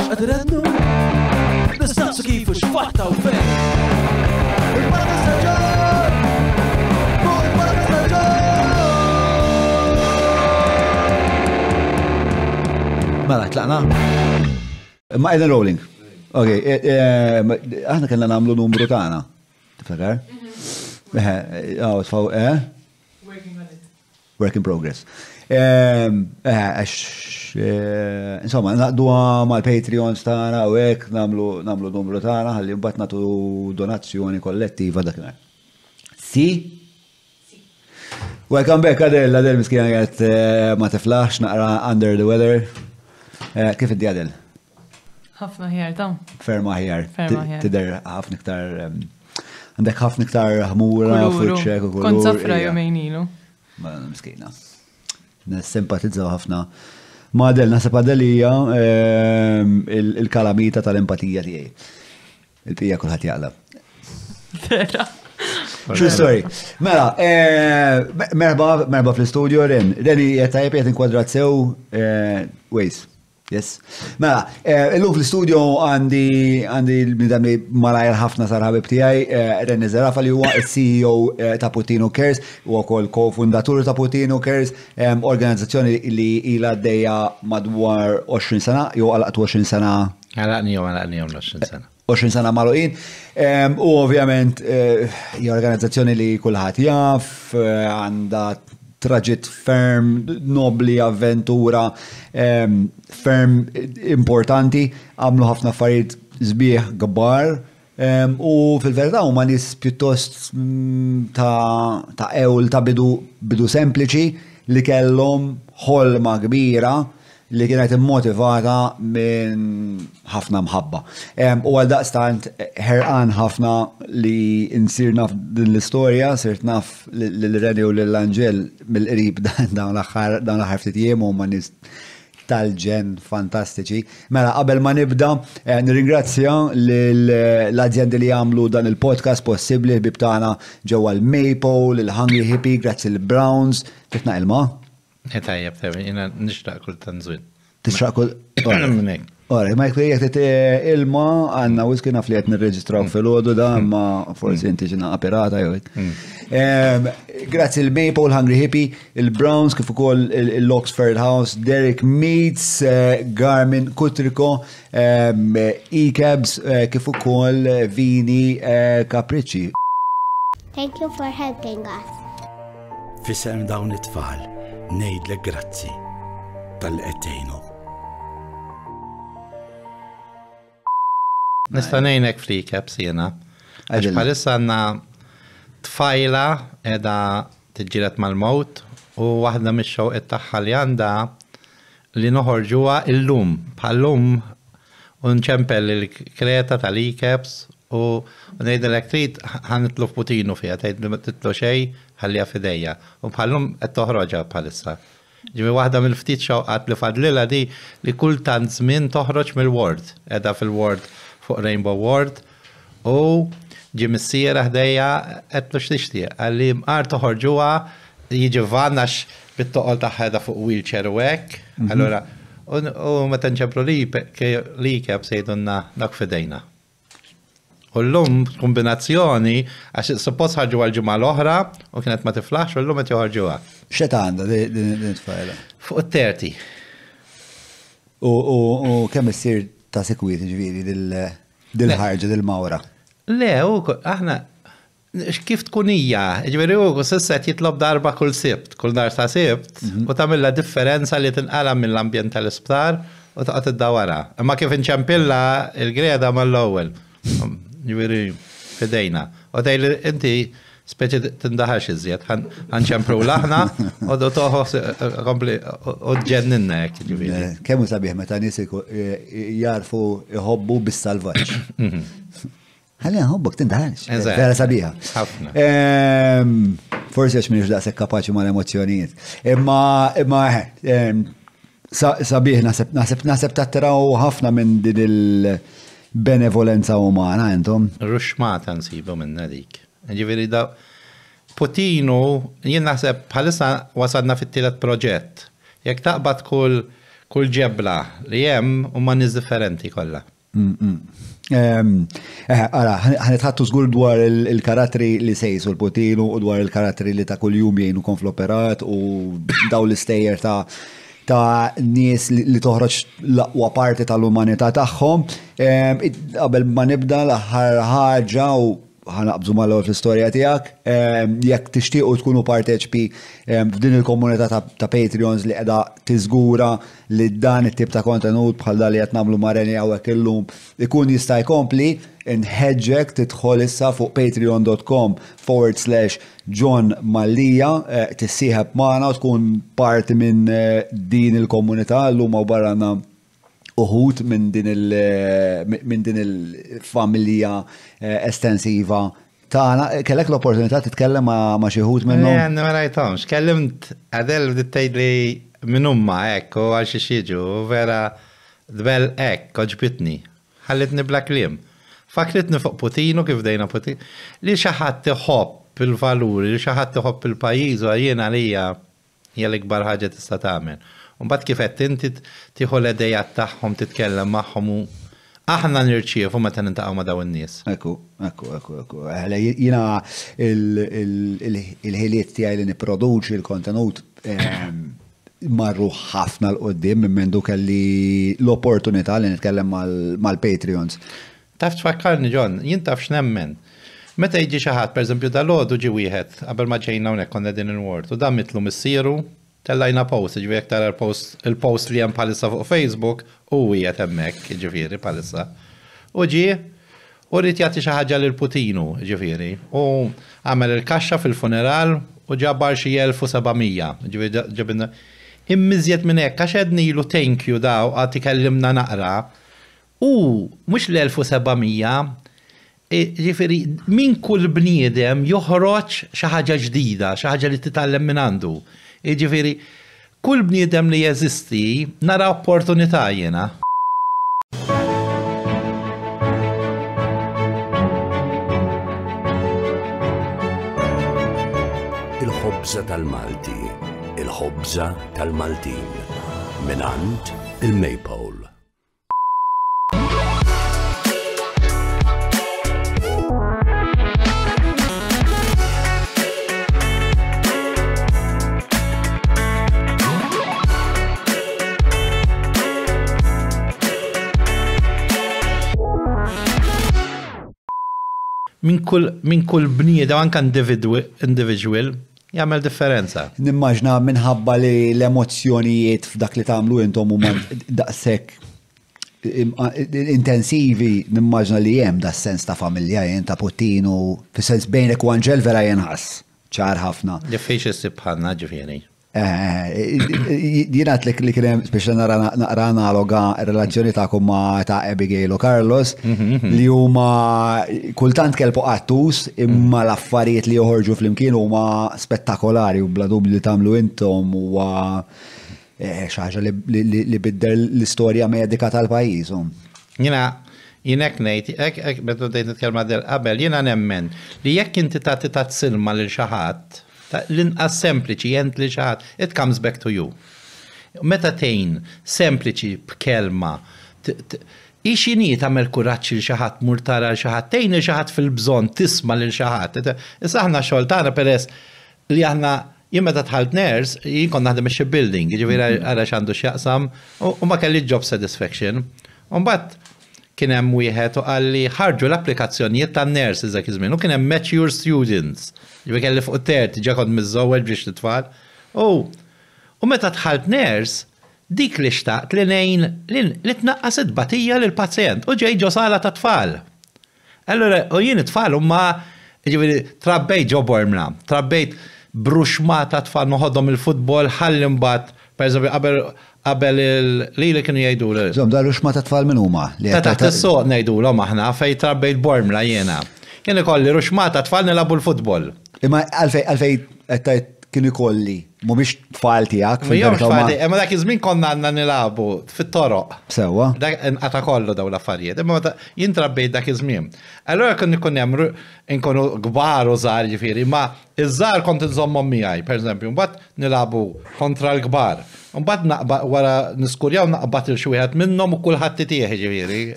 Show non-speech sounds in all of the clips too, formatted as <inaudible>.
مش قادر انه بس نفسه كيفش فحطة وفين البلد السجاد فوق ما اذا رولينج اوكي إيه، إيه، احنا كنا نعملو نومبرو تاعنا تفكر؟ إيه، اه اه اه اه progress Eh, eh, insomma, naqdu mal patreons tana u ek namlu numru tana għalli mbatt natu donazzjoni kollettiva dakna. Si? Welcome back, Adel, Adel miskina għet eh, ma teflax naqra Under the Weather. Kif id Adel? ħafna ħjar tam. Ferma ħjar. Tider ħafna iktar għandek ħafna iktar ħmura, fuċċek u kollu. Kont safra jomejnilu. Ma miskina nessempatizzaw ħafna. Madel, nasa nasab hija ehm, il-kalamita tal-empatija tiegħi. Il-pija kulħadd jaqlab. True story. Mela, ehm, merba fl-studio Ren. Ren jgħetajb jgħet inkwadrat sew, ehm, wejs. Yes. Mela, eh, l-lum fil studio għandi għandi l-bnidamni malajr ħafna sarħabib tijaj, eh, Renne Zerafa li huwa CEO eh, ta' Putino Cares, u kol kofundatur ta' Putino Cares, organizzazzjoni li ila d-deja madwar 20 sena, jew għalqat 20 sena. Għalqni jew għalqni jew 20 sena. 20 sena maluqin. U ovvjament, hija organizzazzjoni li kullħat jaff, għandha traġit ferm, nobli, avventura, ferm importanti, għamlu ħafna affarijiet zbieħ gbar. U fil-verità huma nies pjuttost mm, ta' ewl ta' bidu, bidu sempliċi li kellhom ħolma kbira li kienet immotivata minn ħafna mħabba. U għal daqstant ħerqan ħafna li insir naf din l-istorja, sirt naf l-Reni u l angel mill-qrib <laughs> dawn l-ħar ftit jiem u ma nis tal-ġen fantastiċi. Mela, qabel ma nibda, eh, nirringrazzja eh, l-azienda li għamlu dan il-podcast possibli bibtana ġewwa l-Maple, l-Hungry Hippie, grazzi l-Browns, titna ilma jina kull tanżwin. kull. Ora, ma jkli jgħet għanna nirreġistraw mm. fil-ħodu da, mm. ma mm. inti ġina jgħet. Grazzi il-Maple, Hungry Hippie, il-Browns, kif ukoll oxford House, Derek Meats, eh, Garmin Kutriko, eh, E-Cabs, eh, kif ukoll Vini Capricci. Thank you for helping us. Fisem dawn it-tfal nejdlek grazzi tal-qettejnu. Nista' ngħinek f'recaps jiena. Għax bħalissa tfajla edha tiġġieled mal-mowt u waħda mix-xewqet tagħha li għandha li noħorġuha illum bħallum u nċempel il-kreta tal-ecaps U nejdilek trid ħanitlu putinu fija, tgħid li ma titlu xej, ħallija f'idejja. U bħallum qed toħroġha bħalissa. Ġimi wahda mill-ftit xawqat li fadlila di li tant żmien toħroġ mill-Word, edha fil-Word fuq Rainbow World. u ġimmi s-sira ħdejja qed lux tixti, Għalli mqar toħorġuha jiġi vannax bit-toqol taħħeda fuq wheelchair u għek. Mhm. Allora, u ma tanċabru li kep sejdunna dak fidejna. U kombinazzjoni, għax suppost ħarġu għal-ġimma l-oħra u kienet ma tiflax u l-lum għet joħarġu għal. għanda din it fajla Fuq terti U kemm issir ta' sekwit ġviri dil-ħarġa dil-mawra? Le, u aħna kif tkunija, ġviri u s-sesset jitlob darba kull sibt, kull dar ta' sibt, mhm. u tamilla differenza li tinqala mill-ambjent tal-isptar u għat id-dawara. Ma kif nċampilla il-greda mal-lowel ġviri fedejna. U dej li inti speċi tindaħax iżjed, ħanċempru laħna u do toħos kompli u ġenninna jek ġviri. Eh, kemmu sabiħ ma ta' nisik eh, jarfu jħobbu bis salvaċ mhm. Għalli għanħobbok tindaħax. Eh, vera sabiħa. Ehm, Forse għax minnix daqseg kapaċi ma l emozjoniet Imma, imma, ehm, sabiħ, nasib tattiraw ħafna minn din il- benevolenza umana għandhom. Ruxmata nsibu minna dik. Ġiviri da Putinu, jien naħseb bħalissa wasadna fit-tielet proġett. Jekk taqbad kull kull ġebla li hemm huma niż differenti kollha. Għara, mm, mm. eh, ħanetħattu zgur dwar il-karatri li sejsu l-Putinu u dwar il-karatri li ta' kull jum jienu konfloperat u daw l istejer ta' ta' nies li toħroġ laqwa parti tal-umanità tagħhom. Qabel ma nibda l-aħħar ħaġa u ħanaqbżu mal fl-istoria tijak, jekk tixtiqu tkunu parteċpi f'din il-komunità ta' Patreons li edha tiżgura li dan it-tip ta' kontenut bħal da li qed nagħmlu għawek hawnhekk illum ikun jista' jkompli nħedġek tidħol issa fuq patreon.com forward slash John Mallija eh, tissieħeb maħna u tkun parti minn eh, din il-komunità llum u barra uħut minn din il-familja eh, estensiva Taħna, kellek l-opportunità titkellem ma xieħut minnu? Eh, ne, ma rajtomx, kellimt għadel b'dittajd li minn umma, u għal xieġu, vera dbel ekk, oġbitni, ħallitni bla klim. Fakritni fuq Putino kif dejna Putino, li xaħat tħobb il-valuri, li xaħat tħobb il pajizu u għajjena għalija jgħal ikbar ħagġa tista' tagħmel. Unbat kifet inti tiħu l-edejat taħħom titkellem maħħom u aħna nirċievu meta nintaqgħu ma' daw n nies Eku, eku, eku, eku. Ħela il-ħiliet tiegħi li niproduċi l-kontenut ehm, marru ħafna l-qoddim minn mendu kelli l-opportunità li nitkellem mal-Patreons. Taf tfakkarni ġon, jien taf x'nemmen. Meta jġi xi ħadd, pereżempju dal ħodu ġi wieħed qabel ma ġejna hawnhekk konna din il-word u dan mitlu missieru tellajna post, ġviri jek tara il-post li jem palissa fuq Facebook, u jgħet emmek, ġviri palissa. U ġi, u rrit jgħati xaħġa l-Putinu, ġviri, u għamel il-kaxxa fil-funeral u ġabbar xie 1700, ġviri ġabinna. Immizjet minn hekk, għax edni lu thank you daw għati kellimna naqra. U mux l-1700, e, ġifiri, minn kull bniedem joħroċ xaħġa ġdida, xaħġa li titallem minn għandu. Iġifiri, kull bniedem li jeżisti nara opportunità jena. Il-ħobza tal-Malti, il-ħobza tal-Maltin, minant il-Maypole. minn kull min kull bnieda anke individual jagħmel differenza. Nimmaġna minħabba li l-emozzjonijiet f'dak li tagħmlu intom huma daqshekk intensivi nimmaġna li hemm da sens ta' familja jien ta' puttinu fis-sens bejnek u Anġel vera jenħas ċar ħafna. Diffiċ issib ħanna ġifieri. Jinaħt li kienem speċa naqra analoga relazzjoni ta' kumma ta' Abigail u Carlos mhm, mhm. li huma kultant kelbu għattus imma mhm. l-affarijiet li joħorġu fl-imkien huma spettakolari u bla dubju li tamlu intom u eh, xaġa li bidder l-istorja medika tal-pajis. Jina jinek nejt, ek, ek, betu dejt nitkelma del qabel, jina nemmen li jekk inti tati ta' silma l xaħat L-inqas sempliċi, jent li xaħat, it comes back to you. Meta tejn sempliċi b'kelma, ixini tamer kuraċi li xaħat murtara li xaħat, tejn li xaħat fil-bżon tisma li xaħat. Issa ħna xoltana peress li aħna jien meta tħalt ners, jinkon naħdem xie building, ġivira għara xandu xjaqsam, u ma kelli job satisfaction. Umbat, kien hemm wieħed u li ħarġu l-applikazzjonijiet tan-nurses dak iż-żmien u kien hemm mature students. Jibi kelli fuq terti ġa kont miżżewweġ biex titfal. U u meta tħalt nurse, dik li xtaqt li nejn li tnaqqas it-batija lil pazjent u ġej ġo sala ta' tfal. Allora, u jien it-tfal huma ġifieri trabbej ġo bormna, trabbejt bruxma ta' tfal noħodhom il-futbol ħallim bat, per eżempju, qabel qabel il lili kienu jgħidu l. Zom, daru xma ta' tfal minn huma. Ta' taħt is-soq ngħidu l aħna fej trabbejt bormla jiena. Jien ikolli ruxmata tfal nilabu l-futbol. Imma għalfej għalfej kienu ikolli mumiex tfal tijak. Ma dak jizmin konna għanna nilabu fit toro Sewa. Għata kollu daw l-affarijiet. Imma jintrabbej dak jizmin. Allora kun nikun jemru inkunu gbar u zar ġifiri, ma iż-żgħar kont inżommhom per eżempju, mbat nilabu kontra l-kbar. gbar Mbagħad wara niskurjaw naqbat il xi minnom minnhom u kulħadd titieħ ġifiri.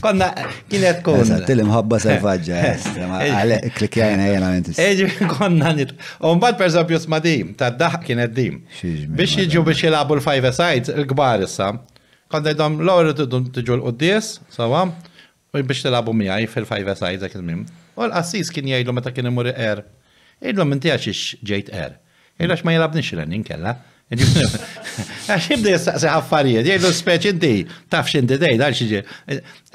Konna, kienet kun. Tillim ħabba selvaġġa, eh, eh, għalek klikjajna jena eh, mentis. Eġi, konna nit. Umbad per esempio smadim, ta' daħ kienet dim. Biex jiġu biex jilabu l-five sides, il-gbar issa. Konna jdom l t-dum t-ġu l-qoddis, sawa, u biex jilabu miħaj fil-five sides, dak il-mim. U l-assis kien jajdu meta kien imur er. Idlu minn tijax ġejt er. Illa ma jilabni l-għanin <laughs> Għax jibda jistaqsi ħaffarijiet, jgħidu speċi inti, taf xinti dej, dal xieġi.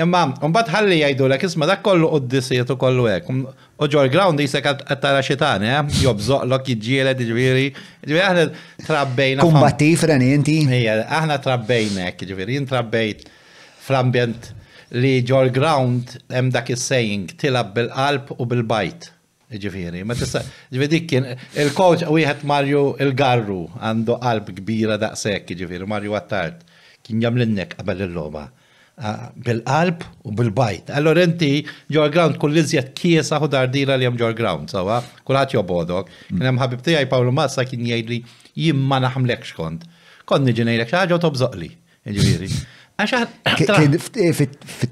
Imma, mbat ħalli jgħidu l isma dak kollu uddisiet u kollu ek. Uġor um, ground jisek għattara xitan, eh? jobżoq l-ok jġiele, ġviri. Jiġifieri. Ġviri, jiġifieri aħna trabbejna. Kumbattif, rani inti? Aħna trabbejnek, ġviri, jiġifieri. jintrabbejt fl li ġor ground hemm dak is sejing tilab bil-qalb u bil-bajt. Ġifiri, ma tista, ġifiri kien, il u wieħed Mario il-Garru għandu qalb kbira daqshekk, ġifiri, Mario għattart, kien jamlinnek qabel il-logħba ah, bil-qalb u bil-bajt. Allora inti Jor ground kull iżjed kiesa u dardira li hemm Jor ground, sawa, għat jobodok. Mm. Kien hemm ħabib tiegħi Pawlu Massa kien jgħidli jien ma naħmlekx kont. Kont xaħġa u tobżoqli. ġifiri.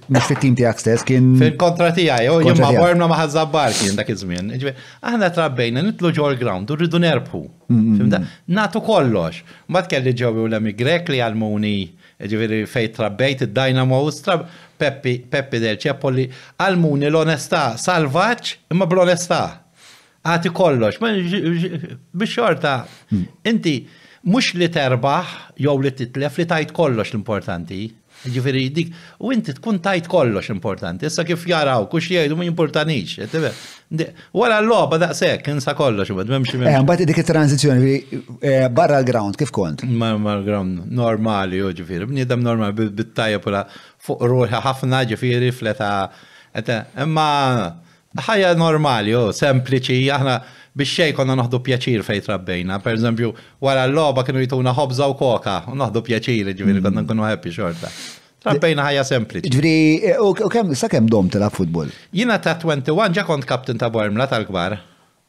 Mux fit-tim tijak stess, kien. Fil-kontra tijaj, u jimma bormna maħad zabbar kien dak iż-żmien. Aħna trabbejna nitlu ġol ground u rridu nerbħu. Mm, mm, mm. Natu kollox. Ma tkelli ġewi u l-emigrek li għalmuni ġiviri fej trabbejt id-Dynamo, Peppi, Peppi del Ċepoli, għalmuni l onesta salvaċ imma bl-onestà. Għati kollox, biex xorta, inti mux li terbaħ jew li titlef li tajt kollox l-importanti. Ġifiri dik, u inti tkun tajt kollox importanti, jessa kif jaraw, kux jgħidu ma jimportanix. Wara l-loba da' sekk, insa kollox, ma d-memx Eħan, eh, Mbagħad dik il-transizjoni, eh, barra l-ground, kif kont? Barra l-ground, normali, u oh, ġifiri, b'nidam normali, bit pula fuq ruħi, ħafna ġifiri fleta. emma, eh, ħajja normali, u oh, sempliċi, jahna, biex xej konna naħdu pjaċir fej trabbejna. Per eżempju, wara l-loba kienu jituna hobza u koka, u naħdu pjaċir, ġivir, mm. konna nkunu happy xorta. Trabbejna ħajja sempliċi. Ġivri, eh, u kem, sa' kem dom tela futbol? Jina ta' 21 ġa kont kapten ta' Bormla tal-kbar.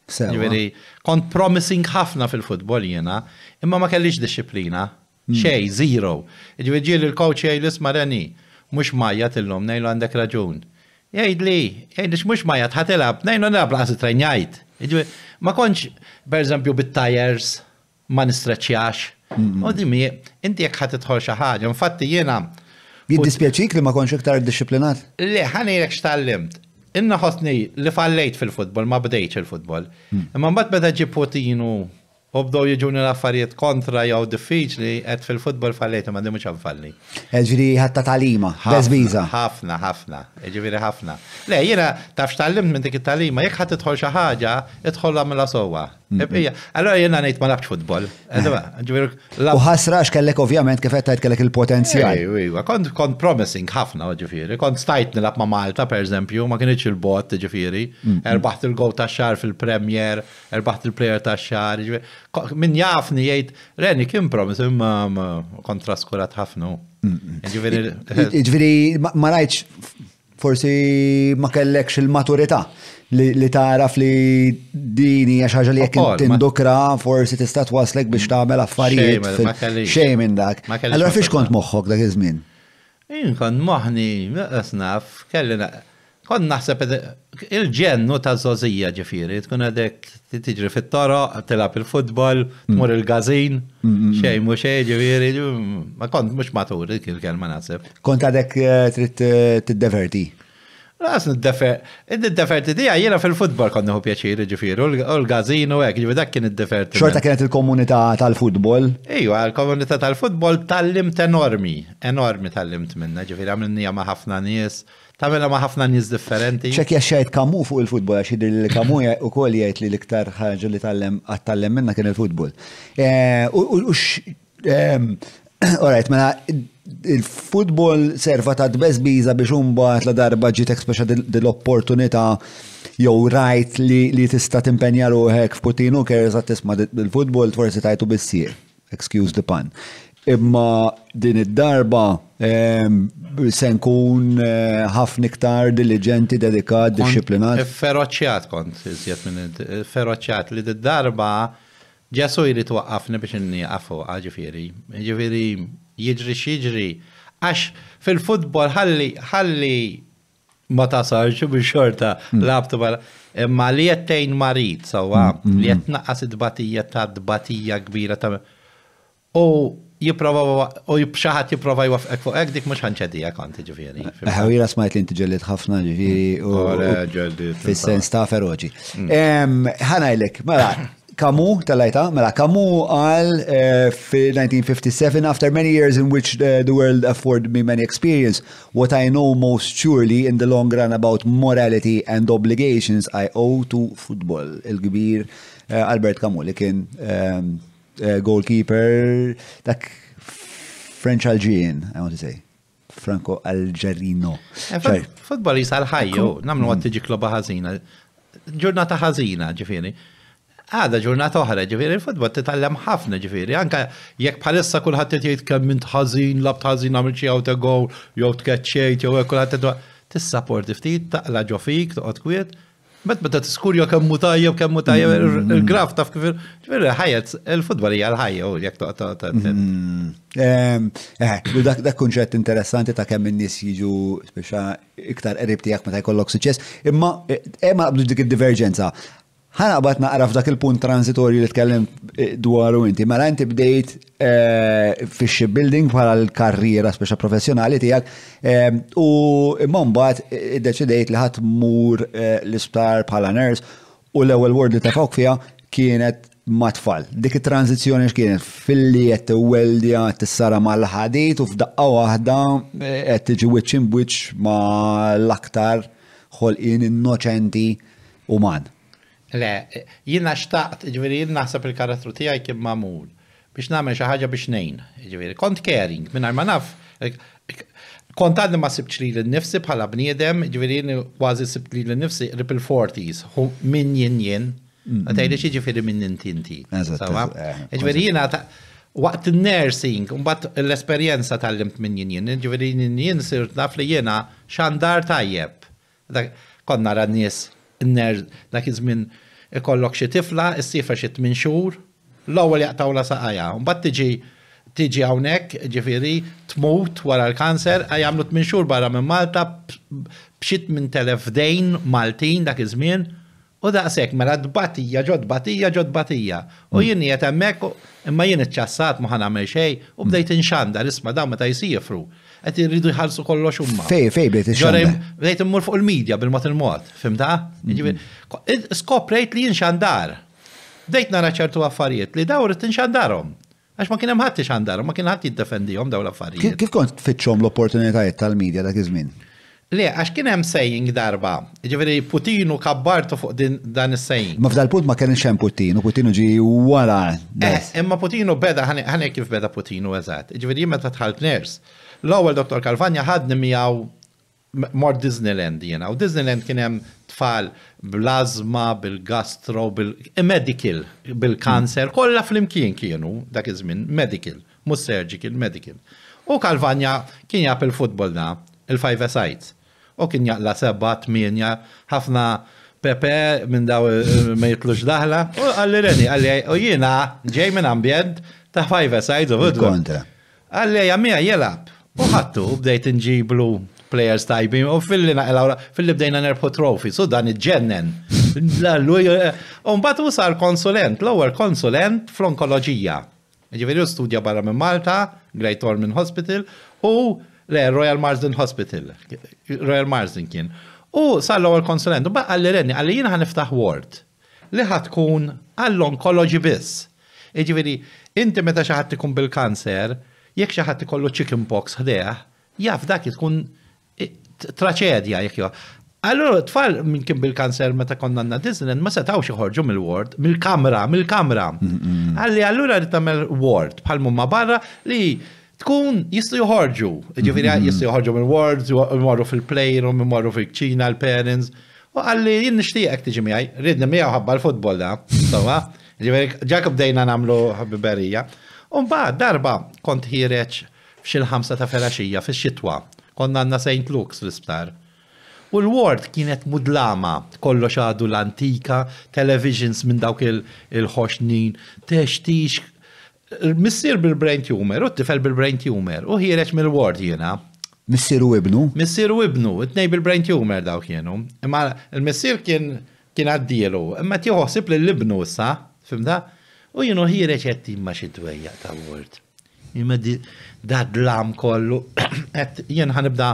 Ġivri, kont promising ħafna fil-futbol jina, imma ma kellix disciplina. Mm. Xej, zero. Ġivri, ġil il-coach jgħaj l ismarani mux majja till-lum, nejlu għandek raġun. Jajd li, jgħid mux majja tħatilab, nejlu nabla għasit Ma konċ, per eżempju, bit tires ma nistreċjax. U dimmi, inti jek ħat itħol xaħġa, infatti jena. Jiddispjaċik li ma konċ iktar disciplinat? Le, jek xtallimt. Inna ħosni li fallejt fil-futbol, ma bdejċ il-futbol. Mm. Imma mbagħad beda ġipotinu u bdow jiġuni l-affarijiet kontra jew diffiċli qed fil-futbol falliet ma dimux għanfalli. Ġviri ħatta talima, bezbiza. Ħafna, ħafna, ġviri ħafna. Le, jira tafx tal xtallimt minn dik il talima jek ħat idħol xaħġa, ħaġa, idħol għamilha sowa. Ija, għallora jena nejt ma nafx futbol. Eh. U ħasrax kellek ovvjament kif qed kellek il-potenzjal. kont kont promising ħafna ġifieri, kont stajt nilab ma' Malta pereżempju, ma kienx il-bot ġifieri, erbaħt il-gow tax-xar fil-Premier, erbaħt il-plejer tax-xar, min jafni jgħid, Reni kien promis imma traskurat ħafna. E ġifieri ma rajtx forsi ma kellekx il-maturità li taraf li dini għax ħaġa li jekk tindukra forsi tista' twaslek biex tagħmel affarijiet xejn minn dak. Allora fiex kont moħħok dak iż-żmien? Jien kont moħħni naf, kelli kont naħseb il-ġennu ta' żożija ġifieri, tkun għadek tiġri fit-toroq, tilab il-futbol, tmur mm. il-gazin, xej mhux xej ġifieri, ma kont mhux matur il-kelma naħseb. Kont għadek eh, trid eh, tiddeverti. Ras id-deferti dija jena fil-futbol konna hu pjaċir ġifiru, u l-gazino ek, ġifiru dak kien id-deferti. Xorta kienet il-komunità tal-futbol? Iju, il-komunità tal-futbol tal-limt enormi, enormi tal-limt minna, ġifiru għamlinni ma' ħafna nies, tamela ma' ħafna nies differenti. ċek jaxxajt kamu fuq il-futbol, għax il-kamu u kol jgħajt li l-iktar ħagġa li tal-lem minna kien il-futbol. Eh, u Orajt, <clears throat> mela, il-futbol serva ta' dbez biza biex umbat la darba ġitek speċa dil-opportunita jew rajt li tista timpenja ruħek f'Putinu kerza tisma' il-futbol forsi tajtu bissir. Excuse the pun. Imma din id-darba se nkun eh, ħafna iktar diligenti, dedikat, disciplinat. Ferroċjat kont, iżjed minn ferroċjat li d-darba ġesu t waqqafni biex n-niqafu, ġifiri. Ġifiri, jidri xidri. Għax fil-futbol ħalli ħalli ma tasarx bil-xorta mm. labtu bħala. Imma li jettejn marit, sawa, mm, mm, li jettnaqqas id-batija ta' d-batija kbira ta' u jiprofa u jibxaħat jiprofa jwafqek fuq ek dik mux ħanċedija konti ġifiri. Eh, Ħawira smajt li inti ġellit ħafna ġifiri u fil-sens ta' feroċi. ħanajlek, mela, <coughs> Camus, tal-lajta, mela, Camus għal eh, fil-1957, after many years in which uh, the world afforded me many experience, what I know most surely in the long run about morality and obligations I owe to football. il gbir uh, eh, Albert Kamu, li kien um, uh, goalkeeper, dak French Algerian, I want to say. Franco Algerino. Futbolista għal-ħajju, namlu għattiġi mm. kloba ħazina. Ġurnata ħazina, ġifiri għada ġurnata oħra, ġifiri, il-futbol t-tallem ħafna ġifiri, anka jek palissa kullħat t jgħid kem minn ħazin, lab ħazin għamil ċi xi jow t-kacċejt, jow għek kullħat t-tjajt, t-sapport tissapporti ftit, taqla ġo fik, toqgħod kwiet. Bet meta tiskur jew kem mutajjeb, kem mutajjeb, mm. il-graf taf kifir, ġifiri ħajet, il-futbol hija l-ħajja u jek t jekk toqgħod mm. ehm, eh, dak dak kunċet interessanti ta' kemm n-nis jiġu speċa iktar eribti qrib eh, eh, ma ta' jkollok suċess, imma emma għabdu dik il-divergenza, ħanaqbad naqraf f'dak il-punt transitorju li tkellem eh, dwaru inti, mela inti bdejt eh, fi shipbuilding bħala l-karriera speċa professjonali tiegħek eh, u imman bat id-deċidejt li ħadd mur l-isptar bħala ners u l-ewwel word li tafawk fiha kienet matfall. Dik it-tranzizjoni x'kienet filli qed tiweldja tissara mal-ħadit u f'daqqa waħda qed tiġi wiċċ imwiċċ ma l-aktar ħolqien innoċenti uman. Le, jina xtaqt, ġviri jina naħseb il-karattru tijaj kim mamul, biex namel xaħġa biex nejn. Ġviri, kont caring, minna ma naf, kont għadni ma sibt li l-nifsi bħala bniedem, ġviri kważi sibt li l-nifsi ripil 40 s minn jien għataj li xieġi firri minn inti inti. Ġviri jina waqt nursing mbatt l-esperienza tal-limt minn jien jien, mm-hmm. ġviri jien eh, sirt naf li jena xandar tajjeb. Konna ra n-nis, n-ners, dak iż-min ikollok xi tifla, issifa xi tmin xhur, l-ewwel la saqajja, mbagħad tiġi tiġi hawnhekk, ġifieri tmut wara l-kanser, għajamlu tmin xhur barra minn Malta b'xi minn telef dejn Maltin dak iż-żmien, u daqshekk mela d-batija, ġod batija ġod batija. U mm. jien jgħet hemmhekk imma jien iċċassat ma ħanamel xejn u bdejt inxandar isma' dawn meta jsifru qed jirridu jħallsu kollox huma. Fej, fej bħet ix Bħet immur fuq il-medja bil-mod il-mod, fimta? Mm-hmm. Jiġifieri, Skoprejt li jinxandar. Dejt nara ċertu affarijiet li daw rrit tinxandarhom. Għax ma kien hemm xandarom, ma kien ħatti jiddefendijom daw l-affarijiet. Kif kont tfittxhom l-opportunitajiet tal-medja dak iż-żmien? Le, għax kien hemm sejjing darba, ġifieri Putinu kabbartu fuq dan is-sejjing. Ma f'dal punt ma kienx hemm u Putinu ġi wara. Eh, imma Putinu beda ħanek kif beda Putinu eżatt. Ġifieri meta tħalt ners, L-ewwel Dr. Kalvanja ħadni miegħu mor Disneyland jiena. U Disneyland kien hemm tfal blazma, bil-gastro, bil-medical, bil-kanser, kollha flimkien kienu dak iż-żmien medical, mhux surgical, medical. U Kalvanja kien jaqb il-futbol da, il-five sides. U kien jaqla seba, tminja, ħafna Pepe minn daw eh, ma jitlux daħla. U għalli reni, għalli u jina ġej minn ambjent ta' five sides u futbol. Għalli għamija jelab. U ħattu, bdejt nġiblu players tajbin, u fil-li naqla, fil-li bdejna nerpu trofi, so dan iġġennen. Umbat eh, u sar konsulent, l-ewwel konsulent fl-onkoloġija. Ġifiri u studja barra minn Malta, Great Ormond Hospital, u le, Royal Marsden Hospital, Royal Marsden kien. U sar l-ewwel konsulent, u baqqa li renni, għalli jina ħaniftaħ ward li ħatkun għall-onkoloġi biss. Ġifieri, inti meta xaħat ikun bil-kanser, jekk xi ħadd ikollu chicken pox ħdejha, jaf dak tkun eh, traċedja jekk jo. Allora, tfal minn kien bil-kanser meta konna na Disneyland, ma setawx iħorġu mill-ward, mill-kamra, mill-kamra. Mm, mm, mm. Għalli allura li tamel ward bħal mumma barra li tkun jistu joħorġu. Ġifiri, jistu joħorġu mill-wards, jmorru fil-playroom, jmorru fil kċina l-parents. U għalli jinn nishtiqek tiġi miħaj, ridni miħaw ħabba l-futbol da. Ġifiri, Jacob dejna namlu ħabbiberija. Umbaħ, darba kont hireċ f'xil-ħamsa ta' felaxija fil-xitwa. Konna għanna St. Luke's l-isptar. U l-word kienet mudlama, kollo xadu l-antika, televisions minn dawk il-ħoxnin, teċtix, missir bil-brain tumor, u t-tifel bil-brain tumor, u hireċ mill-word jena. Missir u ibnu? Missir u ibnu, t nej bil-brain tumor dawk jenu. Imma l missir kien kien għaddielu, imma tiħosib l-libnu issa, fimda? U jino hi reċetti imma xitwejja ta' word Imma di dad lam kollu, <coughs> jien ħanibda,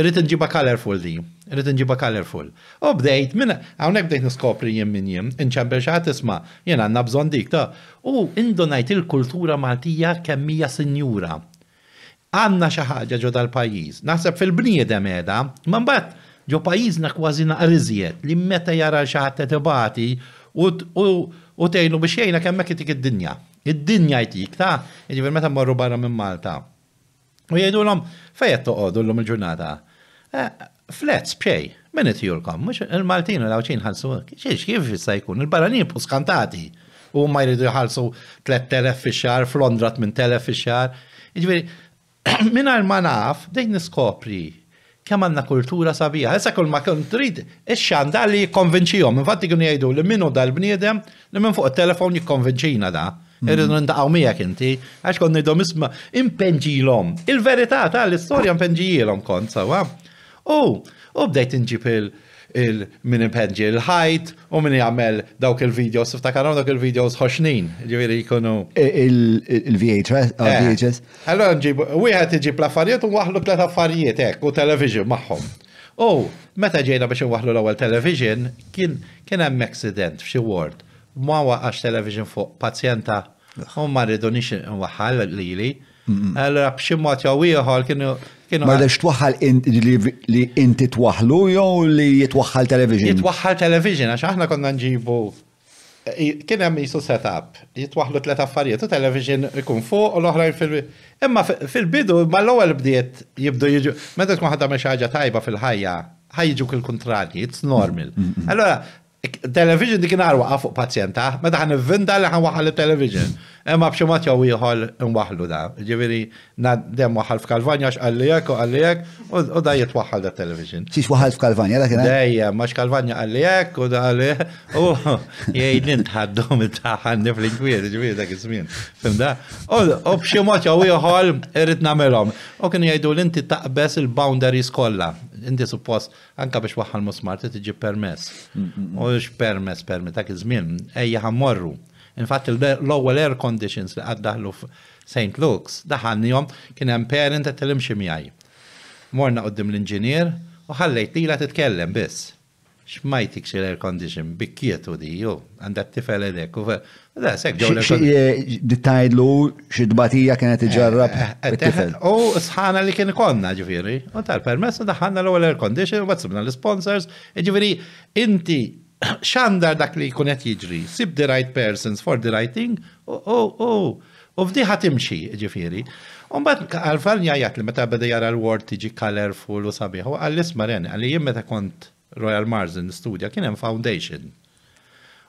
rrit nġiba colorful di, rrit nġiba colorful. U bdejt, minna, għawnek bdejt niskopri jien minn jien, inċabber xaħat isma, jien għanna bżon dik ta' u indonajt il-kultura maltija kemmija sinjura. Għanna xaħġa ġo dal-pajiz, naħseb fil-bniedem edha, man bat ġo pajizna kważi naqriżiet li meta jara xaħat tetibati u u tgħidu biex jgħinha kemmek jtik id-dinja. Id-dinja jtik ta' jiġifier meta marru barra minn Malta. U l-om fejet qed l-om il-ġurnata. Eh, Flets bċej, min qed jurkom, mux il-Maltin u l ħalsu, xiex kif jissa jkun il-barranin puskantati u ma jridu ħalsu 3000 fi xar, f'Londra 8000 fi xar. Ġifieri, <clears throat> minna ma naf, dejn niskopri kemm għandna kultura sabiħa. Issa kull ma kont trid ix da li jikkonvinċihom. Infatti kienu jgħidu li minnu dal-bniedem li minn fuq it-telefon jikkonvinċina da. Irridu mm. ndaqgħu miegħek inti, għax kont ngħidhom isma' impenġilhom. Il-verità tal-istorja impenġijilhom kont sawa. U u bdejt inġib il- il-min impenġi il-ħajt u min jgħamil dawk il-videos, ftakarhom dawk il-videos ħoxnin, ġiviri jkunu. Il-VHS. Uh, eh. Allora nġib, u jgħat iġib affarijiet u waħlu tlet affarijiet ek u television maħħom. U meta ġejna biex waħlu l-ewwel television, kien hemm accident f'xi ward. Ma waqax television fuq pazjenta u ma rridu nix waħħal lili. Allora b'xi mod jew ieħor kienu Ma Mardex twaħħal li inti twaħlu jew li jitwaħħal television? Jitwaħħal television, għax aħna konna nġibu. Kien hemm isu setup, jitwaħlu tlet affarijiet, u television ikun fuq u l-oħrajn fil- Imma fil-bidu, mal l-ewwel bdiet jibdu jiġu, meta tkun ħadda xi ħaġa tajba fil-ħajja, ħajġu kil kontrarji it's normal. Mm, mm, mm. Allora, television dik nagħar fuq pazjenta, meta ħan li ħan waħħal television. Emma b'ximat jaw ieħor nwaħlu da. Ġiviri, dem waħal f'Kalvanja x'qalli u qalli u da jitwaħħal da television. Xiex waħal f'Kalvanja da kena? Dejja, ma x'Kalvanja qalli u da qalli u <laughs> jgħid nintħaddhom it-taħanni fl-inkwiet, ġifieri dak iż Fimda? U b'ximat jaw ieħor irrit namelom. U kienu jgħidu l inti taqbess il-boundaries kolla. Inti suppost anka biex waħħal musmart t-ġi permess. Mm, mm, mm. U x permess permess, iż kizmin, ejja ħammorru. morru Infatti l-ewwel air conditions li qed daħlu St. Luke's jom kien hemm parent qed tilimxi miegħi. Morna qudiem l-inġinier u ħallejt lila titkellem biss. X'majtik xi air condition bikkietu di ju għandha tifel hekk u da sekk ġew Dittajdlu eh, xi dbatija kienet eh, iġarrab. Eh, u sħana li kien konna ġifieri, u tal-permess daħanna l-ewwel air condition u batsibna l-sponsors, e ġifieri inti xandar dak li kunet jiġri, sib the right persons for the right thing, u u u, u fdiħa timxi ġifiri. Umbat għalfan jajat li meta bada jara l-word tiġi colorful u sabiħu, għallis maren, għalli jim meta kont Royal Mars in studja, kien hemm foundation.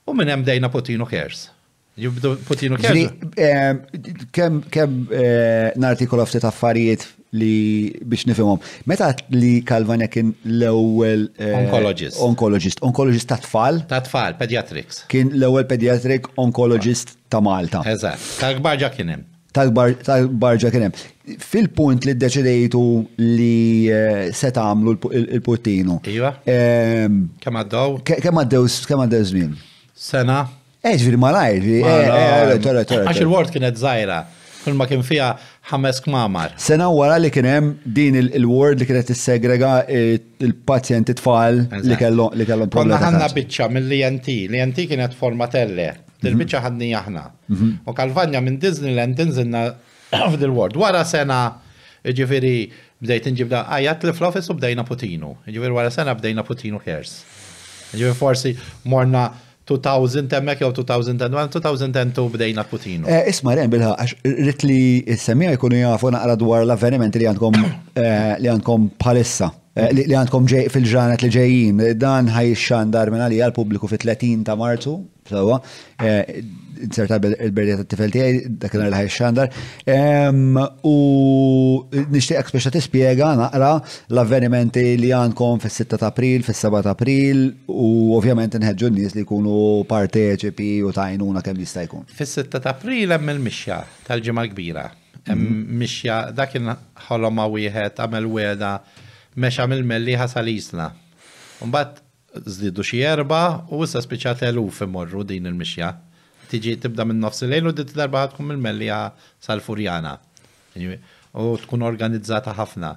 U minn hemm dejna Potino Kers. Jibdu Putinu kien. Eh, kem, kem eh, nartikola ftit affarijiet li biex nifimhom. Meta li Kalvanja kien l-ewwel eh, oncologist. Oncologist, Onkologist ta' tfal. Ta' tfal, pediatrics. Kien l-ewwel pediatric oncologist ta' Malta. Eżat, ta' gbarġa kien hemm. gbarġa kienem. kien hemm. Fil-punt li ddeċidejtu li se tagħmlu l puttinu Iva. Kemm għaddew? Kemm għaddew żmien? Sena. Eġviri eh, malajr, eh, eh, għax il-word kienet zaħira, kull ma kien fija ħames kmamar. Sena wara li kienem din il-word li kienet segrega il-pazjenti tfal li kellhom li kellhom problemi. Konna ħanna biċċa mill-INT, l-INT kienet formatelle, il-biċċa mhm. ħadni aħna. Mhm. U Kalvanja minn Disneyland tinżilna <coughs> f'dil word. Wara sena ġifiri bdejt nġibda ah, għajat li fl-office u bdejna Putinu. Ġifiri wara sena bdejna Putinu kers. Ġifiri forsi morna 2000 temmek jew 2001, 2002 bdejna Eh, Isma rem bilħa, għax rrit li s-semija jkunu jafu naqra dwar l avvenimenti li għandkom eh, li għandkom palissa. Eh, li għandkom fil-ġranet li ġejjin, dan ħaj xandar minna li għal-publiku fil 30 ta' marzu, sewa, eh, inserta il-berrieta t-tifel tijaj, dakinar l-ħaj xandar. U nishtiq biex t-spiega naqra l-avvenimenti li għandkom fil-6 ta' april, fil-7 ta' april, u ovvjament nħedġu n-nis li kunu parteċipi u tajnuna kem jista' jkun. Fil-6 ta' april hemm il-mixja tal-ġimgħa kbira. Mhm. Mixja dakin ħoloma wieħed għamel weda meċa mill-melli ħasal isna. Umbat zdidu xi erba u issa spiċċat eluf imorru din il-mixja tiġi tibda minn nofs il-lejl u dit darba tkun mill-mellija sal-Furjana. U tkun organizzata ħafna.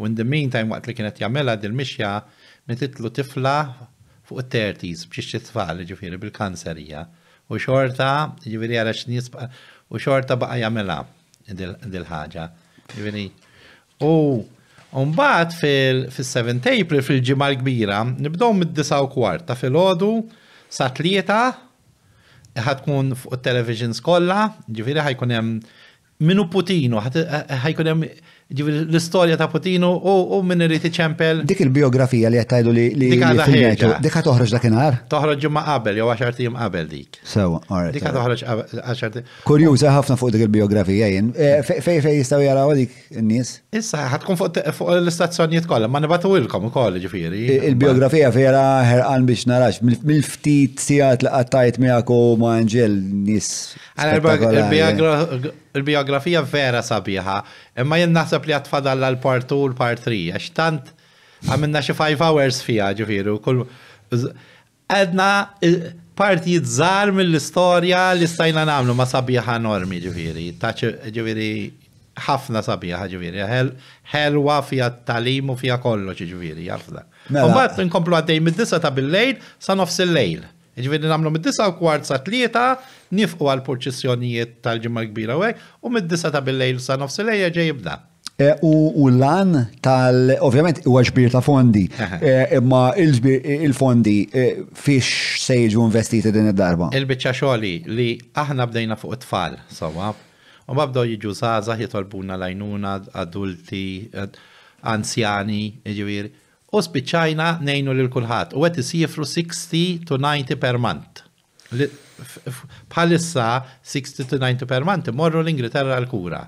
U in the meantime waqt li kienet jagħmilha dil-mixja titlu tifla fuq it-tertis biex tfal ġifieri bil-kanserija. U xorta, ġifieri għara nies u xorta baqa jagħmilha dil-ħaġa. Ġifieri. U Umbat fil-7 April fil-ġimgħa l-kbira nibdew mid-9 kwart fil-ħodu sa' tlieta ħatkun fuq televisions kollha, ġifiri ħajkunem hemm minu Putino, ħajkun hemm l-istorja ta' Putino u minn irrid iċempel. Dik il-biografija li jattajdu li li dik ħat toħroġ dakinhar? Toħroġ ġimma qabel jew 10 tim qabel dik. Sewa, alright. Dik ħat toħroġ 10 Kurjuża ħafna fuq dik il-biografija jien. Fej eh, fej jistgħu jaraw dik in-nies? Issa ħadkun fuq l-istazzjonijiet kollha, ma nibatulkom ukoll ġifieri. Il-biografija vera ħerqan biex narax mill-ftit sigħat li qattajt miegħek u ma' Anġel nies il-biografija vera sabiħa, imma jien naħseb li għatfadal l-part 2 l-part 3, għax tant għamilna xi 5 hours fija ġifiru, kull għedna eh, partijiet jizzar mill-istorja li stajna nagħmlu ma sabiħa normi ġifiri, taċ ġifiri ħafna sabiħa ġifieri, ħelwa fija talim u fija kollox ġifiri, ħafna. U mela. inkomplu għaddej mid-disa ta' bil-lejl sa nofs il-lejl. Ġviri namlu mid 9 u kwart sa tlieta, nifqu għal purċissjonijiet tal-ġimma kbira u u mid 9 ta' bil-lejl sa' nofsileja lejja ġej e, U l-lan tal, ovvjament, u għaxbir ta' fondi, e, imma il-fondi e, fiex sejġu investiti din id-darba. Il-bicċa xoli li aħna bdejna fuq it-tfal, sawa, u ma jiġu jiġu zazah jitolbuna lajnuna, adulti, anzjani, ġviri U spiċajna nejnu lil kulħadd u għet isifru 60 to 90 per mant. Bħalissa 60 to 90 per mant imorru l-Ingilterra l-kura.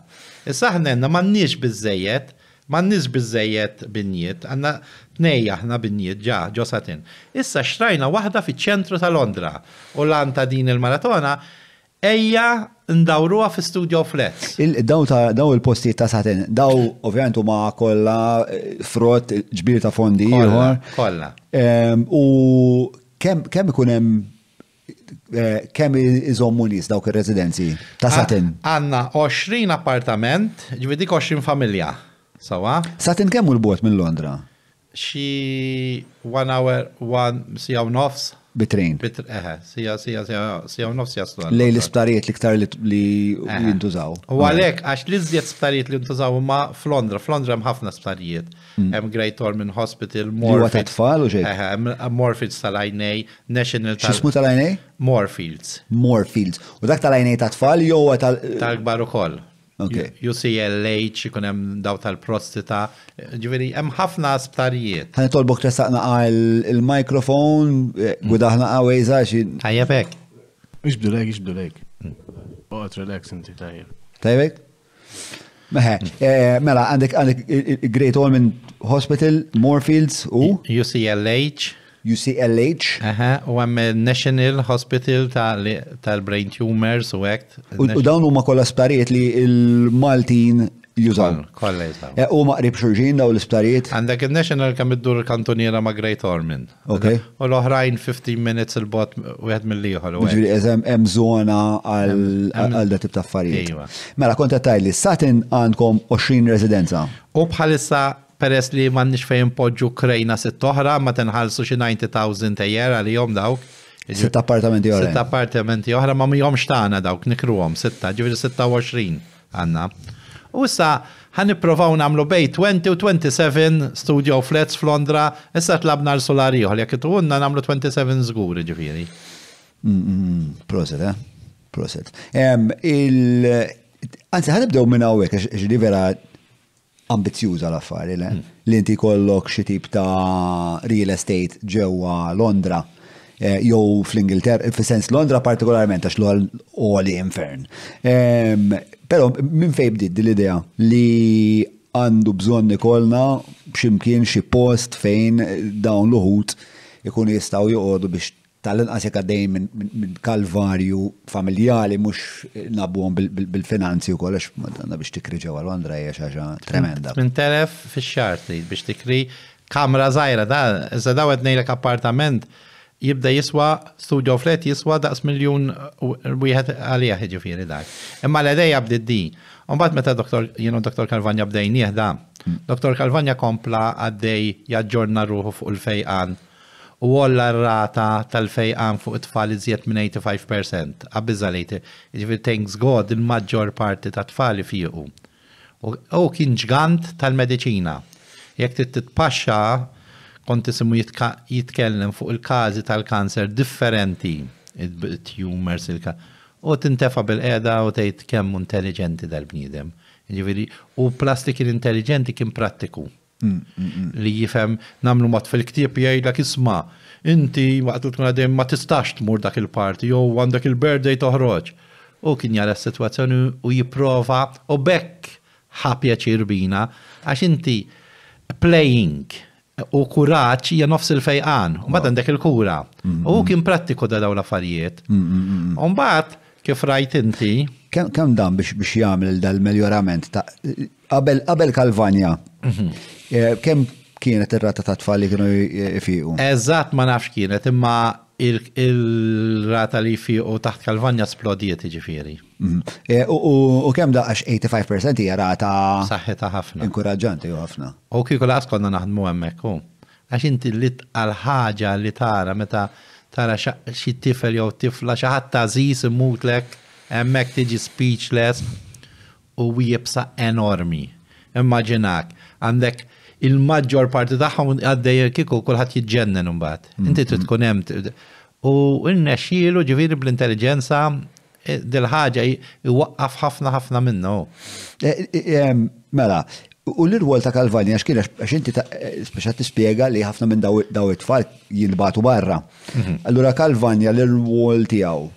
Issa ħnenna m'għandniex biżejjed, m'għandniex biżejjed binjiet, għandna tnej ħna binjiet ġa ġosatin. Issa xtrajna waħda fiċ-ċentru ta' Londra u l-anta din il-maratona ejja ndawruha fi studio flets. Daw ta' daw il-postijiet ta' satin, daw ovvjament huma kollha eh, frott ġbir ta' fondi ieħor. Kollha. U kemm ikun hemm eh, kemm iżommu nies dawk ir-residenzi ta' satin? Għandna 20 appartament, ġvidik 20 familja. Sawa? Satin kemm u l-bot minn Londra? Xi one hour, one, si nofs, Bitrejn. Eħe, sija, sija, sija, sija, sija jaslu. Lej l-isptarijiet li ktar li jintużaw. U mela. għalek, għax li zjed sptarijiet li jintużaw ma Flondra, Flondra ħafna sptarijiet. Mm. Hemm Great Ormond Hospital, Morfields. Huwa ta' u xejn. Eħe, Morfields tal-Ajnej, National tal tal-Ajnej? Morfields. Morfields. U dak tal-Ajnej ta' tfal jew tal- Tal-gbar ukoll. Okay. UCLA, ikun hemm daw tal-prostita, ġifieri hemm ħafna sptarijiet. Ħan tolbok tresaqna għal il-mikrofon, eh, mm. gudaħna għawej eh, zaxi. Ħajjabek. Ixbdulek, ixbdulek. Mm. Oqgħod relax inti tajjeb. Tajjebek? Meħe, mm. eh, mela, għandek għandek Great Ormond Hospital, Moorfields u? UCLH. UCLH. Aha, u għamme National Hospital tal-Brain Tumors u għekt. U dawn u ma kolla sparijiet li il-Maltin jużan. Kolla jużan. Eh, u ma qrib xurġin daw l sparijiet Għandek il-National kam iddur kantoniera ma' Great Ormond. Ok. U l-oħrajn 15 minutes il-bot u għed mill-liħor. Ġviri, eżem, em zona għal da tip ta' farijiet. Mela, konta tajli, satin għandkom 20 residenza. U bħalissa peress li nix fejn podġu krejna sitt oħra ma tenħalsu xi 90,000 ejjer jom dawk. Sitt appartamenti oħra. Sitt appartamenti oħra ma mhomx tagħna dawk nikruhom sitta, ġifieri 26 għandna. U issa ħan nipprovaw namlu bej 20 u 27 studio flats f'Londra, issa tlabna l-solari uħal, jek tunna namlu 27 żgur ġifieri. Mm, mm, mm, proset, eh? Proset. Anzi, ħan nibdew minn għawek, ġili vera ambizjuża l-affari, le? Hmm. Li inti kollok xi tip ta' real estate ġewwa Londra eh, jew fl-Ingilterra, fis-sens Londra partikolarment għax l-għal oli infern. Ehm, però minn fejn bdiet l-idea li għandu bżonn ikollna b'ximkien xi post fejn dawn l-uħut ikun jistgħu joqogħdu biex tal-inqas jekk għaddej minn kalvarju familjali mhux nabuhom bil-finanzi u kollox għandna biex tikri ġewwa Londra hija xaġa tremenda. Minn telef fix-xar biex tikri kamra żgħira da, iżda daw qed appartament jibda jiswa studio flat jiswa daqs miljon wieħed għalija ġifieri dak. Imma l-għadej jabdid di. Umbat meta doktor, jenu doktor Kalvanja bdejn jihda, hmm. doktor Kalvanja kompla għaddej jaġġorna ruħu fuq l fejqan u għolla r-rata tal-fejqan fuq it-tfal iżjed minn 85%. Abbiża lejti, ġifir thanks God il-maġġor parti ta' tfali fiju. U kien ġgant tal-medicina. Jek titpaxxa konti simu jitkellem fuq il-kazi tal-kanser differenti, il-tumors, il U tintefa bil-qeda u tgħid kemm intelligenti dal-bniedem. U plastik l-intelligenti kien prattiku. Mm, mm, mm. Li jifem namlu mat fil-ktib dak isma' inti waqt tkun għadem ma tistax tmur dak il-parti jew għandek il-birthday toħroġ. U kien jara s-situazzjoni u jiprofa u bekk ħapja ċirbina għax inti playing u kuraċ hija nofs il-fejqan, u mbagħad għandek il-kura. U kien prattiku da dawn l-affarijiet. U mbagħad kif rajt inti, Kem dan biex jagħmel dal-meljorament ta' qabel Kalvanja. Mhm. Eh, kemm kienet ir-rata ta' tfal li kienu fiqu? Eżatt ma nafx kienet, imma il-rata li fiqu taħt Kalvanja splodiet ġifieri. Mhm. Eh, u kemm daqax 85% hija rata saħħita ħafna. inkuraġġanti u ħafna. U kieku laqas konna naħdmu hemmhekk hu. għax inti li għal-ħaġa li tara meta tara xi tifel jew tifla xi ħadd ta' tażis imutlek Hemmhekk tiġi speechless u wiebsa enormi. Immaġinak, għandek il-maġġor parti tagħhom għaddej kieku kulħadd jiġġennen imbagħad. Mm, inti trid mm. tkun hemm u n-nexilu ġifieri bl-intelligenza eh, dil-ħaġa iwaqqaf ħafna ħafna minnu. Eh, eh, mela, u l-irwol ta' Kalvani għax kien għax inti speċa tispjega li ħafna minn daw it-tfal jinbatu barra. Mhm. Allura Kalvani l-irwol tiegħu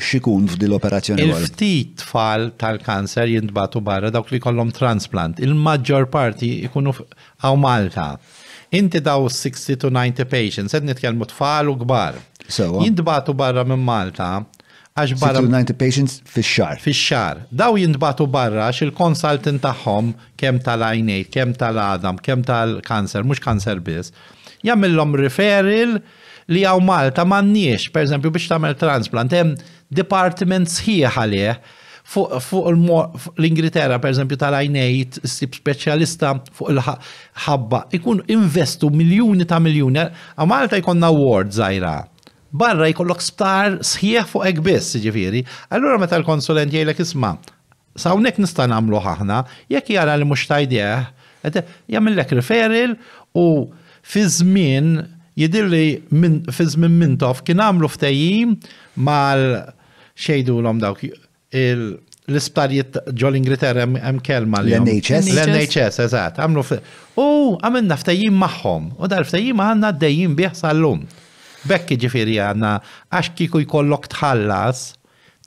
xikun f'dil operazzjoni. Il-ftit tfal tal-kanser jindbatu barra dawk li kollom transplant. Il-maġġor parti ikunu għaw Malta. Inti daw 60 to 90 patients, Ed nitkellmu tfal u kbar. Jintbatu barra minn Malta 60 to 90 patients fix-xar. Fix-xar. Daw jindbatu barra x il-konsultant tagħhom kemm tal ajnej kemm tal adam kemm tal-kanser, mhux kanser biss. Jagħmilhom referil li għaw Malta m'għandniex, per biex tagħmel transplant, hemm department sħiħ għalih fuq l ingriterra per eżempju tal-għajnejt sib speċjalista fuq il-ħabba ikun investu miljuni ta' miljoni, a Malta jkonna award zaħira barra jkollok sptar sħieħ fuq ekbis, ġifiri. Allura meta l-konsulent jgħidlek isma, sawnek nista' nagħmlu ħahna, jekk jara li mhux tajdeħ, jagħmellek referil u fi żmien jidilli fi żmien mintof kien għamlu ftejjim mal xejdu l-om dawk l-isparijiet ġol l-Ingriterra hemm kelma li l-NHS. L-NHS, eżatt, għamlu U għamilna ftajim magħhom, u dar ftajim għanna d dajim biħsallum. Bekki ġifiri għanna, għax kiku jkollok tħallas,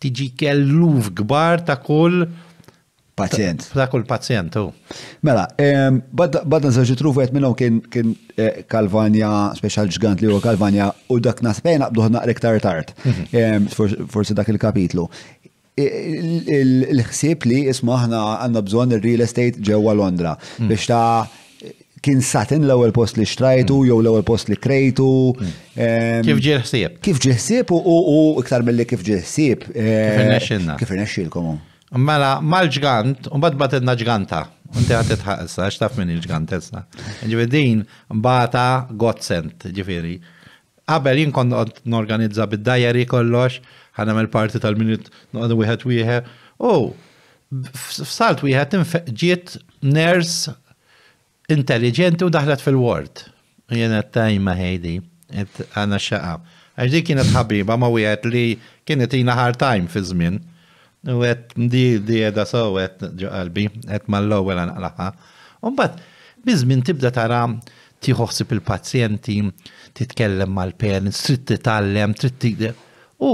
tiġi kelluf gbar ta' kull Pazjent. Ta' kull pazjent, u. Mela, badda zaġi trufu għet minnu kien eh, Kalvanja, special ġgant li u Kalvanja, u dak nasbejn bduħna rektar tart, mhm. forsi dak il-kapitlu. Il-ħsieb li ismaħna għanna bżon il-real estate ġewwa Londra mm. biex ta' kien satin l-ewwel post li xtrajtu mm. jew l-ewwel post li krejtu. Mm. Kif ġie ħsieb? Kif ġie ħsieb u iktar mill-li kif ġie ħsieb. Kif irnexxilna. Kif irnexxilkom. Mela, mal-ġgant, un bad batetna ġganta. Unti għatet ħaqsa, xtaf minn il-ġgant esna. Ġivedin, bata mbata ġifiri. Għabel jinkon n-organizza bid-dajari kollox, ħana il-parti tal-minut, n-għadu wieħed wieħed. U, f-salt wieħed ġiet ners intelligenti u daħlet fil-word. Jena tajma ħejdi, għana xaqa. Għax kienet ħabiba ma wieħed li kienet jina hard time fi U għet di di edha so għet ġo qalbi, għet mal-lowel għanqlaħa. Umbat, bizmin tibda tara tiħoħsib il-pazjenti, titkellem mal pen trid titallem, trid U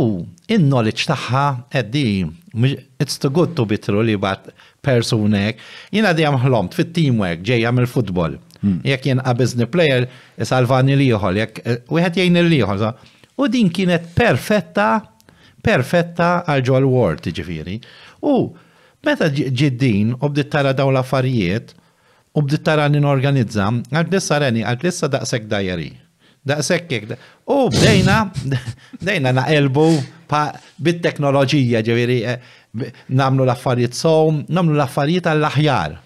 in-knowledge taħħa għeddi, it's too good to be true li bat personek. Jina di ħlomt fit-teamwork, ġejja mill-futbol. Hmm. Jek a għabizni player, salvani liħol, jek u eh, għet jgħin liħol. U din kienet perfetta perfetta għal Joel Ward, ġifiri. U meta ġiddin u bdit tara daw l-affarijiet u bdit tara n-organizza, għad lissa reni, għad lissa daqsek dajari. Daqsek kek. U bdejna, <laughs> bdejna naqelbu bit-teknoloġija ġifiri, eh, namlu l-affarijiet som, namlu l-affarijiet għall-aħjar.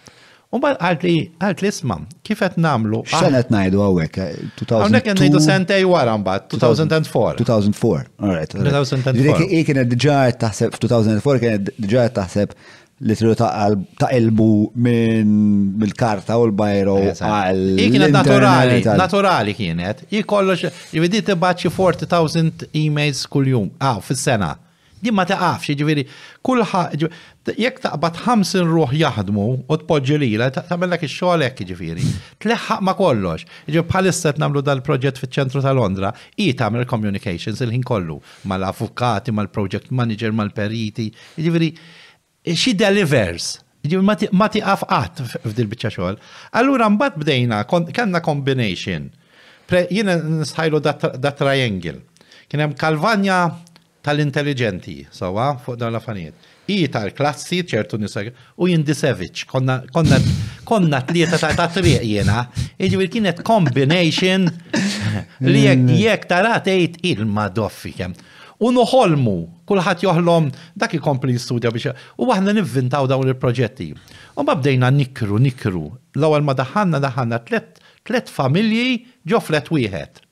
Umbad għalt li għalt li isma, kif qed namlu? X'qed ah. għawek, hawnhekk? Eh, hawnhekk qed ngħidu sentej wara mbagħad 2004. 2004, all right. 2004. Dik kienet diġà taħseb f'2004 kienet diġà taħseb li tridu ta' elbu minn bil-karta u l-bajro eh, għal. Kienet naturali, naturali kienet. Jikollox, jividi tibbaċi 40,000 emails kull-jum, għaw, ah, fil-sena. Din ma taqafx, ġiviri, kullħa, jekk taqbad ħamsin ruħ jaħdmu u tpoġġi lila, tagħmel dak ix-xogħol hekk jiġifieri. Tleħħaq ma kollox. Jiġi bħalissa qed nagħmlu dal-proġett fiċ-ċentru ta' Londra, i tagħmel communications il-ħin kollu mal-avukati, mal-project manager, mal-periti. Jiġifieri xi delivers. ma tiqaf qatt f'dil biċċa xogħol. Allura mbagħad bdejna kellna combination. Jiena nsħajlu da triangle. Kien hemm Kalvanja tal-intelligenti, sawa, fuq dan l-affarijiet i tal-klassi, ċertu nisag, u Jindisevic, konna, konna, konna tlieta ta' ta' triq jena, iġvir kienet combination <laughs> li jek tarat ejt il-madoffi kem. U nuħolmu kullħat joħlom dak ikompli studja biex, u għahna nivvintaw dawn il-proġetti. U m'abdejna nikru, nikru, l-għal ma daħanna daħanna tlet, tlet familji ġo flet wieħed.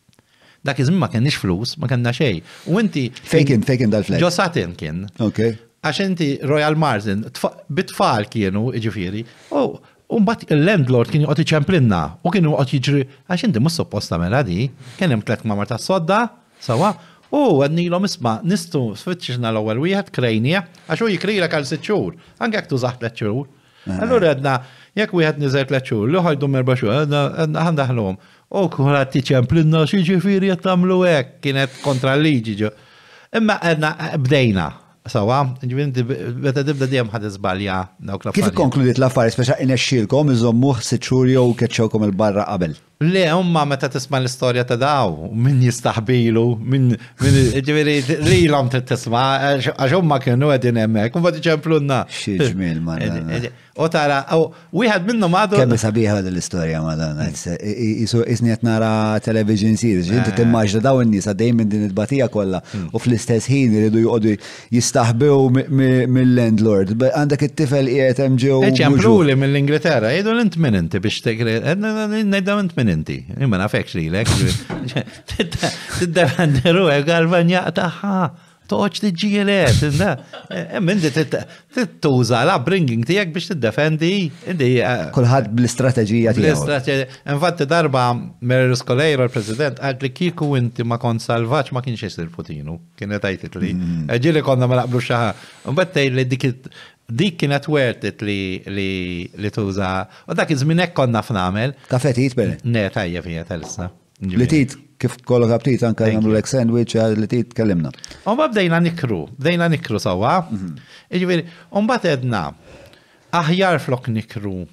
Dak iżmin ma kenniex flus, ma kenna xej. U inti. Fejkin, fejkin dal-flet. Ġo satin kien. Okay għaxenti Royal Marzin, bitfall kienu iġifiri, u Umbat il-landlord kienu juqot iċemplinna u kienu juqot jiġri, għaxenti mus supposta mela di, kien hemm tlet mamar ta' sodda, sawa, u għadnilhom isma' nistu sfittixna l-ewwel wieħed krejnija għax hu jikrilek għal sitt xhur, anke jekk tużaħ tliet għadna, eh. jek għedna, jekk wieħed niżel tliet xhur, li ħajdu merba' xhur, għedna ħandaħlhom. U kuħrat tiċemplinna xi ġifieri qed għek, kienet kontra l-liġi Imma għedna bdejna, Sawa, ġivin, beta dibda dijem ħad izbalja Kif konkludiet l-affarijiet biex inexxilkom iżommuħ sitxur jew keċċewkom il-barra qabel? Le, umma meta tisma l-istoria ta' daw, min jistaħbilu, min ġiviri li l-om t tisma, għax umma kienu għedin emmek, un bad na Xieġmil, madonna. U tara, u wieħed minnu madu. Kemmi sabiħa l-istoria, madonna. Isu isniet nara television series, ġinti t eh. timmaġda daw n nisa għaddej minn din id-batija kolla, hmm. u fl-istess ħin jridu jgħodu jistaħbew mill-landlord. Għandak it-tifel jgħet jgħetem ġew. li mill-Ingilterra, jgħidu l-intmin inti biex tegri, nejda intmin min inti, imma nafekx li l-ek. <laughs> Tiddependeru għek eh, għalban jaqtaħħa, toċ t-ġielet, eh, minn t-tuża l-upbringing tijek biex tiddefendi. defendi eh, Kulħad bl-istrateġija tijek. Bl-istrateġija. Infatti darba Merir Kolejro, il-president, għad li kiku inti ma kon salvaċ ma kienx jessir Putinu, kienet għajtit li. Mm. Ġili konna ma laqblu xaħa. Mbattej li dikit dik kienet wertet li li li tuża. U dak iż-żmien hekk konna f'nagħmel. Kafetit bene. Ne, tajja fija tal-issa. Li tit kif kollok tit anka jgħamlu l-ek sandwich li tit kellimna. U bdejna nikru, bdejna nikru sawa. Mhm. Iġviri, u mbagħad edna aħjar flok nikru.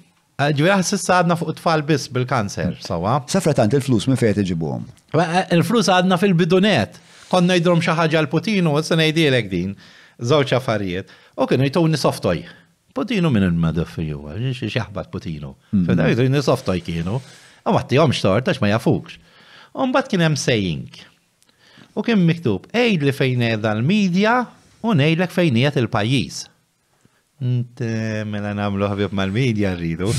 Eh, ġifieri għasis għadna fuq tfal biss bil-kanser sawa. tant il-flus minn fejn tiġibuhom. Eh, eh, il-flus għadna fil-bidunet. Konna jdrom xi ħaġa l putinu s-sena jdilek din, żewġ affarijiet Ok, nujtaw nisoftaj. Potino minn il-madaf ju, xieħbat potino. Mm. Fedda jgħidu nisoftaj kienu, għamatti għom xtort, għax ma jafux. Umbat kien hemm saying. U kien miktub, ejd li fejn edha l-medja u nejlek fejn qiegħed il-pajjiż mela namlu ħabib mal-medja rridu.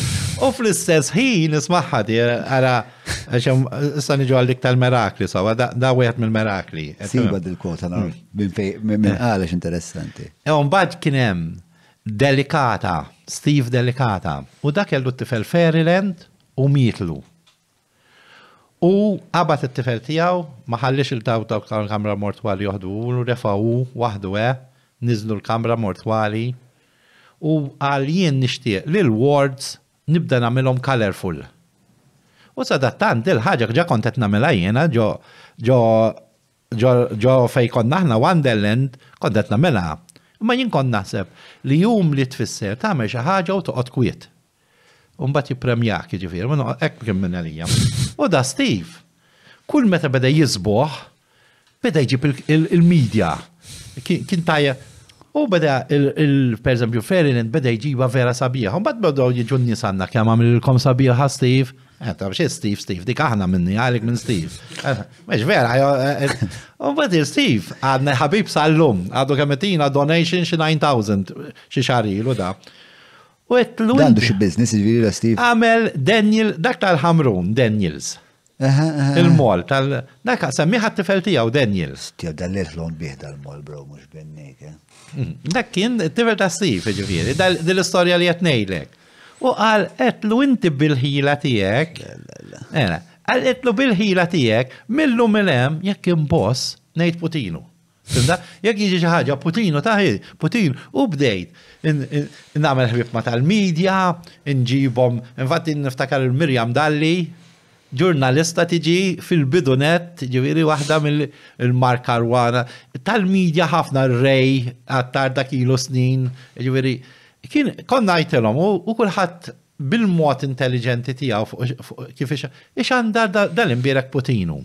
U fl-istess ħin ismaħħad għara għaxem issa niġu dik tal-merakli sawa, da wieħed mill-merakli. Siba dil-kota ehm. minn għalax interessanti. E, un bad kienem delikata, Steve delikata, u dak kellu t-tifel Fairyland u mitlu. U għabat t-tifel tijaw, maħallix il taw taw kamra mortwali joħdu, u u, wahdu e, nizlu l-kamra mortwali, u għal jien nishtiq li l-words nibda nagħmelhom colorful. U tant il-ħagġa ġa kontet namela jiena ġo ġo ġo ġo fej konna ħna Wonderland kontet namela. Ma jien kon naħseb li jum li tfisser tagħmel xi ħaġa u toqgħod kwiet. Umbat jipremjak jiġifier, ma hekk kien minn għalija. U da Steve, kull meta beda jizboħ, beda jġib il-medja. Kien tajja U beda, per eżempju, Ferdinand beda jġiba vera sabiħ. Un bad bada jġu nisanna kjam għamil il-kom sabiħ ha Steve. Eta eh, bħxie Steve, Steve, dik aħna minni, għalik minn Steve. Eh, Mex vera, eh, un bad Steve, għadna ħabib sal-lum, għadu għametina donation xie 9,000 xie xarri xarilu da. U għetlu. Għandu xie business, ġviri Steve. Għamel Daniel, dak tal-ħamrun, Daniels. Il-mol, tal Naka, semmiħa t-tifel tijaw Daniel. Tijaw dal-lir lon biħda dal mol bro, mux bennek. Eh. Mm. Dak kien t-tifel ta' sif, ġifiri, dil-istoria li jatnejlek. U għal, etlu inti bil-ħila tijek. Għal, etlu bil-ħila tijek, millu mill-em, jekk imboss, nejt Putinu. Tinda, jek jiġi xi ħaġa taħi, Putinu, u bdejt. Namel ħbib ma tal-medja, nġibom, infatti niftakar il-Mirjam Dalli, ġurnalista tiġi fil-bidunet, ġiviri wahda mill-markarwana, tal-medja ħafna r rej għattar dak ilu snin, ġiviri, kien konnajtelom u kullħat bil-mod intelligenti tijaw kif għandar dal-imbirek Putinu.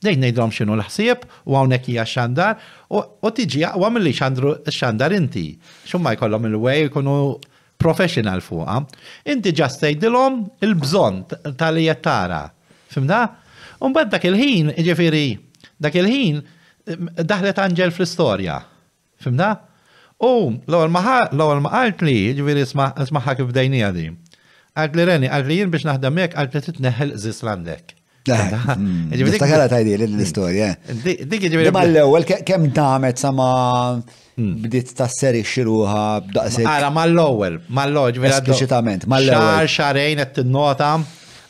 Dej nejdrom xinu l-ħsieb u għawnek hija xandar u tiġi għu mill-li xandar inti. Xumma jkollhom il-wej jkunu professional fuqa. Inti ġastajdilom il-bżon tal jettara Fimda? Umbad dak il-ħin, ġifiri, dak il-ħin daħlet Anġel fl-istorja. Fimda? U l-għol maħalt li, ġifiri smaħħa kif dajni għadi. Għalt li reni, għalt li jien biex naħdem għalt li titneħel zislandek. Eh, Istakala hmm, tajdi l-istoria. Dik Ma l-ewel, kem damet sama bdiet ta' seri xiruħa b'daqsek. Għara, ma l-ewel, ma l-ewel, ġiviri. Esplicitament, ma l-ewel. Xar xarajn nota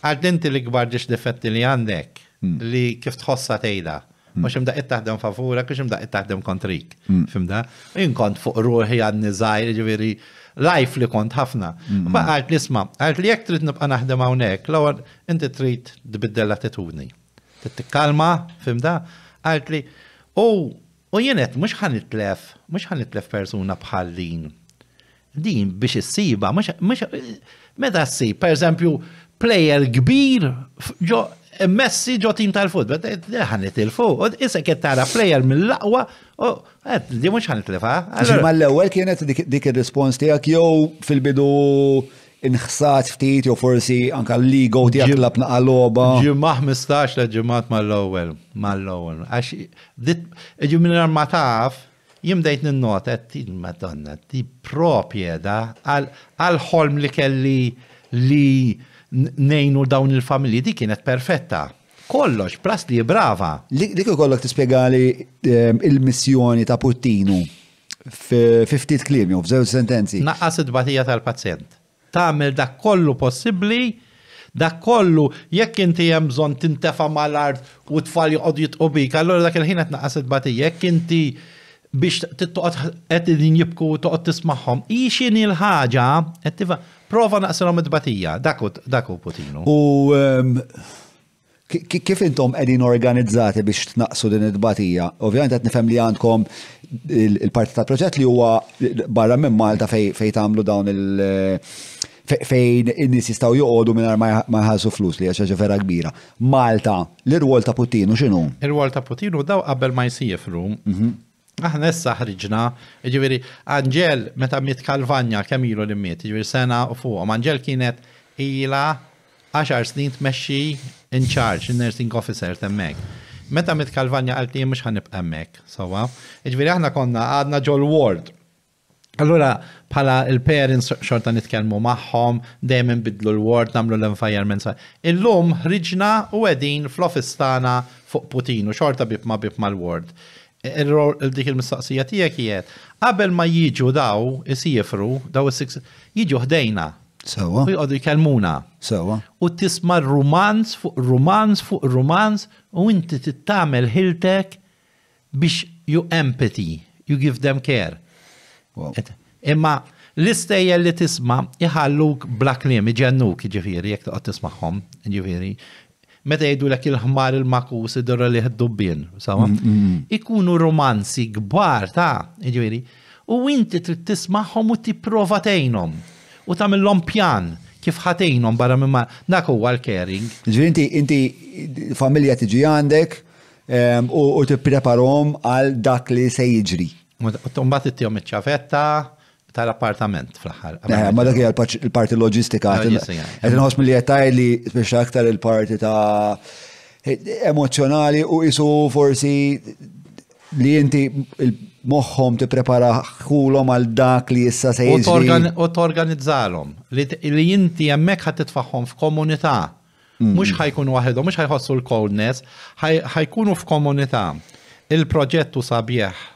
Għaddinti li gbar ġiex difetti li għandek hmm. li kif tħossa tejda. Hmm. Mux imda it-taħdem favura, kux imda it-taħdem kontrik. Hmm. Fimda? Inkont fuq ruħi għanni zaħir, ġiviri, life li kont ħafna. Ma għalt li sma, għalt li jek trid nibqa naħdem hawnhekk, l-ewwel inti trid tbiddel attitudni. Tittikkalma, fimda? Għalt li, u U jenet, mux ħanitlef, mux ħanitlef persuna bħallin. Din biex s-siba, mux, meta s-sib, per eżempju, player kbir ġo Messi ġo tim tal-fut, ħan nitilfu. Issa kiet tara player mill-laqwa, di mux ħan nitilfa. Ma l-ewel kienet dik il-respons tijak jow fil-bidu inħsat ftit jew forsi anka l-ligo tijak labna għal-loba. Ġimmaħ 15 la ġimmat mal-ewel, mal-ewel. Għax ġimmin ma taf, jimdejt n-nota, madonna, di propieda għal-ħolm li kelli li nejnu dawn il-familji di kienet perfetta. Kollox, plas li brava. Dik kollok tispiegali eh, il-missjoni ta' Puttinu f ftit klim f'żewġ sentenzi. Naqqas id-batija tal-pazjent. Tagħmel dak kollu possibbli da kollu jekk inti hemm bżonn tintefa' mal-art u tfal joqgħod jitqu bik, allura dak il-ħin qed naqqas id-batija. Jekk inti biex tittoqgħod qed jibku u toqgħod tismagħhom, ixin il-ħaġa qed prova naqsilhom id-batija, daku Putinu. U kif intom qegħdin organizzati biex tnaqsu din id-batija? Ovvjament qed nifhem li għandkom il-parti ta' proġett li huwa barra minn Malta fejn tagħmlu dawn il- fejn in-nies jistgħu joqogħdu mingħajr ma jħallsu flus li hija vera kbira. Malta, l-irwol ta' Putinu x'inhu? Ir-rwol ta' Putinu daw qabel ma jsifru mhm. Aħna issa ħriġna, ġiviri, Anġel, meta miet Kalvanja, kemm ilu li miet, ġiviri sena u fuq, Anġel kienet ila 10 snin tmexxi in charge, in nursing officer temmek. Meta miet Kalvanja għalt li mux ħanibqa emmek, sawa. Ġiviri, aħna konna għadna ġol ward. Allura, pala il-parents xorta nitkelmu maħħom, dejjem inbidlu l-word, namlu l-environment. Illum ħriġna u għedin fl-office tagħna fuq putinu xorta bib ma bib mal-word dik il-mistaqsija tiegħek jiet, qabel ma jiġu daw isifru, daw is-six, jiġu ħdejna. Sewa. U jgħodu jkellmuna. Sewa. U tisma rumans fuq rumans fuq rumans u inti tittamel ħiltek biex you empathy, you give them care. Imma l-istejja li tisma iħalluk black lim, iġennuk, ġifiri, jek toqgħod tismaħħom, ġifiri, meta jgħidu l il-ħmar il-makus id-dorra li ħeddubbin, sawa? Mm, mm. Ikunu romanzi gbar ta' iġveri, u inti trid tismaħħom u tipprova tgħinhom u tagħmilhom pjan kif ħatejnhom barra minn ma dak huwa l-caring. Ġviri inti familja tiġi għandek ehm, u tippreparhom għal dak li se jiġri. Mbagħad ittihom iċ-ċavetta, tal-appartament fl-ħar. Ma dak hija l-parti loġistika. Qed inħoss milli qed li speċi aktar il-parti ta' emozjonali u isu forsi li inti moħħom tippreparaħulhom għal dak li issa se U torganizzalhom li inti hemmhekk ħad titfaħħom f'komunità. Mm. Mhux ħajkun waħedhom, mhux ħajħossu l-coldness, ħajkunu f'komunità. Il-proġett u sabieħ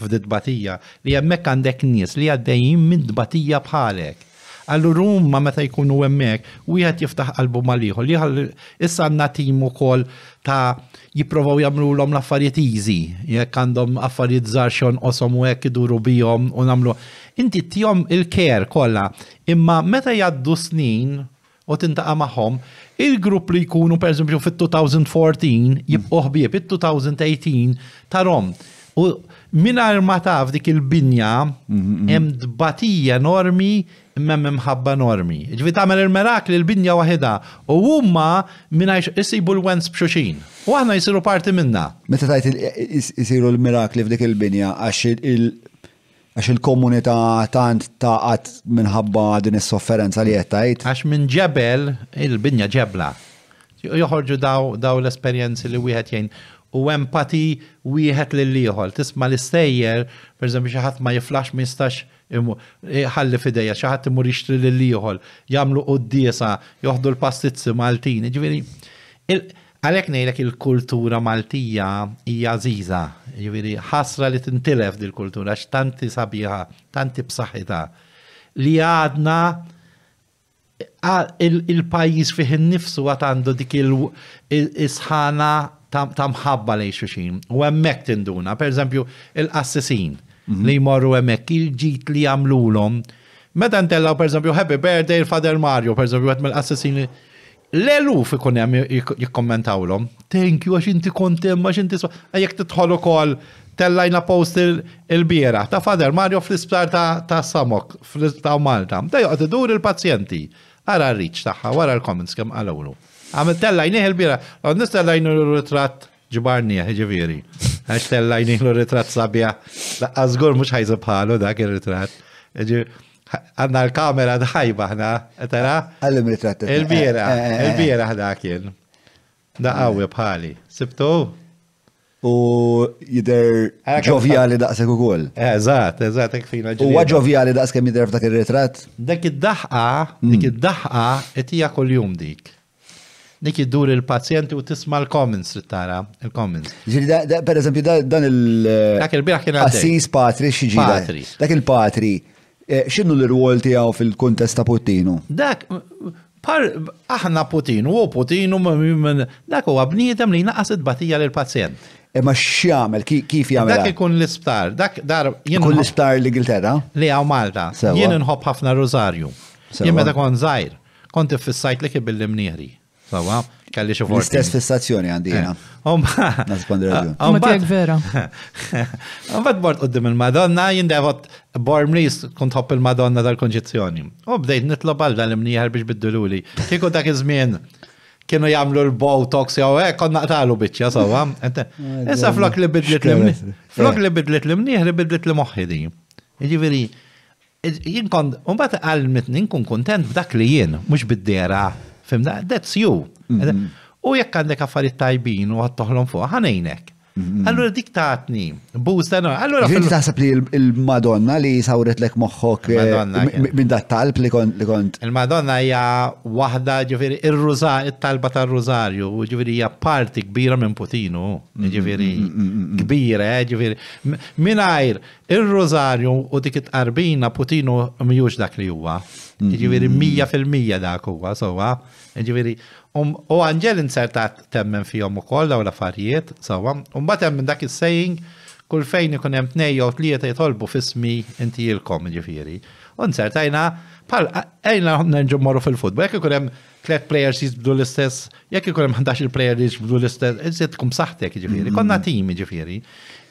f'ditbatija li hemmhekk għandek nies li għaddejjin minn dbatija bħalek. Allura huma meta jkunu hemmhekk wieħed jiftaħ qalbu mal-ieħor. Issa għandna tim ukoll ta' jiprofaw jagħmluhom l-affarijiet easy, jekk għandhom affarijiet zarxon osom u hekk iduru bihom u nagħmlu. Inti tihom il ker kollha, imma meta jgħaddu snin u tinta' magħhom, il-grupp li jkunu per fit-2014 jibqgħu ħbieb it-2018 tarom. U Minar ma taf dik il-binja, mhm, mhm. hemm dbatija normi imma mħabba normi. Ġvi tagħmel il-merak li l-binja waħda u huma mingħajr isibu l-wens b'xuxin. U aħna jsiru parti minna. Meta tajt isiru l-merak li f'dik il-binja għax il- għax il-komunità tant taqat minħabba din is-sofferenza li jettajt. Għax minn ġebel il-binja ġebla. Joħorġu daw l-esperjenzi li wieħed jgħin u empati wieħed lil ieħor. Tisma' l-istejjer, pereżempju xi ħadd ma jiflax mistax jistax ħalli fidejja, xi ħadd imur jixtri lil ieħor, jagħmlu quddiesa, joħdu l-pastizzi Maltin. Ġifieri, għalhekk ngħidlek il-kultura Maltija hija żiża. Ġifieri ħasra li tintilef dil kultura għax tanti sabiħa, tanti b'saħħitha. Li għadna il-pajjiż fih innifsu għad għandu dik il-isħana ta' mħabba li xuxin. U emmek tinduna, per eżempju, l-assassin mhm. li morru emmek, il-ġit li jamlulom. Meta ntellaw, per eżempju, Happy Birthday il-Fader Mario, per eżempju, l mill li l-eluf ikun jem jikkommentawlom. Thank you, għax inti kontem, għax inti so. Għajek titħolu kol tellajna post il-biera ta' Fader Mario fl-isptar ta' Samok, fl-isptar Malta. juqt id idur il-pazjenti. Għara r-riċ taħħa, għara l-comments kem għalawlu. Għamil tella il-bira. ħelbira, għadnis tellajni il ritrat ġbarnija, ġiviri. Għax tellajni il ritrat sabja, għazgur mux bħalu dak il-ritrat. Għanna l-kamera dħajba ħna, tara? Għallim-ritrat. il Il-bira, eh, eh, eh, il-bira ħdakin. kien. Daqawi bħali. Sibtu? U jider ġovjali daqsek u kol. Eżat, eżat, ek fina ġovjali. U ġovjali daqsek jider f'dak il-ritrat? Dak id-daħqa, hmm. dik id-daħqa, etija kol-jum dik dik iddur il-pazjenti u tisma l-comments rittara, il-comments. Ġiri, per eżempju, dan il- Dak il-biraħ kien Assis Patri, xieġi. Patri. Dak il-Patri, eh, xinnu l-rwol tijaw fil kontesta ta' Puttinu? Dak, par, aħna putinu u Putinu dak u għabnietem li naqas id-batija l-pazjent. Eh, ma x'jagħmel kif jagħmel? Dak ikun l-isptar, dak dar jien. Kun l-isptar l-Ingilterra? Li għaw Malta. Jien inħobb ħafna Rosario. Jien meta kon żgħir, kont iffissajt li kibillim nieħri. Sawa, kalli xo forti. istess fissazzjoni għandi jena. Omba. Eh. Nasband raġun. <laughs> Omba. vera. Omba <laughs> bort qoddim il-Madonna, jindevot bormlis kont hopp il-Madonna dal konġezzjoni U bdejt nitlob għal dal-imniħar biex biddululi. Kiku dak iż-żmien kienu jamlu l-botox jew hekk eh, konna biċċa sawa. Ah, issa flok li bidlet l eh. Flok li l li jiġifieri, l nkun kuntent b'dak li jien, mhux bid-dera Fimna, that's you. Mm-hmm. U jekk għandek affarijiet tajbin u għad toħlom fuq, ħanejnek. Mm-hmm. Allora dik taħtni, buż dan. Allora. Fil taħseb li il-Madonna li sawret lek moħħok eh, minn da talb li kont. Il-Madonna hija waħda ġifiri ir rużar it talba tal-rużarju, ġifiri hija parti kbira minn Putinu, mm-hmm. ġifiri kbira, eh, ġifiri. Minajr, ir rużarju u dik it-qarbina Putinu mjux dak li huwa. Ġifiri 100% dak huwa, sowa. Ah. Ġiviri, u għanġel insertat temmen fihom ukoll daw l-affarijiet, sawa, un batem minn dak is-saying kull fejn ikun t-nej tnej t tlieta jitolbu fismi inti jilkom, ġiviri. Un sertajna, pal ejna nerġu morru fil-futbol, jekk ikun hemm tliet players jizbdu l-istess, jekk ikun hemm 11 player jizbdu l-istess, iżid kum saħtek ġifieri, konna tim ġiviri.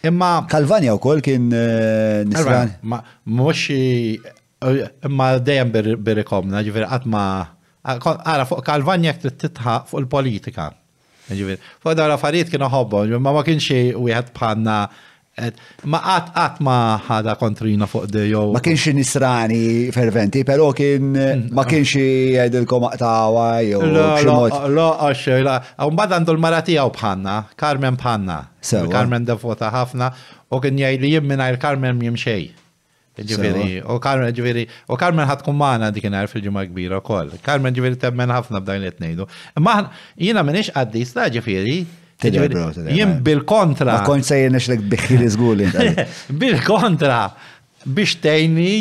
Imma. Kalvanja wkoll kien nisran. Mhux imma dejem birikomna ġifieri qatt ma' Għara, fuq Kalvanja trid titħaq fuq il-politika. Fuq dawn affarijiet kienu ħobbhom, ma ma kienx jħed bħalna ma għat għat ma ħada kontrina fuq de jow. Ma kienx nisrani ferventi, pero kien mm. ma kienx jgħidilkom aqtawa jew. Lo, għax, mbagħad għandu l marati għaw bħanna, Carmen bħanna. Carmen defota ħafna u kien jgħaj li jimmina il Carmen jimxej. Ġiviri, u Carmen ġiviri, u Carmen ħatkun maħna dik narf il-ġimma kbira u koll. Carmen ġiviri temmen ħafna b'dajn li t-nejdu. Maħn, jina minix għaddis ta' ġiviri. Jien bil-kontra. Ma konċa sejjen xlek biħili zguli. <laughs> Bil-kontra, biex tejni,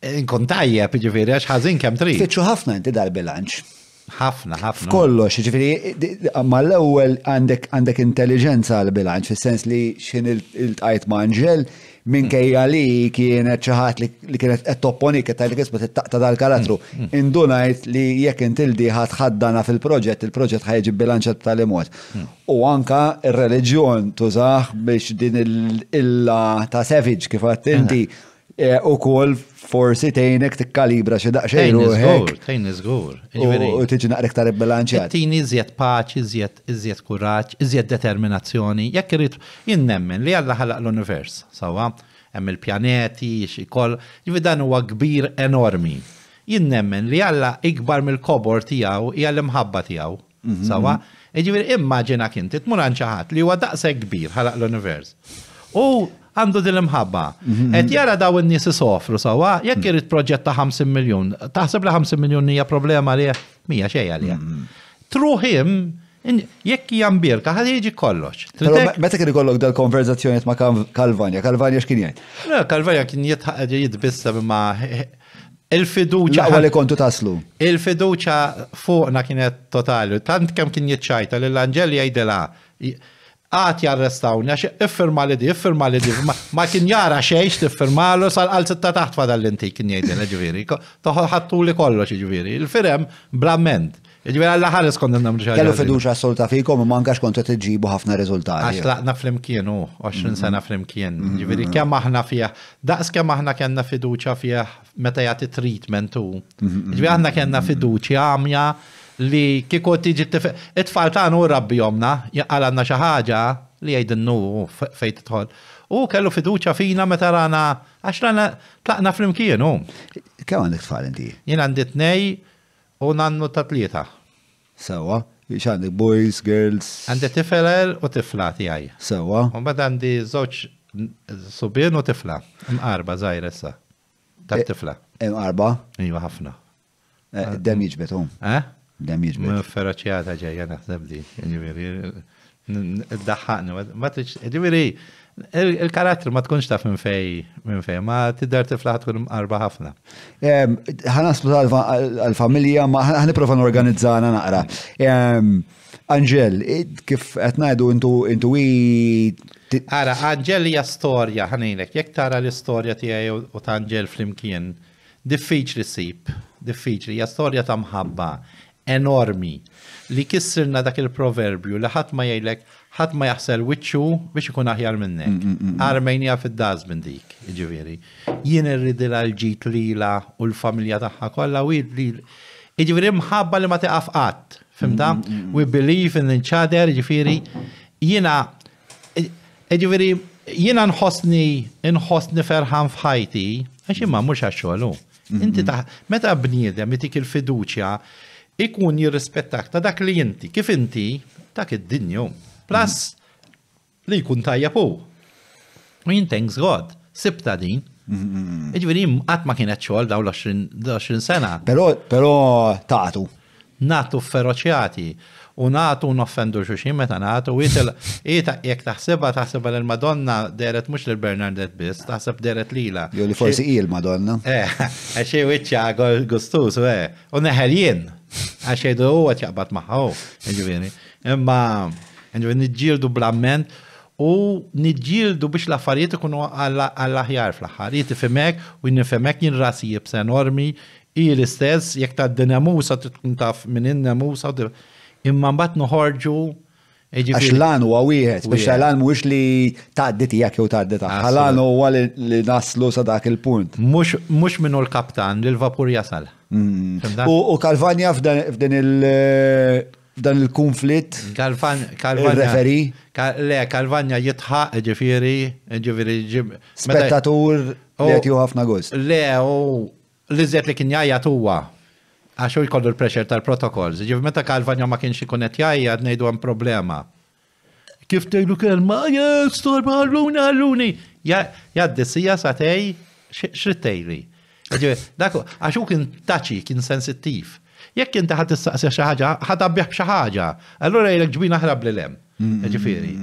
eh, nkun tajjeb ġiviri, għax ħazin kem tri. Fitxu ħafna inti dal-bilanċ. ħafna, ħafna. Kollox, ġifiri, ma l-ewel għandek intelligenza għal-bilanċ, fil-sens li xin il-tajt manġel, Anġel, minkejja li kienet ċaħat li kienet qed topponi kieta li kisbet it-taqta dal karatru mm, mm, mm. Indunajt li jekk intildi ħadħaddana fil-proġett, il-proġett ħajġi bilanċat tal-imot. U anka il reliġjon tużax biex din il-illa ta' savage kif inti eh. Eh, u kol forsi tejnek tikkalibra xi daqsxejn Tejn hekk. Tejn iżgur. U tiġi naqrek ta' t Tini iżjed paċi, iżjed kuraċ, kuraġġ, iżjed determinazzjoni. Jekk irid jien nemmen li Alla ħalaq l-univers, sawa, hemm il-pjaneti, xi koll, dan huwa kbir enormi. Jien nemmen li Alla ikbar mill-kobor tiegħu hija mħabba tijaw, tiegħu. Mhm, sawa, jiġifieri immaġina kinti, t-muranċaħat li huwa daqshekk kbir ħalaq l-univers. U għandu dil-imħabba. Mhm. Et jara daw n-nies sofru, sawa, jekk mhm. jirrit proġett ta' 50 miljon, taħseb li 50 miljon hija problema li mija xej għalija. Mhm. Truħim jekk jam birka, ħad jieġi kollox. Meta kien ikollok dal-konverzazzjoniet ma' Kalvanja, Kalvanja x'kien jgħid? Le, Kalvanja kien bissa ma' il-fiduċa. Għawa li kontu taslu. Il-fiduċa fuqna kienet totali, tant kem kien jitċajta l-Anġel jgħidela għat jarrestawni, għax iffirma li di, iffirma li di, ma kien jara xejx tiffirma l sal għal sitta taħt fadal l-inti kien jgħidin, ġiviri, toħħattu li kollox ġiviri, il-firem bramment. Ġiviri għalla ħares konna namlu xaħġa. Kellu fiduċa assolta fikom, ma nkax kontu t-ġibu ħafna rezultati. Għax laqna fl-imkien, u 20 mm-hmm. sena fl-imkien. Mm-hmm. Ġiviri, kemm aħna fija, daqs kem maħna kena fiduċa fija meta jgħati treatment u. Mm-hmm. Ġviri għanna kena fiduċa għamja li kiko tiġi t it-tfal ta' nu rabbi jomna, għalanna xaħġa li jgħidinnu fejt tħol. U kellu fiduċa fina meta rana, għax rana tlaqna fl-imkien, u. Kemm għandek tfal inti? Jien għandi tnej u nannu ta' tlieta. Sawa, jiex għandek boys, girls. Għandi tifeler u tifla tiegħi. Sawa. U bada għandi zoċ subien u tifla, mqarba zaħir issa. Ta' e- tifla. E- mqarba? Iva ħafna. E- Demiġ betum. Eh? Damir. Ma ferraċjata ġeja naħseb di. Ġiviri, daħħaqni, ma t il-karattri ma tkunx taf minn fej, minn fej, ma tidder tiflaħ tkun arba ħafna. Ħanaslu għal-familja, ma ħaniprofa n-organizzana naqra. Angel, kif għetnajdu intu intu Ara, Anġel hija storja ħanilek, jekk tara l-istorja tiegħi u ta' Angel flimkien, diffiċli sib, diffiċli, hija storja ta' mħabba, enormi li kissirna dak il-proverbju li ħadd ma jgħidlek ħadd ma jaħsel wiċċu biex ikun aħjar minnek. Mm, mm, mm, Armenja fid daż minn dik, ġifieri. Jien irridil l-ġit lila u l-familja tagħha kollha u Iġifieri mħabba li ma teqaf qatt. Fimta? We believe in each other, ġifieri. Jiena ġifieri jiena nħossni nħossni ferħan f'ħajti, għax imma mhux għax Inti ta' meta bniedem mitik il-fiduċja ikun jirrispettak ta' dak li jinti, kif inti, dak id-dinju. Plus, mhm. li jkun tajja pu. U jien thanks God, sibta din. Mhm. Iġveri, għat ma kienet xogħol daw l-20 sena. Pero, pero, tatu. Natu feroċjati u natu n-offendu xuxim meta natu u jitil, <laughs> jita jek taħseba taħseba l-Madonna deret mux l-Bernardet bis, taħseb deret lila. Jo li forsi il madonna Eh, <laughs> għaxie wicċa gustus, eh, u neħel għaxie du oh, u għatjaqbat maħaw, ġivini. Imma, ġivini nġildu blamment, u nġildu biex l-affarijiet ikunu għall ħjar fl-aħħar, ħar jitifimek u jinifimek jien rasi jibsa enormi, il-istess, jek ta' d-nemusa, t-taf minn nemusa, imma mbagħad noħorġu e Għax lan huwa wieħed, biex lan mhux li tgħaddi tiegħek jew tgħaddi tagħha. Lan huwa li naslu sa dak il-punt. Mhux minnu l-kaptan li l-vapur jasal. Mm. U Kalvanja f'dan il- dan il-konflitt. Kalvanja. Referi. Le, Kalvanja jitħaq e ġifiri, e ġifiri ġib. Spettatur oh. li għetju ħafna gost. Le, u oh, l li kien jajat għaxu jkollu l-pressure tal-protokolls. Ġif meta kalvanja ma kienx ikun jaj għad nejdu għan problema. Kif tgħidu kelma, ja storba għalluni għalluni. Jaddissija satej xrittejli. Dak għaxu kien taċi, kien sensittiv. Jek kien taħat s xi xaħġa, ħad abbieħ xaħġa. Allora allura ġbina ħrab li lem. Mm-hmm. Ġifieri.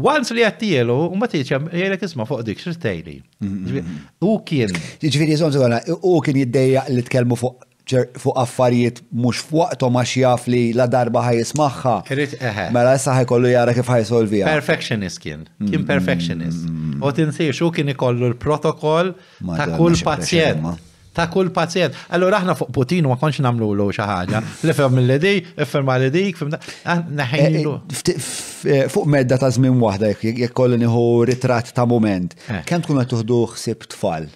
Once li għattijelu, u ma tiċa, jgħidlek isma fuq dik xrittejli. Mm-hmm. U kien. Ġifiri, zonzu għana, u kien jiddeja li t-kelmu fuq fuq affarijiet mux fuqto għax jaf li la darba ħaj jismaxħa. eħe. Mela jessa ħaj kollu jara kif ħaj solvija. Perfectionist kien. Kien perfectionist. Mm. U tinsi u kien ikollu l-protokoll ta' kull pazjent. Ta' kull pazjent. Allora aħna fuq Putin ma konx namlu l xi ħaġa. l ifem l dik, l-ifem l naħejlu. Fuq medda ta' żmien waħda jekk kollu nieħu ritratt ta' moment. Eh. Kemm tkun qed tuħdu ħsieb tfal?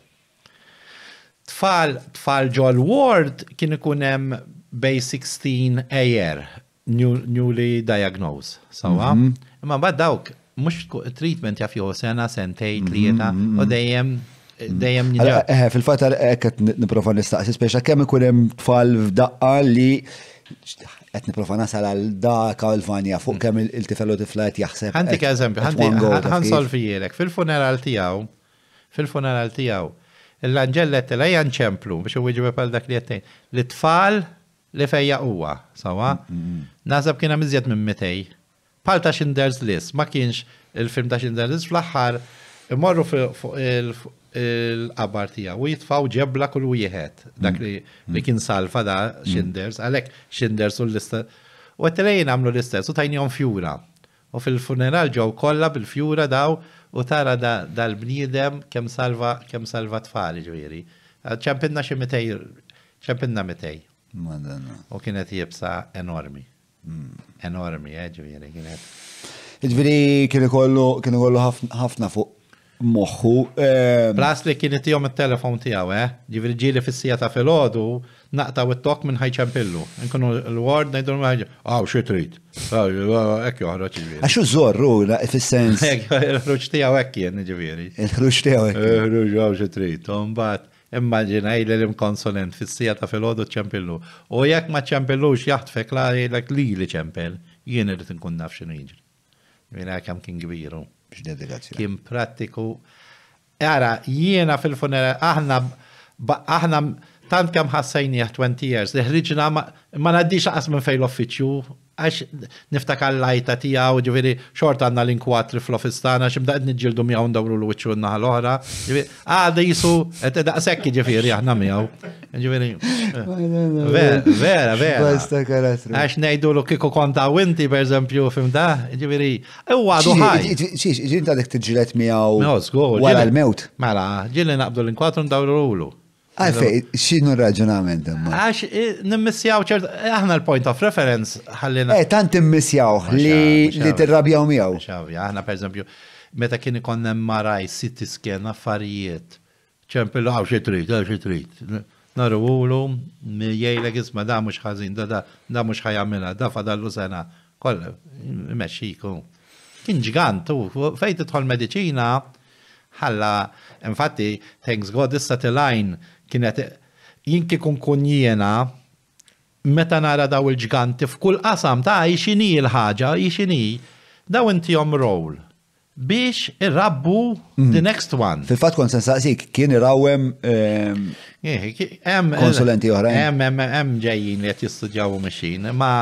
Tfal, tfal Joel Ward kien ikun hemm bej 16 AR, new, newly diagnosed. Sawa? Mhm. Imma bad dawk, mux treatment jaf jow sena, sentej, mhm, tlieta, mhm, u dejjem eh, dejjem Eh, fil-fat eh, qed niprofa nistaqsi speċa kemm ikun hemm tfal f'daqqa li qed niprofa nasal għal daka l-vanja fuq mm. kemm il-tifel u jaħseb. Għandik eżempju, għandik ħansolfijilek. Fil-funeral tiegħu, fil-funeral tiegħu, l-anġellet la janċemplu biex u wieġbe pal dak li jattejn. L-tfal li fejja huwa, sawa? Nasab kiena mizjet minn mitej. Pal ta' Schindler's List, ma kienx il-film ta' Schindler's List fl-axħar imorru fuq il-qabar tijaw u jitfaw ġebla kull wieħed dak li mm. kien mm. salfa da' mm. Schindler's, għalek Schindler's u l istess U għattilejn għamlu l-istess u tajnijom fjura. U fil-funeral ġew kollha bil-fjura daw u tara dal-bniedem kem salva kem salva tfali ġviri. Eh, ċempinna xi mitej, ċempinna mitej. U kienet jibsa enormi. Mm. Enormi, eh, ġviri, kienet. Ġviri kienu kollu ħafna fuq moħħu. Ehm, Plas li kienet jom il-telefon tijaw, eh? Ġivri ġili fissijata ta' ħodu naqtaw it-tok minn ħajċampillu. Nkunu l-ward najdur maħġ, għaw, xie trit. Ekk joħra ċivjeri. Għaxu zorru, fil-sens. <laughs> Il-ħruċ tijaw ekk jen, ġiviri. Il-ħruċ tijaw ekk. Il-ħruċ għaw xie trit. Umbat, immaġinaj li l-imkonsulent fil ta' fil-ħodu ċampillu. U jekk ma ċampillux jaħtfek la jgħidlek li li ċampill, jien irrit nkun naf xinu jġri. Jena kam kien gbiru. Kien pratiku. Għara, jiena fil-funeral, aħna, aħna, tant kam ħassajni għat 20 years, li ħriġna ma naddix għas minn fej l-offiċju, għax niftakar l-lajta tija u ġiviri xort għanna l-inkwatri fl-offistana, xim għedni ġildu mi għaw ndawru l-wicċu n-naħa l ġiviri, għad jisu, għed sekki ġiviri għahna mi għaw. Ġiviri, vera, vera. Għax nejdu l kiku konta winti, per eżempju, fim da, ġiviri, u għadu ħaj. Ġiviri, ġin ta' dik t-ġilet mi għaw. Għara l-mewt. Mela, ġilin naqbdu l-inkwatri ndawru l-ulu. Għalfej, xinu raġunament imma? Għax, nimmissjaw ċert, eh, aħna l-point of reference ħallina. Eh, tant immissjaw li t-rabjaw miegħu. Xavja, aħna per eżempju, meta kien ikon MRI, CT scan, affarijiet, ċempillu għaw xitrit, trit, għaw xie trit. Naru għulu, jgħajlek isma da mux ħazin, da da mux ħajamela, da fadallu sena, koll, meċxiku. Kien ġgantu, fejt tħol medicina, ħalla, infatti, thanks God, issa t-lajn, kienet jinki kun kun meta nara daw il-ġganti f'kull qasam ta' jixini il-ħaġa, jixini, daw inti jom roll biex irrabbu mm. the next one. Fil-fat kon sensaqsik, kien irawem ehm, eh, konsulenti oħra. Em, em, ġejjin li jistudjaw machine, ma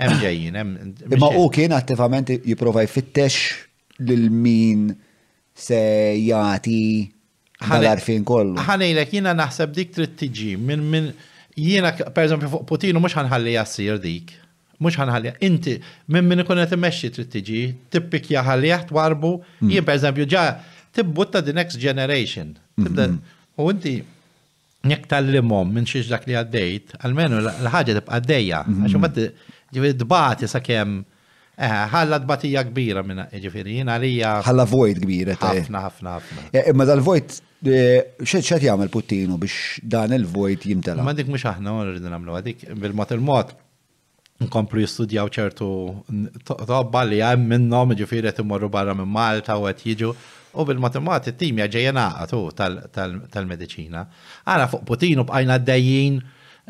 em ġejjin. Ma u kien attivament jiprofa jfittex lil min se jati Għal-arfin kollu. Ħanejlek, jina naħseb dik trid tiġi minn minn jiena per eżempju fuq Putinu mhux ħanħalli jassir dik. Mhux ħanħalli. Inti minn minn ikun qed immexxi trid tiġi, tippikja ħallih twarbu, mm. jien pereżempju ġa tibbutta the next generation. Mm-hmm. Tibda u inti jekk tal-limom minn xiex dak li għaddejt, għalmenu l-ħaġa tibqa' għaddejja, mm-hmm. għax ma dbati sakemm eh, ħalla dbatija kbira minna ġifiri, jina għalija. ħalla vojt kbira. ħafna, ħafna, ħafna. Eh, imma dal-vojt Eh, xed jagħmel Puttinu biex dan il-vojt jimtela. Ma dik mhux aħna rridin nagħmlu għadik bil-mod il-mod nkomplu jistudjaw ċertu tobba li hemm minnhom ġifieri qed imorru barra minn Malta u qed jiġu u bil-matemati il t-tim jaġeja għatu tal-medicina. Għana fuq Putinu bqajna d dajjien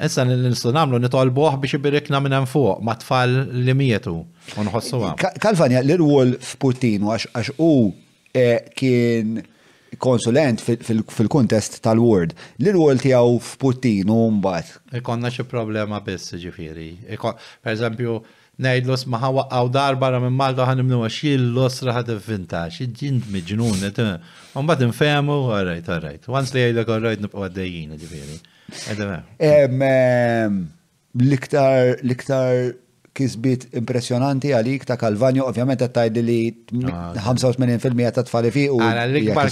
issa l-nistu namlu nitolbuħ biex ibirikna minn fuq ma tfal li mietu u għam. Kalfanja, l-rwol f'Putinu għax u eh, kien konsulent fil-kontest tal-Word. L-Word tijaw f'Putin u mbat. Ikonna xie problema biss ġifiri. Per eżempju, nejd los maħa waqqaw darba ra minn Malta ħan imnu għax l-os raħat vinta, xidġin miġnun, mbat nfemu, għarajt, għarajt. Once li għajdek għarajt nibqaw għaddejjina ġifiri. L-iktar, l-iktar kisbit impressionanti għalik ta' Kalvanju, ovvjament qed tajdi li 85% ah, ta' tfali fiq u l-ikbar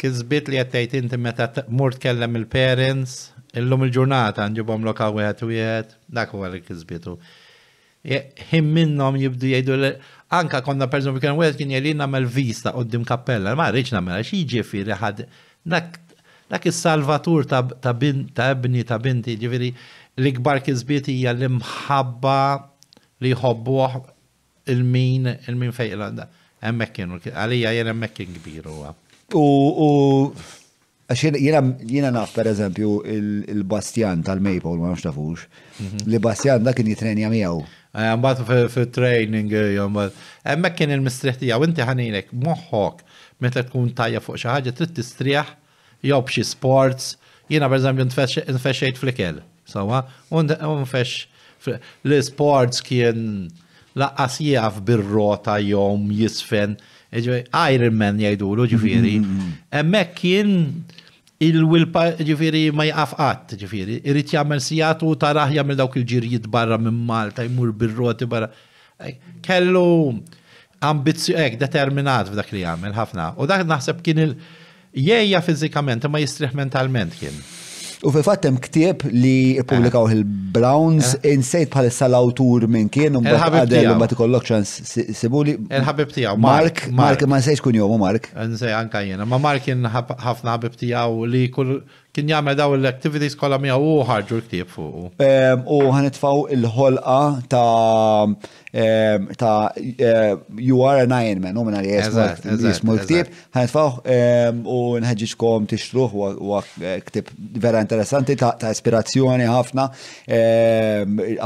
kisbit li qed tgħid inti meta mur tkellem il-parents illum il-ġurnata nġibhom loka wieħed wieħed, dak huwa li kisbitu. Him minnhom jibdu jgħidu li anka konna perżum kien wieħed kien jgħid nagħmel vista qudiem kappella, ma rridx nagħmel għax jiġifieri ħad dak is-salvatur ta' ebni ta' binti ġifieri l-ikbar kisbiet hija l-imħabba li jħobbuħ il-min, il-min fej l-għanda. Emmek kienu, għalija jen emmek kien kbiru. U, għaxin jena naf per eżempju il bastian tal-Maple, ma nafx tafux, mhm. li bastian da kien jitrenja miegħu. Eh, Għambat fil-training, emmek eh, eh, kien il-mistriħ tijaw, inti ħanilek, moħħok, meta tkun tajja fuq xi ħaġa trid tistrieħ jew sports. Jiena pereżempju nfexxejt fl-ikel, sawa, u nfex L-sports kien laqqas jaf bir-rota jom jisfen. Iron Man jajdulu ġifiri. Mm, mm, mm. Emmek kien il-wilpa ġifiri ma jaqafqat ġifiri. Irrit jagħmel sijatu taraħ jgħamil dawk il-ġirjiet barra minn Malta jmur bir-roti barra. Kellu ambizju, ek determinat f'dak li jagħmel ħafna. U dak naħseb kien il- jgħja fizikament ma jistriħ mentalment kien. U fi fattem ktieb li publikaw eh. il-Browns eh. insejt bħalissa l autur minn kien u mbagħad għadel u mbagħad ikollok ċans sibuli. Il-ħabib tiegħu. Mark, Mark ma nsejx kun jomu Mark. Nsej anka jiena, ma Mark kien ħafna ħabib tiegħu li kull kien jagħmel daw l-activities kollha miegħu u ħarġu l-ktieb fuq. U ħanitfgħu il-ħolqa ta' ta' eh, You Are an Iron Man, u minna li jesmu l-ktieb, ħanitfgħu u nħeġġiġkom tixtruh u eh, ktieb vera interessanti ta' ispirazzjoni ħafna,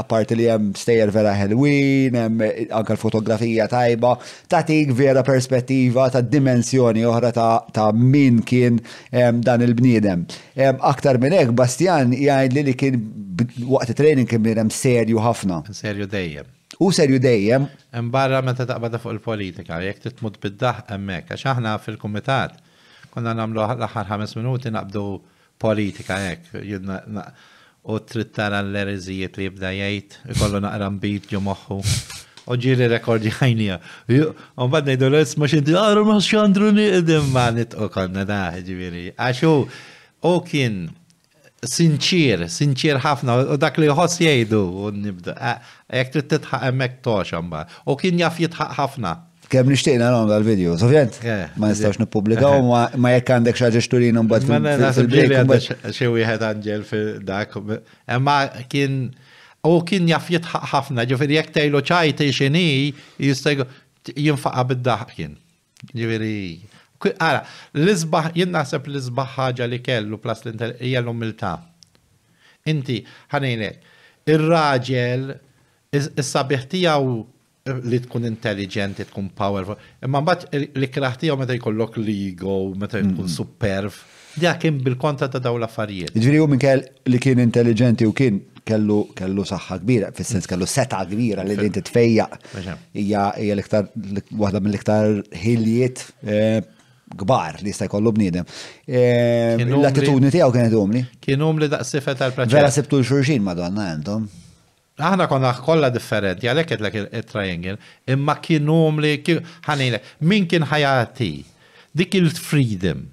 apparti li hemm stejjer vera ħelwin, anke l-fotografija tajba, tagħtik vera perspettiva ta' dimensjoni oħra ta' min kien dan il-bniedem. Aktar minn hekk Bastian jgħid li kien waqt training kien minn serju ħafna. Serju dejjem. U serju dejjem. Imbarra meta taqbada fuq il-politika, jekk titmud bid-daħ hemmhekk, għax aħna fil-kumitat konna nagħmlu l-aħħar ħames minuti naqbdu politika hekk. U trid l erizijiet li jibda jgħid, ikollu naqra mbid ju moħħu. U ġiri rekordi ħajnija. U bad nejdu l-esma xinti, għarru ma xandru niqdim ma u konna daħ ġiviri. Għaxu, u kien sinċir, sinċir ħafna, u dak li jħoss jajdu, u nibda, jek trid titħaq hemmhekk tox u kien jaf jitħaq ħafna. Kem nishtiqna l dal-video, sovjent, eh. ma nistax u eh. ma jek għandek xaġa xturin un bat fil-break. Xi wieħed Anġel fil-dak, imma kien u kien jaf jitħaq ħafna, ġifieri jekk tgħidu ċajti x'inhi jista' jinfaqa bid-daħkin. Ġifieri Għara, l-izbaħ, jien naħseb l-izbaħ ħaġa li kellu plas l-intelligenza l-umilta. Inti, ħanejnek, il-raġel, is-sabiħ tijaw li tkun intelligenti, tkun powerful, imma mbagħad li kraħtijaw meta jkollok ligo, meta jkun superf, dija kien bil-konta ta' daw l-affarijiet. Ġifieri hu minn li kien intelligenti u kien kellu kellu saħħa kbira, fis-sens mm. kellu seta' kbira li inti tfejjaq. Hija hija l-iktar waħda mill-iktar ħiljiet eh, gbar li sta jkollu bnidem. Ehm, l-attitudni tijaw kienet umli. Kien umli sifet tal-proċess. Vera sebtu xurxin madonna entom. Aħna konna kollha differenti, għalek qed il-triangle, imma kien umli ħanejlek min kien ħajati dik il-freedom.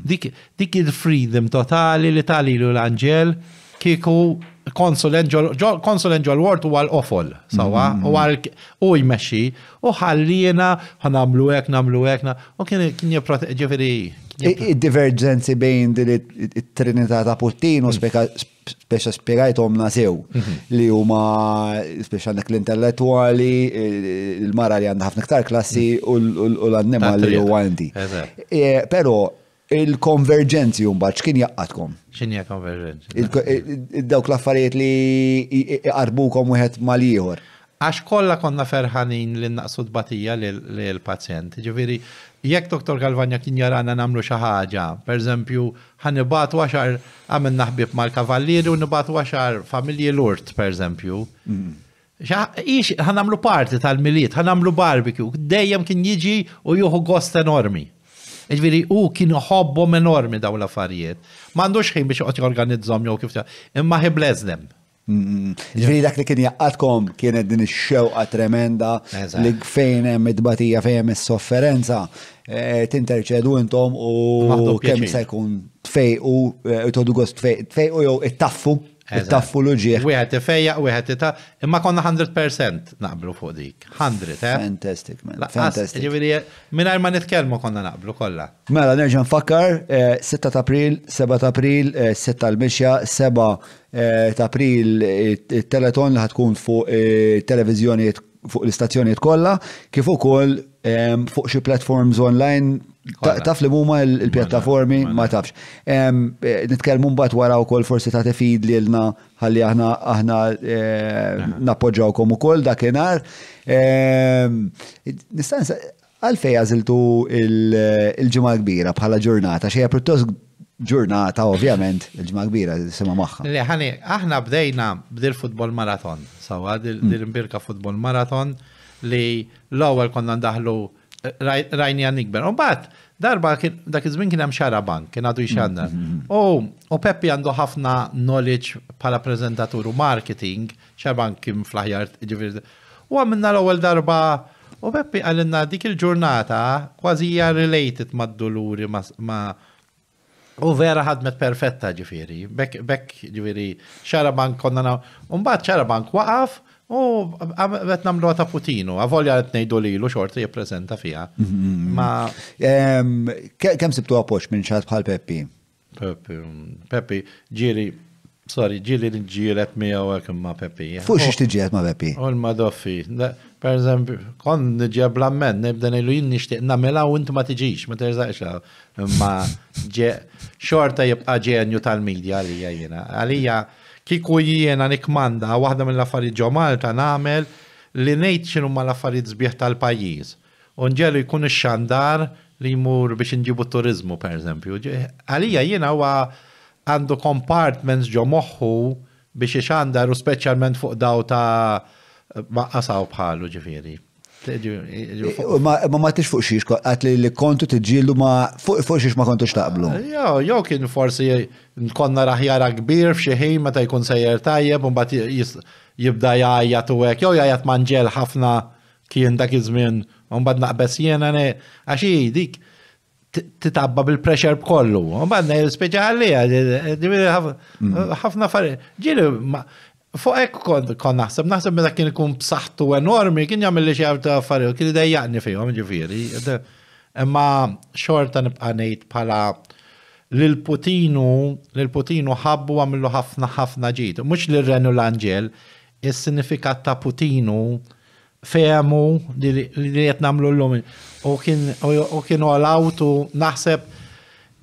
Dik il-freedom totali li talilu l-anġel kieku konsulent ġol wort u għal-ofol, sawa, mm-hmm. u għal u jmexxi, u ħallina, għanamlu għek, namlu għek, u kien kien ġifieri. Id-divergenzi bejn it-Trinità ta' Putin u mm-hmm. speċa spiegħajtom nasew mm-hmm. li huma speċa nek l-intellettuali, il-mara li għandha ħafna ktar klassi u l-annimali li għandi. E, Pero il-konverġenzi jumbaċ, kien jaqqatkom? ċinja konverġenzi? Dawk l-affarijiet li qarbukom wieħed mal-ieħor. Għax kollha konna ferħanin li naqsu batija l-pazjent. Ġifieri, jekk doktor Galvanja kien jarana namlu xi ħaġa, għan nibatu għaxar għamilna naħbib mal-kavallieri u nibatu għaxar familji l-urt, pereżempju. Mm. Ix, namlu parti tal-miliet, namlu barbecue, dejjem kien jiġi u juhu gost enormi. Iġviri, u kienu ħobbom enormi daw l-affarijiet. Mandux ħin biex għot jorganizzom jow kif ta' imma ħiblezlem. Ġviri dak li kien jaqqatkom kienet din ix-xewqa tremenda li fejn hemm id-batija fejn hemm is-sofferenza e, tinterċedu intom u kemm se jkun tfejqu u e, todu tfejqu jew ittaffu Taffu l-ġieħ. Wieħed ifejja, wieħed ita, imma konna 100% naqblu fuq dik. 100, eh? Fantastic, man. Fantastic. Ġiviri, minar ma nitkelmu konna naqblu kolla. Mela, nerġan fakkar, 6 eh, ta' april, 7 ta' april, 6 eh, tal-mixja, 7 eh, ta' april, il-teleton li ħatkun fuq televizjoniet fuq l-istazzjoniet kollha, kif ukoll fuq xi platforms online taf li huma il pjattaformi ma tafx. Eh, nitkellmu mbagħad wara wkoll forsi ta' feed lilna ħalli aħna aħna eh, nappoġġawkom ukoll dakinhar. Nista' għalfej għażiltu il-ġimgħa kbira bħala ġurnata xejja pjuttost ġurnata, ovvjament, il ġma kbira, sema maħħa. ħani, aħna bdejna bdil futbol maraton, sawa, dil-imbirka mm. futbol maraton li l-ewwel konna ndaħlu eh, rajni għan ikber. U bat, darba dak iż-żmien kien hemm xaraban, kien għadu jxanna. Mm, mm, oh, u Peppi għandu ħafna knowledge bħala prezentatur u marketing, xaraban kien fl-aħjar U għamilna l-ewwel darba u Peppi għalinna dik il-ġurnata kważi hija related mad-doluri ma' U vera ħadmet perfetta ġifiri, bekk bek, ġifiri, bank konna na, unbat bank waqaf, u għet namlu għata putinu, għavolja għet nejdu li lu xorti jiprezenta fija. Mm-hmm. Ma. Kem sibtu għapoċ minn xaħat bħal Peppi? Peppi, mm, Peppi, ġiri, Sorry, ġili li ġilet mi għawek ma Peppi. Fux ix tiġilet ma Peppi? U ma doffi, Per eżempju, kon nġieb l nebden il-lu jinn nishtiq namela u inti ma tiġix, ma terżax Ma ġe, xorta jibqa ġenju tal-medja għalija jena. Għalija, kiku jiena nikmanda, waħda mill-affarijiet ġo Malta namel li nejt xinu ma l-affarijiet zbieħ tal-pajjiż. Unġelu jkun xandar li jmur biex nġibu turizmu, per eżempju. Għalija jiena huwa. Wa għandu compartments ġo moħħu biex iċandar u specialment fuq daw ta' maqqasaw bħalu ġifiri. Ma ma tix fuq xiex, għat li kontu t-ġillu ma fuq xiex ma kontu xtaqblu. Jo, jo kien forsi nkonna raħjara kbir fxieħin meta jkun sejjer tajjeb, un bat jibda jajat u għek, jo jajat manġel ħafna kien dak iż-żmien, un bat naqbess jena, għaxi dik titabba bil-pressure b'kollu. U banna jispeċa għallija, ħafna affari. Ġiri, fuq ek kon naħseb, naħseb meta kien ikun b'saħħtu enormi, kien jagħmel li xi ta' affari, kien idejjaqni fihom ġifieri. Imma xorta nibqa' ngħid bħala lil-Putinu, lil-Putinu ħabbu għamillu ħafna ħafna ġid. Mhux lil-Renu l-Anġel, is-sinifikat ta' Putinu fermu li qed nagħmlu llum u kienu allowed u naħseb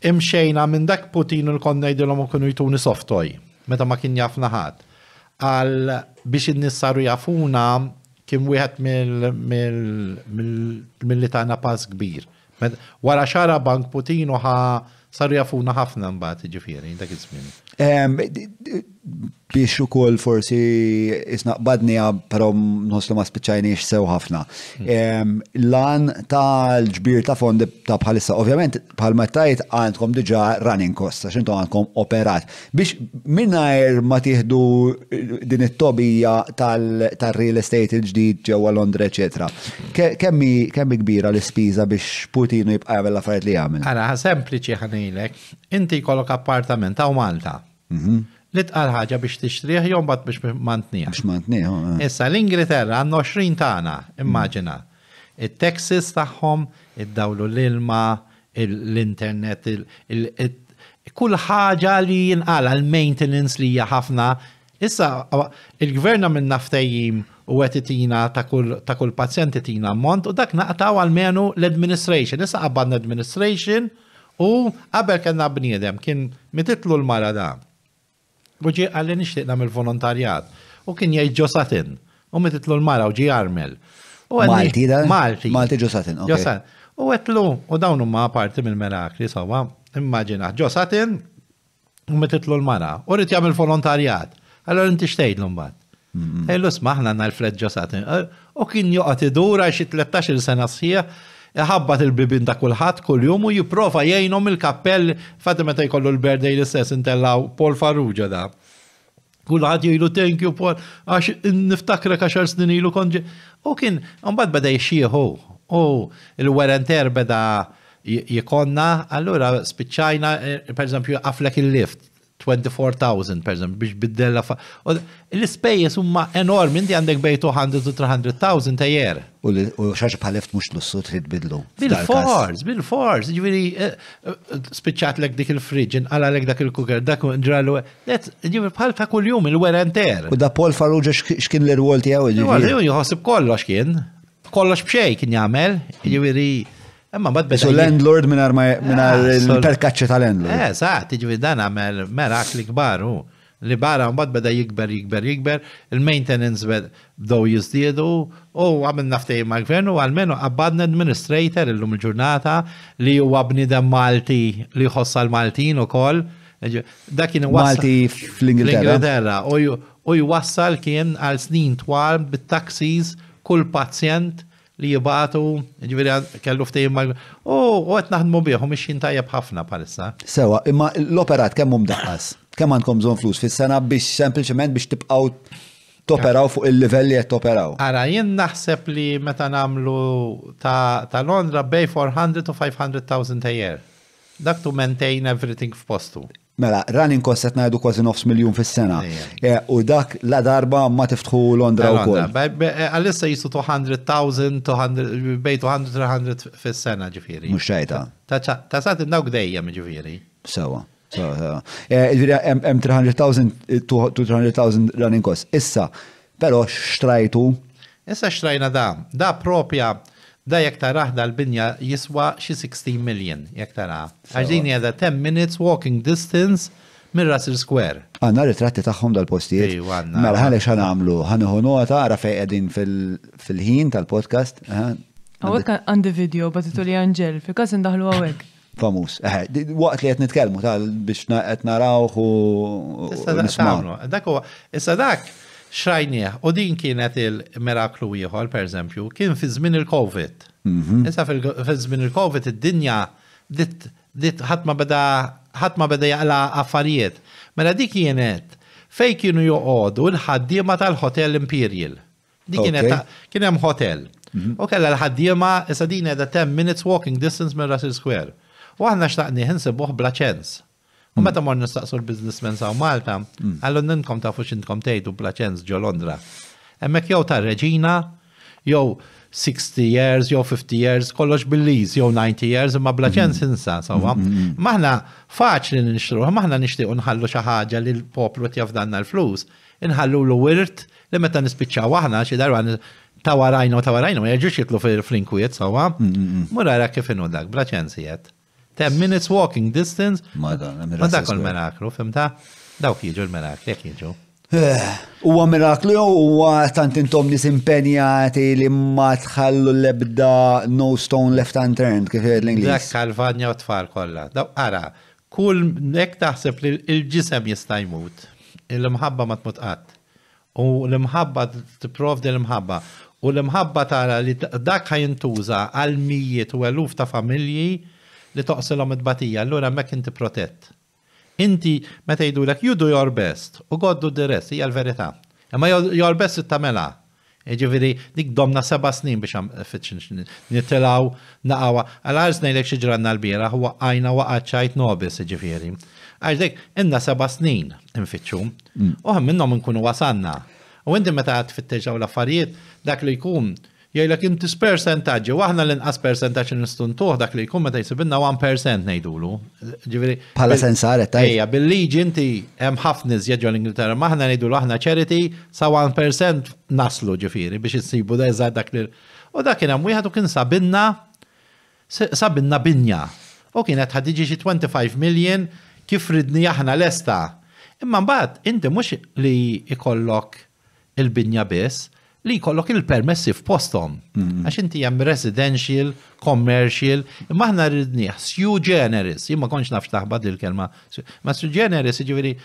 imxejna minn dak Putin il konna jidilhom u kienu jtuni softoj meta ma kien jafna ħadd. Għal biex in-nies saru jafuna kien wieħed mill-li tagħna pass kbir. Wara xara bank Putin ħa saru jafuna ħafna mbagħad ġifieri dak iż-żmien biex u kol forsi isnaqbadni għab parom nħoslu ma spiċajni sew ħafna. Hmm. Lan tal-ġbir ta' fondi ta' bħalissa, ovvjament bħal tajt għandkom diġa running cost, għax għandkom operat. Biex minnajr ma tiħdu eh, din it-tobija tal-real estate il-ġdid ġewwa Londra, ecc. Hmm. Kemmi kbira l-ispiża biex Putinu jibqa' jagħmel affarijiet li jagħmel. Ara sempliċi ħanilek, inti jkollok appartament ta' Malta. Mhm li tqal ħaġa biex tixtrih jom bat biex mantniha. Biex mantniha. Eh. Issa l-Ingilterra għanno 20 tagħna, immaġina. It-Texas tagħhom, id-dawlu l-ilma, l-internet, kull ħaġa li jinqala l-maintenance li hija ħafna. Issa il-gverna minn naftajim u għetitina ta' kull pazjenti tina mont u dak naqtaw għal-menu l-administration. Issa għabban l-administration u qabel kena bniedem kien mititlu l-mara da' Uġi għalli nixtieq nagħmel volontarjat. U kien jgħid ġosatin. U meta l-mara u ġi jarmel. Malti da? Malti. Malti ġosatin. Ġosatin. U għetlu, u dawn huma parti mill-merakli sawa, immaġina, ġosatin, u meta l-mara. U rrit jagħmel volontarjat. Allora inti xtejt l-mbagħad. Ejlu smaħna għanna l-Fred Ġosatin. U kien joqgħod idura xi 13 sena sħiħ ħabbat il-bibin ta' kulħadd kuljum u jipprova jgħinhom il-kappell fatti meta jkollu l-berdej l-istess intellaw Paul Farrugia da. Kulħadd jajlu thank you Paul għax niftakrek għaxar snin ilu konġi. U kien mbagħad bada jxieħu. U il-werenter beda jikonna, allura spiċċajna, eh, per eżempju, għaflek il-lift 24,000 per biex biddella fa. L-ispejjes umma enorm, inti għandek bej 200 300000 300,000 tajjer. U xax bħaleft mux nussu trid bidlu. Bil-fors, bil-fors, ġviri, spiċċat l dik il-friġin, għala l dak il-kuker, dak ġralu, ġviri bħal ta' kull-jum il enter. U da Paul Farrugia xkien l-rwol tijaw. Jħosib kollox kien, kollox bxej kien jgħamil, ġviri. Emma bad beda. So landlord minar ah, il-perkaċċi tal-landlord. Eh, sa' tiġi dan għamel merakli kbar u li barra mbagħad beda jikber jikber jikber, il-maintenance bdew jizdiedu, u għamilna ftehim mal gvernu għalmenu qabbadna administrator illum il-ġurnata li abni bnidem Malti li ħossal l-Maltin ukoll. Dak kien Malti fl-Ingilterra. U jwassal kien għal snin twal bit-taxis kull pazjent li jibgħatu, ġifieri kellu ftehim mal oh, u għet naħdmu bihom ix tajjeb ħafna palissa. Sewa, imma l-operat kemm hum daqqas? Kemm għandkom żon flus fis-sena biex sempliċement biex tibqgħu toperaw fuq il-livelli qed toperaw. Ara, jien naħseb li meta nagħmlu ta' Londra bej 400 500,000 a year. Dak to maintain everything f'postu. Mela, running cost qed ngħidu kważi nofs miljun fis-sena. E, u dak la darba ma tiftħu Londra wkoll. E, għalissa jisu 200,000 bej 200 fis-sena ġifieri. Mhux xejta. Ta' sat innawk dejjem ġifieri. Sewa. E, hemm 300,000 200,000 running cost. Issa, però xtrajtu. Issa xtrajna da, da propja da jek taraħ l binja jiswa xi 16 million jek taraħ. Għaxdin jada 10 minutes walking distance minn Russell Square. Għanna ritratti taħħom dal-postijiet. Mela ħalix ħan għamlu, ħan nota għara fejqedin fil-ħin tal-podcast. Għawek għandi video batitu li għanġel, fi kas ndaħlu għawek. Famus, waqt li għet nitkelmu tal biex għet narawħu. Issa dak, xrajnieħ, u din kienet il-miraklu ieħor, per eżempju, kien fi żmien il-Covid. Mhm. Issa fi żmien il-Covid id-dinja dit dit ħatma beda ħatma beda jaqla affarijiet. Mela dik kienet fej kienu joqogħdu l-ħaddiema tal-Hotel Imperial. Dik kienet kien hemm hotel. Mhm. U kellha l-ħaddiema issa din qiegħda 10 minutes walking distance minn Russell Square. U aħna xtaqni ħinsibuh bla ċens. U meta mm. mor nistaqsu l-biznismen sa' Malta, mm. għallu ninkom ta' fux kom tejdu Plaċenz ġo Londra. Emmek jow ta' Reġina, jow 60 years, jow 50 years, kollox billiz, jow 90 years, imma Plaċenz mm. insa, sawa. Maħna faċli nixtru, maħna nixtiqu nħallu xaħġa li l-poplu t-jafdanna l-flus, nħallu l-wirt li meta nispiċċaw aħna xi darwan tawarajna u tawarajna, ma ma jerġux jitlu fil sa' għam. Mura kif inu dak, Plaċenz jiet. 10 minutes walking distance. Ma dak il-menaklu, fimta? Dawk jiġu l-menaklu, jek jiġu. Eh, huwa miraklu jew huwa tant intom nisimpenjati li ma tħallu l-ebda no stone left unturned kif jgħid l inglis Dak kalvanja u tfal kollha. Daw ara, kull hekk taħseb li l-ġisem jista' jmut, mħabba imħabba ma tmut qatt. U l-imħabba tipprovdi l mħabba U l mħabba tara li dak ħajintuża għal mijiet u eluf ta' familji li toqsilhom it-batija, allura mek inti protett. Inti meta jgħidulek you do your best u God do the rest, hija l-verità. Imma your best tamela. Ġifieri dik domna seba' snin biex nittilgħu naqgħa. Għal ngħidlek xi ġranna l-bieraħ huwa għajna waqgħad ċajt nobis, ġifieri. Għax dik inna seba' snin nfittxu. Uħem mm. minnhom nkunu wasanna. U inti meta għad fitteġaw l-affarijiet dak li jkun jgħidlek inti percentaġġi, waħna l-inqas percentaġġ nistun tuħ dak li jkun meta jsibilna 1% ngħidulu. Pala sensare, ta' qed Ejja, bil-liġi inti hemm ħafna iżjed ġol Ingilterra, maħna nejdulu aħna charity sa 1% naslu ġifieri biex insibu da eżatt dak li. U dak kien hemm wieħed u kien sabinna sabinna binja. U kienet ħadġi xi 25 million kif ridni aħna lesta. Imma mbagħad inti mhux li ikollok il-binja biss, li jkollok il-permessi f'postom. Għax inti hemm residential, commercial, imma aħna rridni Sju generis, jien ma konx nafx taħbad il-kelma, ma sui generis jiġifieri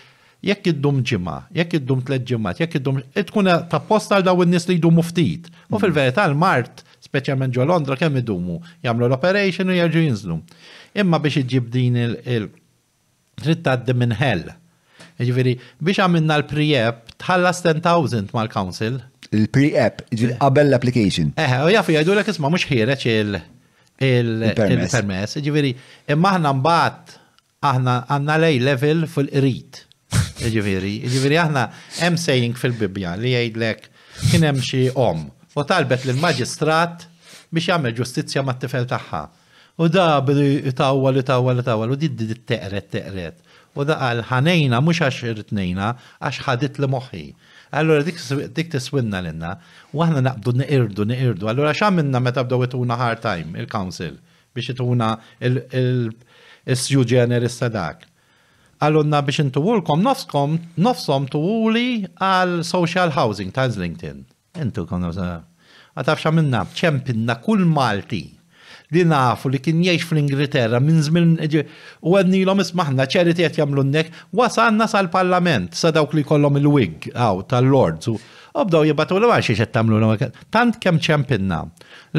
jekk iddum ġimma, jekk iddum tliet ġimmat, jekk id tkun ta' posta għal daw in-nies li dum ftit. U fil-verità l-Mart, speċjalment ġo Londra, kemm idumu, Jamlu l-operation u jerġu jinżlu. Imma biex iġib din il- trid d dimin hell. Ġifieri biex għamilna l prijeb tħallas 10,000 mal-council il-pre-app, eh. qabel l-application. Eħe, eh, u jafu jgħidu l-ek isma mux ħireċ il-permess, ġiviri, imma ħna mbaħt aħna għanna lej level fil-qrit. <laughs> Ġiviri, ġiviri aħna hemm saying fil-Bibja li jgħidlek kien hemm xi om u talbet lil maġistrat biex jagħmel ġustizzja mat-tifel tagħha. U da bidu tawwal u tawwal u tawwal u diddi teqret teqret. U da qal ħanejna mhux għax irtnejna għax ħadit li moħħi. Allora dik tiswinna l-inna, u għahna naqbdu neqirdu, neqirdu. Allora xa meta bdow ituna hard time, il-council, biex ituna il-sju generis dak. Allora biex intuwulkom nofskom, nofsom tuwuli għal social housing ta' LinkedIn. Intu konna għataf xa minna, ċempinna kull Malti li nafu li kien jgħix fl-Ingilterra minn żmien u għedni l-om ismaħna ċeriti għet jamlunnek wasanna sal-parlament sa dawk li kollom il-wig għaw tal-lords u għabdaw jibbatu l għaxi xet tamlu l tant kem ċempinna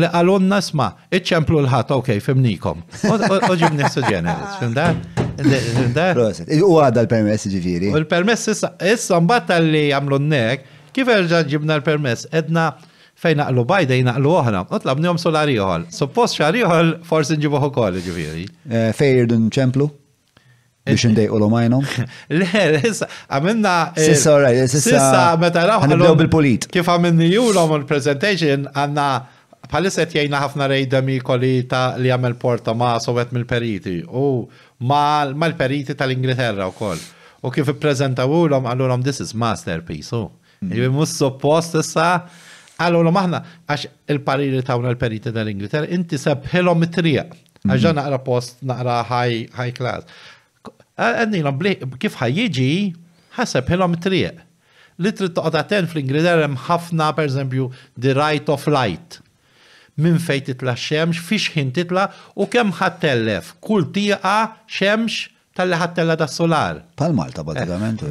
li għalunna sma iċċemplu l-ħat ok fimnikom uġib s-ġeneris fimda U għadda l-permess ġiviri U l-permess issa mbatta li nek kif erġa ġibna l-permess edna fejn naqlu bajda jinaqlu oħra. Utlab njom solari uħal. Suppost xar uħal forsi nġibuħu kol ġifiri. Eh, Fejr dun ċemplu? biex eh, ndej u l majnom? <laughs> Le, issa, għamilna. Eh, sissa, right, sissa, meta raħu. Għanibdew bil-polit. Kif għamilni jurhom il-presentation, għanna bħaliset jgħajna ħafna rejda mi kolita li għamil porta ma sowet mill-periti. U ma l-periti tal-Ingilterra u koll. U kif i-prezentawu l-om, għallu l-om, this is masterpiece. U, jgħi mus suppost issa, Għallu maħna, għax il-pariri tawna l-periti tal-Ingilterra, inti sebħilom it-trija. Għax naqra post, naqra high class. Għadnilom, kif ħajjiġi, ħasebħilom it-trija. Li trid toqgħod fl-Ingilterra hemm ħafna pereżempju the right of light. Min fejn titla' xemx, fix ħin titla' u kemm ħattellef. Kull tieqa xemx tal-li ħattella da solar. Pal-Malta, batikament.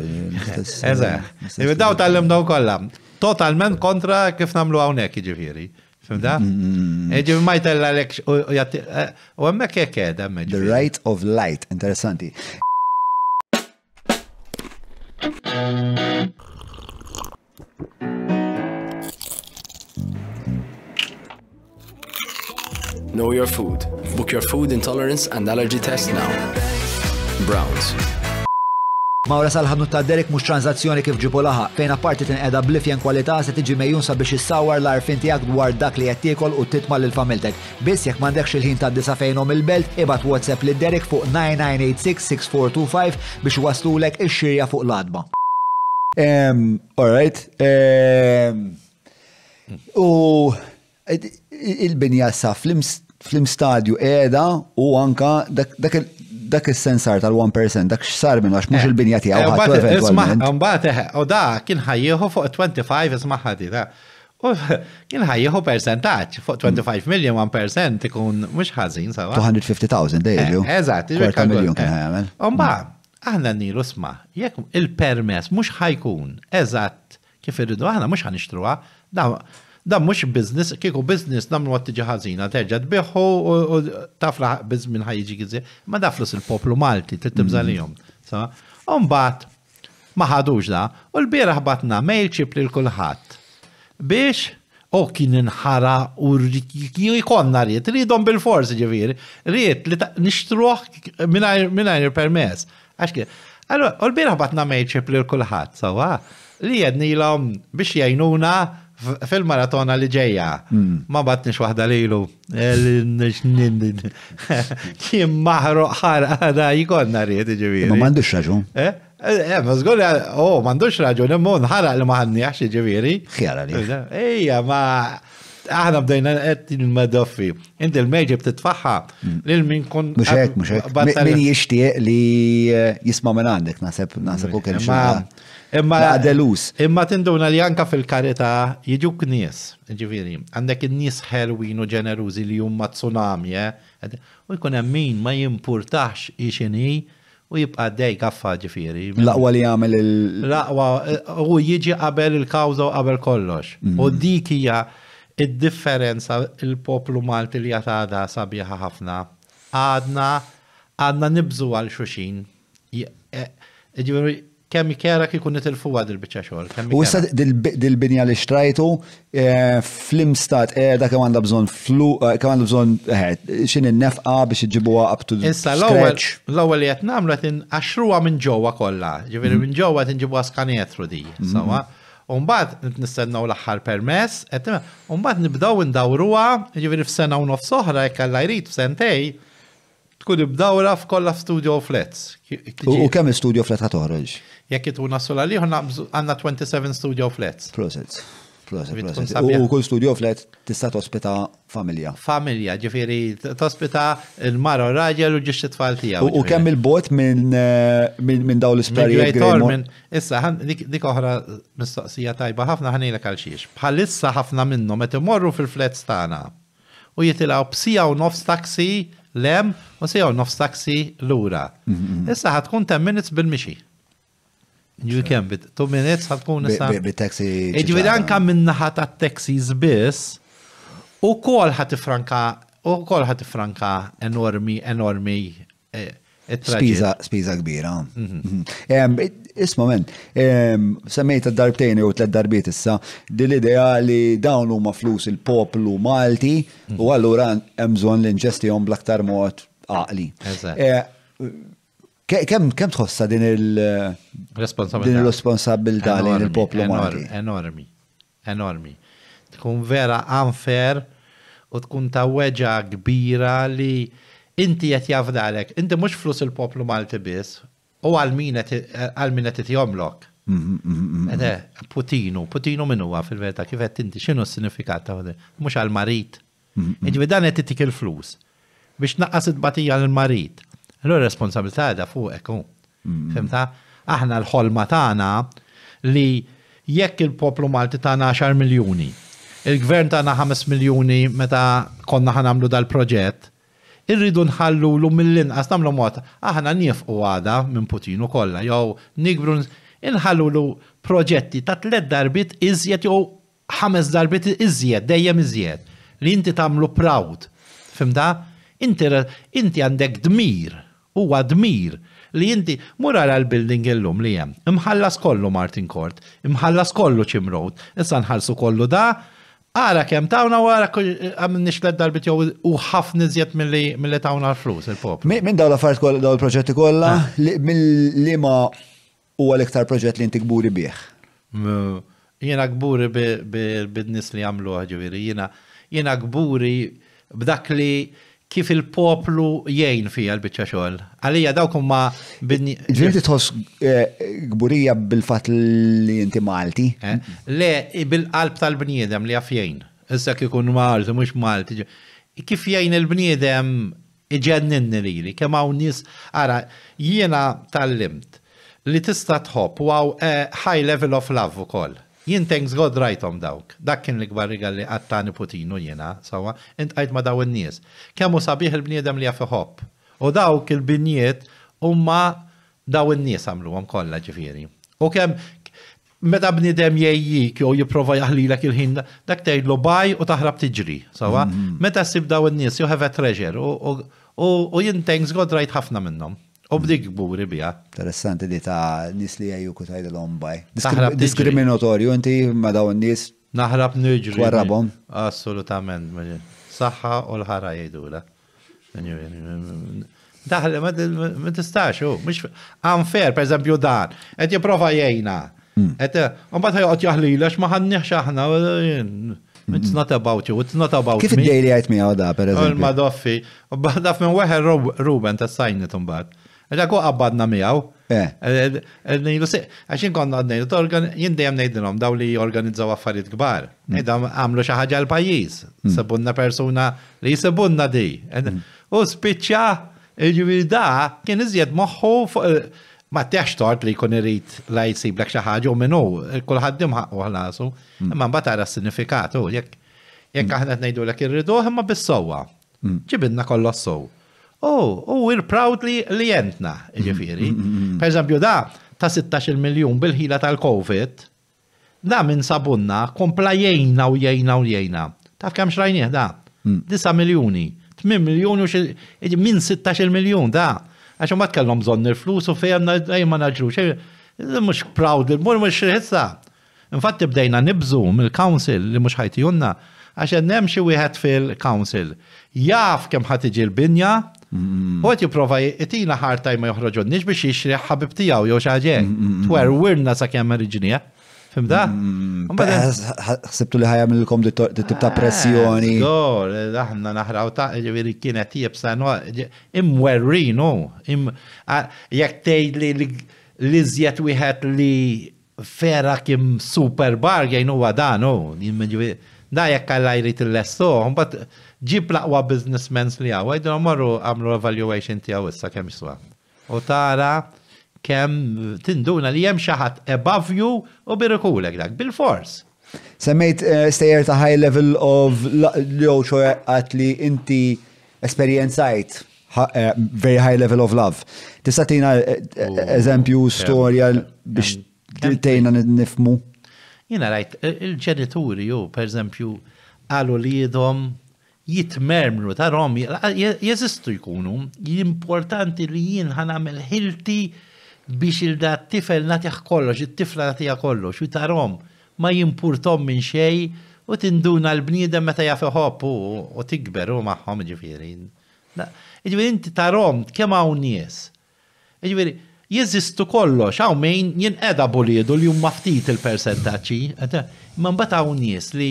Eżaħ. Daw tal-lim daw kollam totalment kontra kif namlu għawnek iġifiri. Fimda? Mm, mm, mm. e Ġifiri ma jtella l u għemmek jek edem. The jiġifieri. right of light, interessanti. Know your food. Book your food intolerance and allergy test now. Browns sal salħanu ta' Derek mux tranzazzjoni kif ġibu laħa, fejn apparti tin tinqeda blifjen kwalità se tiġi mejjun sabiex issawar l-arfin tiegħek dwar dak li qed tiekol u titma' lil familtek. Biss jekk m'għandekx il-ħin ta' disa fejnhom il-belt, ibad WhatsApp lil Derek fuq 9986-6425 biex waslulek ix-xirja fuq l-adba. Um, alright. Um, u il-binja sa fl-imstadju edha u anka dak dak is-sensar tal-1% dak sar minn għax mhux eh, il-binja tiegħu eh, ħadd. Eh, u da kien ħajjieħu fuq 25 isma' ħadi da. Kien ħajjieħu percentaġġ fuq 25 million 1% ikun mhux ħażin sawa. 250,000 dejju. Eżatt, kwarta miljon kien ħajamel. Mbagħad aħna nilu sma, jekk il-permess mhux ħajkun eżatt kif irridu aħna mhux ħanixtruha, Da mux biznis, kieku biznis namlu għatti tiġi teġad terġa tbiħu u tafra minn ħajġi għizzi, ma daflus il-poplu Malti, t-tibżalijom. Mm-hmm. Umbat, maħadux da, u l-biraħ batna mailchip li l-kulħat. Biex, u kien nħara u jikonna riet, ridom bil-fors ġivir, riet li nishtruħ minna permess. Għaxki, għallu, u l-biraħ batna mailchip li l-kulħat, sawa, li jedni l-om biex jajnuna fil-maratona li ġeja, hmm. ma batnix wahda lilu, kim maħruq ħarqada jikonna rrit ġiviri. Ma mandux raġun. Eh? eh, ma zgur, o, oh, mandux raġun, immun ħaraq li maħanni għax ġiviri. Xjara li. Ejja, eh, ma aħna bdejna qed il-medoffi. Inti l-meġib titfaħħa hmm. lil min kun. Mhux hekk, Min jixtieq li jisma' minn għandek naħseb naħseb hmm. ukoll. Eh, Imma delus. Imma tinduna li anka fil-karita jiġuk nies, ġifiri, għandek in-nies ħerwin u ġenerużi li huma tsunami, eh? u jkun hemm min ma jimpurtax ixini u jibqa' dej kaffa ġifiri. L-aqwa li jagħmel il- laqwa eh, u jiġi qabel il-kawża u qabel kollox. Mm. U dik hija id-differenza il-poplu Malti li għatada sabiħa ħafna. Għadna għadna nibżu għal xuxin. Eh, ġifiri, kemm kera kikun nitilfu għad il-bicċa xogħol. U issa dil-binja li xtrajtu eh, fl-imstat edha eh, kemm għandha bżonn flu, eh, kemm għandha bżonn xin innefqa biex iġibuha up to Issa l-ewwel li qed nagħmlu qed inqaxruha minn ġewwa kollha, ġifieri mhm. minn ġewwa qed inġibuha skanetru di, mhm. sawa. Umbat nistennaw l-axħar permess, umbat nibdaw ndawruha, ġifieri f'sena u nofs oħra jekk alla jrid f'sentej, tkun ibdawra f'kolla f'studio flats. U kemm studio flat ħatoħroġ? Jekk ituna sola li għandna 27 studio flats. Proset. U kull studio flat tista' tospita familja. Familja, ġifieri tospita l-mara raġel u ġiex it-tfal tiegħu. U kemm il-bot minn eh, minn dawn l-isperijiet. Issa dik oħra mistoqsija tajba ħafna ħanilek għal xiex. Bħalissa ħafna minnhom qed imorru fil-flats tagħna u jitilgħu psija u nofs taksi lem u sejaw nofs taksi l-ura. Mm-hmm. Issa ħatkun 10 minutes bil-mixi. Ġu kem, 2 minutes ħatkun issa. Bil-taksi. E Iġviri anka minnaħa ta' taxis biss u kol ħatifranka, u kol ħatifranka enormi, enormi. Eh, e spiza, spiza kbira. Mhm. Mhm. Isma men, semmejta darbtejn u tlet darbiet issa, l idea li dawn huma flus il-poplu Malti hmm. u allura hemm l-inġesti nġestihom bl-aktar mod għaqli. Eh, kem tħossa din il-responsabilità li il-poplu Malti? Enormi, enormi. Tkun vera unfair u tkun ta' weġa kbira li inti qed jafdalek, inti mhux flus il-poplu Malti biss, u għal-mina eh, t-jomlok. Mhm, mhm, mhm, Ede, Putinu, Putinu minn huwa fil-verta, kif qed inti x'inhu s-sinifikat ta' mhux għal-marit. Iġbi dan qed titik il-flus biex naqqas it-batija l-marit. L-għu responsabilità da fuq eku. Fimta? Aħna l-ħolma tagħna li jekk il-poplu Malti tagħna 10 miljuni, il-gvern tagħna 5 miljuni meta konna ħanamlu dal-proġett, irridu nħallu l mill-inqas namlu mod aħna nifqu għada minn putinu kolla, kollha jew nħallu l proġetti ta' tliet darbit iżjed jew ħames darbit iżjed dejjem iżjed li inti tagħmlu proud. Fimda? Inti inti għandek dmir, huwa dmir li inti mur l-building illum li jem. Imħallas kollu Martin Court, imħallas kollu ċimrot, issa nħallsu kollu da' Għara kem tawna u għara għam nixled darbit jow u ħafna zjed mill-li tawna l-flus il-pop. Minn daw l affarit kol, daw l-proġetti kolla, ah. li ma u għal-iktar proġett li inti gburi bieħ? Jena gburi bil-nis li għamlu għagġiviri, jena gburi b'dak li kif il-poplu jgħin fija l-bicċa xogħol. Għalija dawk huma Ġinti tħoss eh, gburija bil-fatt li inti Malti? Eh? Le, bil-qalb tal-bniedem li għafjejn. Issa kikun Malti, mhux Malti. Kif jgħin il-bniedem iġenninni lili, kemm hawn nies ara jiena tal-limt li tista' tħobb wow eh, high level of love ukoll. Jien thanks God rajtom dawk. Dak kien l-ikbar rigal li għattani Putinu jena, sawa, int għajt ma daw n-nies. Kemmu sabiħ il-bniedem li għafiħob. U dawk il bniet umma daw n-nies għamlu għam kolla ġifiri. U kem meta bnidem jiprofa jahli jipprova jaħlilek il-ħin, dak tgħidlu baj u taħrab tiġri, sawa? Mhm. Meta sib daw n-nies, you have a treasure, u jien thanks God rajt ħafna minnhom. Obdik bdik gburi bija. Interessanti di ta' nis li għaju kutajda l-ombaj. Diskriminatorju, inti ma daw n-nis. Naħrab nġri. Warrabom. Assolutament, Saħħa u l-ħara jgħidula. Daħle, ma t-istax, u, mux, unfair, per eżempju, dan, et jiprofa jgħina. Hmm. Et, un unbat ħajqot jahlilax, ma ħanniħx aħna, It's hmm. not about you, it's not about me. Kif id-dejli għajt mi għada, per eżempju? Il-madoffi, bħadaf minn weħer Ruben ta' sajnet bat. Għaku għabbadna miegħu. Eh. Eh, eh, Nejlu se, għaxin konna għadnejlu, t-organ, jindijem daw li jorganizzaw affarijiet gbar. Nejdam mm. għamlu xaħġa l-pajis, mm. sebunna persuna li sebunna di. Mm. U spiċċa, ġiviri da, kien iżjed moħħu ma t-teħx tort li kun irrit la jisib l xaħġa u minnu, kullħaddim ħaqqu ħlasu, imma mbatara s-sinifikatu, jek jek aħna t-nejdu l-ek irridu, imma bis-sowa. Ġibinna kollu s-sowa. Oh, oh, we're proud li jentna, ġifiri. Mm, mm, mm, per eżempju, da, ta' 16 miljon bil-ħila tal-Covid, da minn sabunna, kompla jajna u jajna u jajna. Taf kam xrajnieh da? 9 miljoni, 8 miljoni u minn 16 miljon da. Għaxu ma tkellom zonni il-flus u fejna ma naġru. Mux proud, mur mux xirħessa. Infatti bdejna nibżu mill-council li mux ħajtijunna. junna għaxen nem xi wieħed fil-council. Jaf kem ħad tiġi l-binja, u għet jiprofa jitina ħartaj ma nix biex jixriħ ħabib tijaw jo xaġe, Twer wirna sa' kem oriġinija. Eh? Fimda? Xsibtu li ħajam l kom tip ta' ah, pressjoni. Dor, daħna eh, naħraw ta' ġiviri kienet jibsa no? Jek tejd li li zjet wieħed li fera kim super bar jgħinu għadanu. Ġiviri da jekk għalla jrid il-lesso, mbat ġib laqwa businessmen li għaw, għajdu għamru għamru evaluation għaw issa kem jiswa. U tara kemm tinduna li jem xaħat above you u birrikulek dak, bil-fors. Semmejt eh, stejjer ta' high level of jow xoja għat li inti esperienzajt eh, very high level of love. Tista' tina eh, eżempju storja biex tejna nifmu? Jina rajt, e, il-ġenituri ju, per eżempju, għalu li jidhom jitmermru ta' rom, jeżistu jkunu, importanti li jien għamil ħilti biex il-da t-tifel natiħ kollox, it-tifla natiħ kollox, u ta' rom ma jimpurtom minn xej u tinduna l-bniedem meta jafeħob u tikber u maħħom ġifirin. Ġifirin, inti ta' rom, kema' hawn nies. Ġifirin, jeżistu kollox, hawn min jinqeda buliedu li huma ftit il-persentaċċi. Imma mbagħad hawn nies li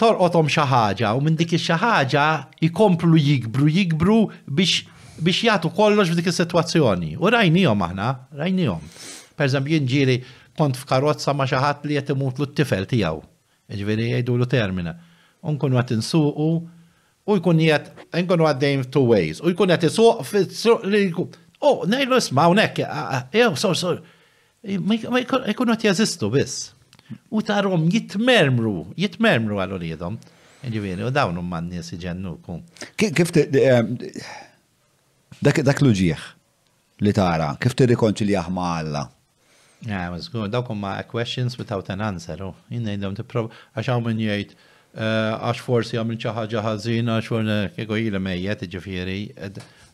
torqothom xi ħaġa u minn dik ix-xi ħaġa jkomplu jikbru jikbru biex biex jagħtu kollox f'dik is-sitwazzjoni. U rajnihom aħna, rajnihom. Pereżempju jien ġieli kont f'karozza ma xi ħadd li qed imutlu t-tifel tiegħu. Ġifieri jgħidulu termina. Unkun qed insuqu u jkun jgħat, nkun għaddejn two ways, u jkun qed jgħat jisuq, Oh, nejlu isma, unek, jew, so so, Ma għat jazistu biss. U tarom jitmermru, jitmermru għallu li jidom. Ġiviri, u dawn u man nis iġennuku. Kif dak l-ġieħ li tara, kif ti rikonċiljaħ ma Alla? Yeah, it was good. Dawk ma questions without an answer. Oh, jinnej dawm t-prov, għax għaw minn jgħid, għax forsi għamil ċaħġa ħazina, għax forsi kiko jgħile mejjet, ġifiri.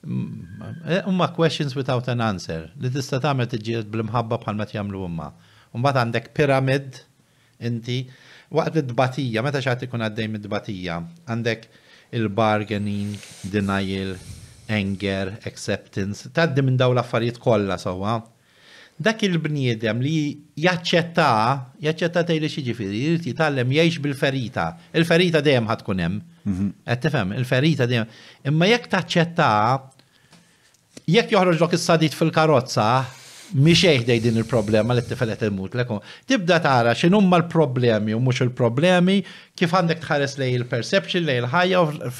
Eh, umma questions without an answer. Li tista tagħmel tiġiet bl-imħabba bħal meta jagħmlu huma. Mbagħad għandek piramid inti waqt id-dbatija, meta xagħti ikun għaddej mid-dbatija, għandek il-bargaining, denial, anger, acceptance, taddi minn daw l-affarijiet kollha sewwa. So, dak il-bniedem li jaċċetta, jaċċetta tejli xieġifiri, jirrit jitallem jgħix bil-ferita. Il-ferita dejjem ħatkunem. hemm. Mhm. il-ferita dejjem. Imma jekk taċċetta, jekk joħroġ lok is-sadit fil-karozza, miexieħ dej din il-problema li t-tifelet il-mut lekom. Tibda tara xin umma l-problemi u mux il-problemi kif għandek tħares lej il-perception, lej il-ħajja u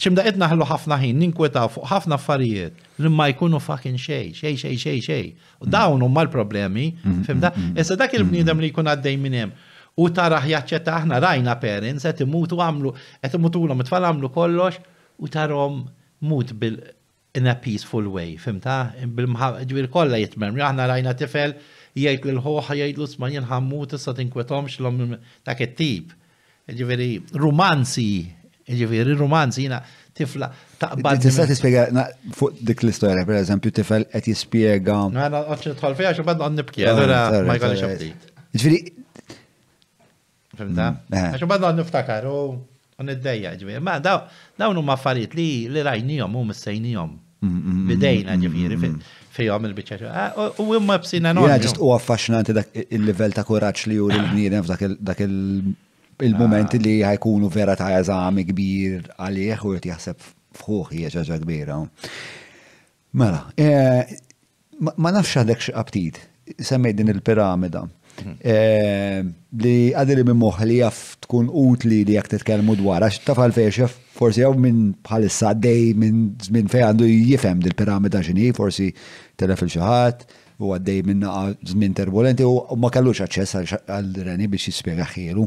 ċimda idna ħallu ħafna ħin, ninkweta fuq ħafna affarijiet li ma jkunu fucking xej, xej, xej, xej, xej. U mm. dawn umma l-problemi, mm-hmm, fimda? Mm-hmm, Issa dak il-bnidem mm-hmm. li jkun għaddej minnem u tara jaċċetta aħna rajna parents, għet imutu għamlu, għet imutu l-om, għamlu kollox u tarom mut bil- in a peaceful way, fimta? Bil-ġbir kolla jitmem, jahna rajna tifel jgħajt l-ħoħ jgħajt l-usman jenħammu tista tinkwetomx l-om dak it-tip. Ġviri, romanzi, ġviri, romanzi jina tifla ta' taqbad. Tista tispiega fuq dik l-istoria, per eżempju, tifel et jispiega. Għana għadċi tħol fija xo badna għannibki, għadura ma jgħalli għabdit. Ġviri. Fimta? Għaxu mm, eh. badna għanniftakar, u un id-dejja ġviri. Ma dawn huma affarijiet li li rajnijom ah, u missejnijom. Bidejna ġviri fihom il-biċċa. U imma b'sina non. Ġist u affaxxinanti dak il-livell ta' kuraġġ li juri l-bniedem f'dak il-momenti ah. li ħajkunu vera ta' eżami kbir għalih u jaħseb fħuħ hija ġaġa kbira. Mela, eh, ma nafx għadek x'qabtit, semmej din il-piramida. Eh, li għadri minn moħ li jaff tkun utli li jek titkellmu dwar, għax ta' għalfej xef forsi għaw minn bħalissa għaddej minn fej għandu jifem dil-piramida ġini, forsi telef il-xaħat, u għaddej minna zmin turbulenti u ma kellux aċċess għal-reni biex jispiega xielu,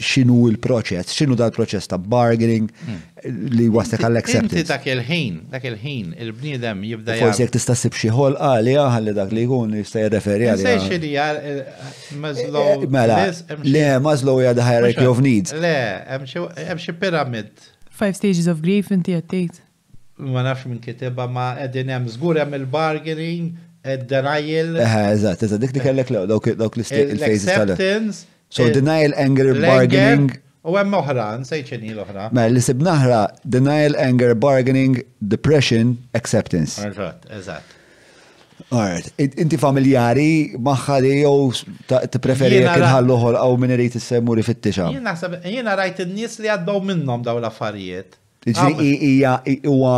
xinu il-proċess, xinu dal-proċess ta' bargaining hmm. li waslek għall acceptance Inti dak il-ħin, dak il-ħin, il bnidem jibda jgħal. Forsi jek tista' sib xi ħolqa ah, ah, għalli dak li jkun jistaj referi għalli. Sejx ah. li eh, Maslow. Eh, eh, mela, le Maslow hija the hierarchy of needs. Le, hemm xi pyramid. Five stages of grief inti għattejt. Ma nafx minn kiteba ma għedin hemm zgur hemm il-bargaining, id-denial. Eħe, eżatt, eżatt, dik li kellek dawk l-faces tal-acceptance So eh, denial, anger, bargaining. U għem moħra, nsejċen il oħra Ma mela, li sib naħra, denial, anger, bargaining, depression, acceptance. Eżat, eżat. Alright, inti familjari maħħa li jow t-preferi jek nħalluħol għaw minn rrit s-semmu fit-tixa. Jena rajt n-nis li għaddaw minnom daw l-affarijiet. Iġri ija huwa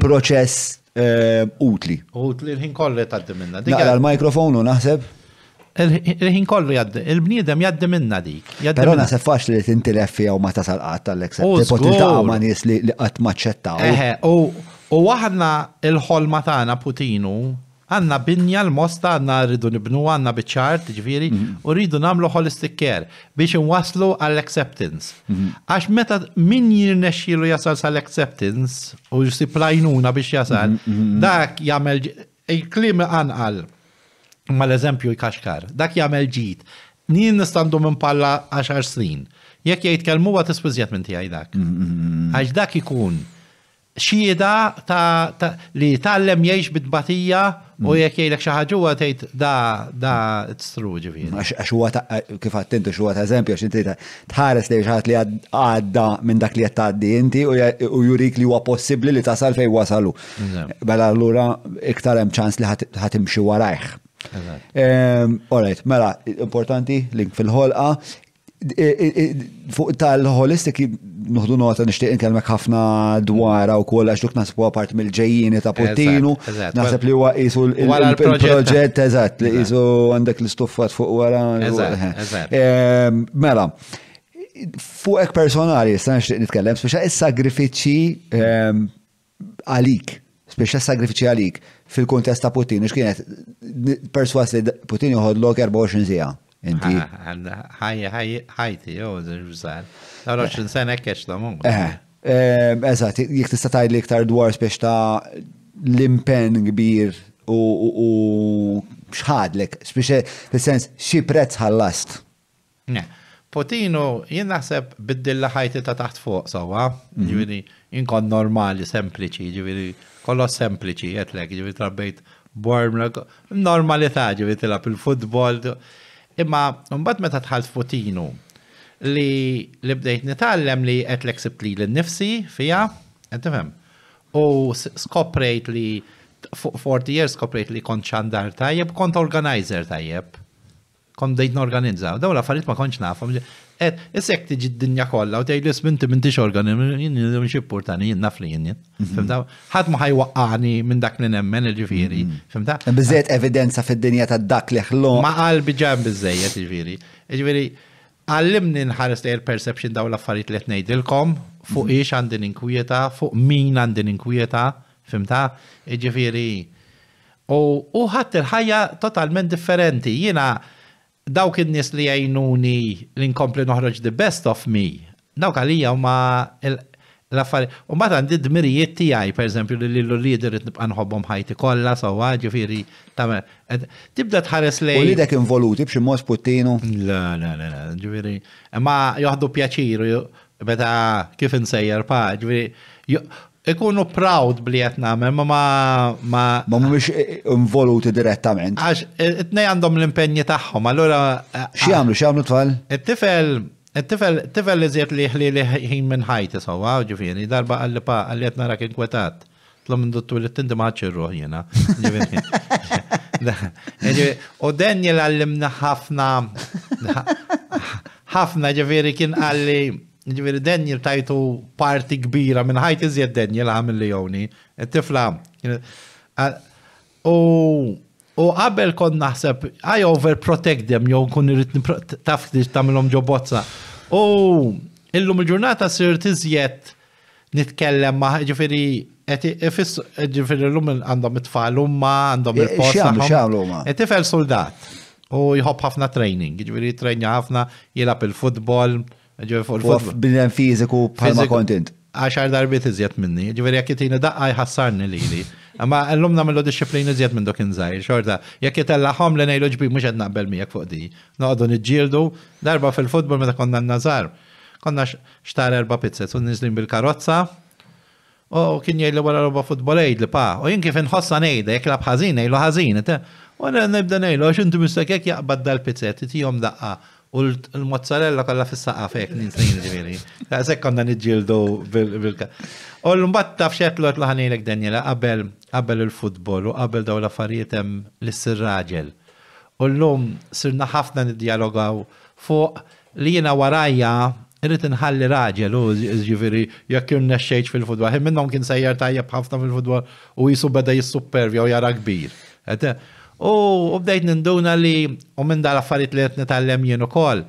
proċess eh, utli. Utli l-ħin kollet għaddi minna. Naqra l-mikrofonu naħseb il-ħin kollu jaddi, il-bniedem jaddi minna dik. Pero nasa faċ li tintilef fija u ma tasal għatta l-ek seppotilta ma nis li għat maċċetta. Eħe, u għahna il-ħolma tana Putinu, għanna binja l-mosta għanna rridu nibnu għanna bieċart ġviri mhm. u rridu namlu holistic care biex nwaslu għall-acceptance. Mhm. Għax meta min jirnexxilu jasal sal-acceptance u jisib lajnuna biex jasal, mhm, dak jagħmel il-klim għanqal l eżempju jkaxkar, dak jagħmel ġid. Nien nistandu minn palla 10 snin. Jekk jgħid kelmu għat ispiżjat minn tijaj dak. Mm, mm, mm, għax dak ikun xieda ta, li tallem jgħix bit-batija u jekk jgħidlek xi ħaġa huwa tgħid da da stru ġivin. Għax għat, kif attentu xi huwa ta' eżempju għax inti tħares li xaħat li għadda minn dak li qed tgħaddi inti u jurik li huwa possibbli li tasal fejn wasalu. Bella mela allura iktar hemm ċans li ħatimxi warajh. Ehm, alright, mela, importanti, link fil-ħolqa. Fuq tal ħolistik nuħdu nota nishtiq inkelmek ħafna dwara u koll għax duk nasbu part mill-ġejjini ta' Puttinu. naħseb li huwa isu il-proġett, eżatt, li qisu għandek l-istuffat fuq wara. Ehm, mela, fuqek personali, jistan nishtiq nitkellem, speċa is-sagrifiċi ehm, għalik, speċa sagrifiċi għalik fil-kontest ta' Putin, ix kienet perswas li Putin joħodlok 24 sija. Inti. ħajti, jow, zirżal. 24 sena kex ta' mung. Eżat, jek tista' tajli iktar dwar spiex ta' l-impen kbir u xħadlek, spiex fil-sens xi prezz ħallast. Potino, jien naħseb biddilla ħajti ta' taħt fuq, sawa, mhm. ġiviri, jinkon normali, sempliċi, ġiviri, kolla sempliċi jetlek, ġivi trabbejt bormla normalità ġivi tila il-futbol. Imma mbagħad meta tħalt futinu li li bdejt nitgħallem li qed sibt li l-nifsi fija, jettifem, U skoprejt li 40 years skoprejt li kont xandar tajjeb, kont organizer tajjeb. Kont dejt norganizza. Daw la farit ma kontx nafhom. Et, issek tiġi d-dinja kolla u tgħidli sminti minti xorgan, jinn xipportani, jinn naf li jinn. Mhm. Fimta, ħadd ma ħajwaqqani minn dak li nemmen il-ġifieri. Mhm. Fimta? Biżejjed evidenza fid-dinja ta' dak li ħlom. Ma qalbi ġan biżejjed ġifieri. Ġifieri, għallimni nħares li perception daw l-affarijiet li qed ngħidilkom fuq mhm. ix għandin inkwieta, fuq min għandin inkwieta, fimta? Ġifieri. U ħadd il-ħajja totalment differenti. Jiena dawk in-nies li jgħinuni li nkompli noħroġ the best of me, dawk għalija huma l-affari. U mbagħad għandi d-dmirijiet per pereżempju, li l-lider nibqa' nħobbhom ħajti kollha sewwa, ġifieri tagħmel. Tibda tħares li. U lidek involuti b'xi mos puttinu? La, la, la, la, ġifiri. Ma joħdu pjaċiru beta kif insejjer pa, ġifiri ikunu proud bli qed nagħmel ma ma ma ma mhumiex eh, eh, involuti direttament. Għax eh, it-tnej għandhom l-impenji tagħhom, allura x'jagħmlu ah, x'jagħmlu tfal? It-tifel it-tifel it-tifel li żiet li ħli li ħin minn ħajti isewwa, ġifieri darba qalli pa qalli qed narak inkwetat. Tla minn dottu li tindi maċċi rruħ jena. <laughs> U Daniel għallimna ħafna <laughs> ħafna ġifieri kien għalli Ġiviri, Daniel tajtu parti kbira minn ħajt iżjed Daniel għamil li joni. E tifla. U qabel kon naħseb, I overprotect them, jow kun irrit taf tamilom ġo U illum il-ġurnata sirt iżjed nitkellem ma ġifiri e e ġifiri l-lum għandhom it-tfal umma, għandhom il-posta. Tifel soldat. U jħob ħafna training, ġifiri trenja ħafna, jilab il-futbol. il futbol Bidden fiziku bħalma kontent. Għaxar darbit iżjed minni, ġiveri jekk jitina daqqa jħassarni li li. Amma l-lum namlu disciplin iżjed minn dokin zaħir, xorta, Jekk jitella ħom li nejlu ġbi mux naqbel miegħek fuq di. Noqdu nġildu, darba fil-futbol meta konna n-nazar. Konna xtar erba pizzet, un niżlin bil-karozza, u kien jgħidli wara roba futbol ejd li pa, u jien kif inħossa nejda, jek lab ħazin, ejlu ħazin, u nibda nejlu, xintu mistakek jaqbad dal-pizzet, tijom daqqa. U l-mozzarella kolla fis-saqqa fek ninsin Ta Għazek konna nġildu bil-ka. U l-mbat taf xetlot laħanilek Daniela qabel qabel il-futbol u qabel daw l-affarijiet hemm l-sir raġel. U l-lum sirna ħafna nid-dialogaw fuq li jina warajja irrit nħalli raġel u ġiviri jekk jun nesċejċ fil-futbol. Him minnom kien sejjar tajjeb ħafna fil-futbol u jisu beda jissupervja u jara kbir. U bdejt ninduna li u minn dal affarijiet li qed nitgħallem jien ukoll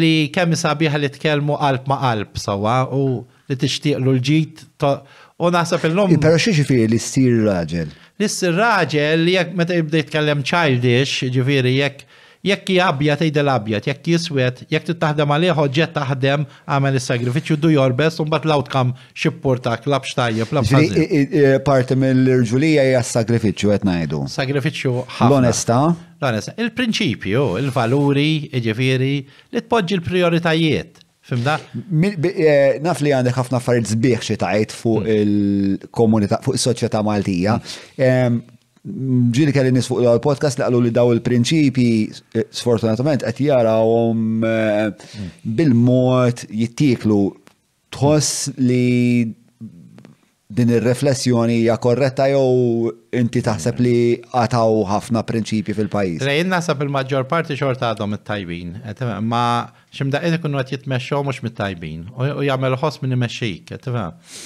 li kemm sabiħa li tkellmu qalb ma' qalb sawa u li tixtieqlu l-ġid u naħseb il nom eh, Pero xie ġifiri li s-sir raġel? Li s-sir raġel, jek meta jibda kellem childish, ġifiri jek jekk tejd l abjad, jekk jiswed, jekk tittaħdem għalih ġed taħdem għamel is-sagrifiċċju du best u mbagħad l-outcome xippurtak labx tajjeb labx Parti mill-irġulija hija s-sagrifiċċju qed ngħidu. Sagrifiċċju L-onesta. L-onesta. Il-prinċipju, il-valuri, iġifieri, li tpoġġi l-prioritajiet. Fimda? Eh, naf li għandek ħafna affarijiet zbieħ xi tajt fuq mm. il-komunità, fuq is-soċjetà Maltija mm ġiri kelli nis fuq il-podcast li għallu li daw il-prinċipi eh, sfortunatament għet jarawom eh, mm. bil-mod jittiklu tħoss li din ir-reflessjoni hija korretta jew inti taħseb li għataw ħafna prinċipji fil-pajjiż. Rejn nasab il-maġġor parti xorta għadhom it-tajbin, ma qed ikunu qed jitmexxew mhux mit-tajbin u jagħmel ħoss minn imexxik,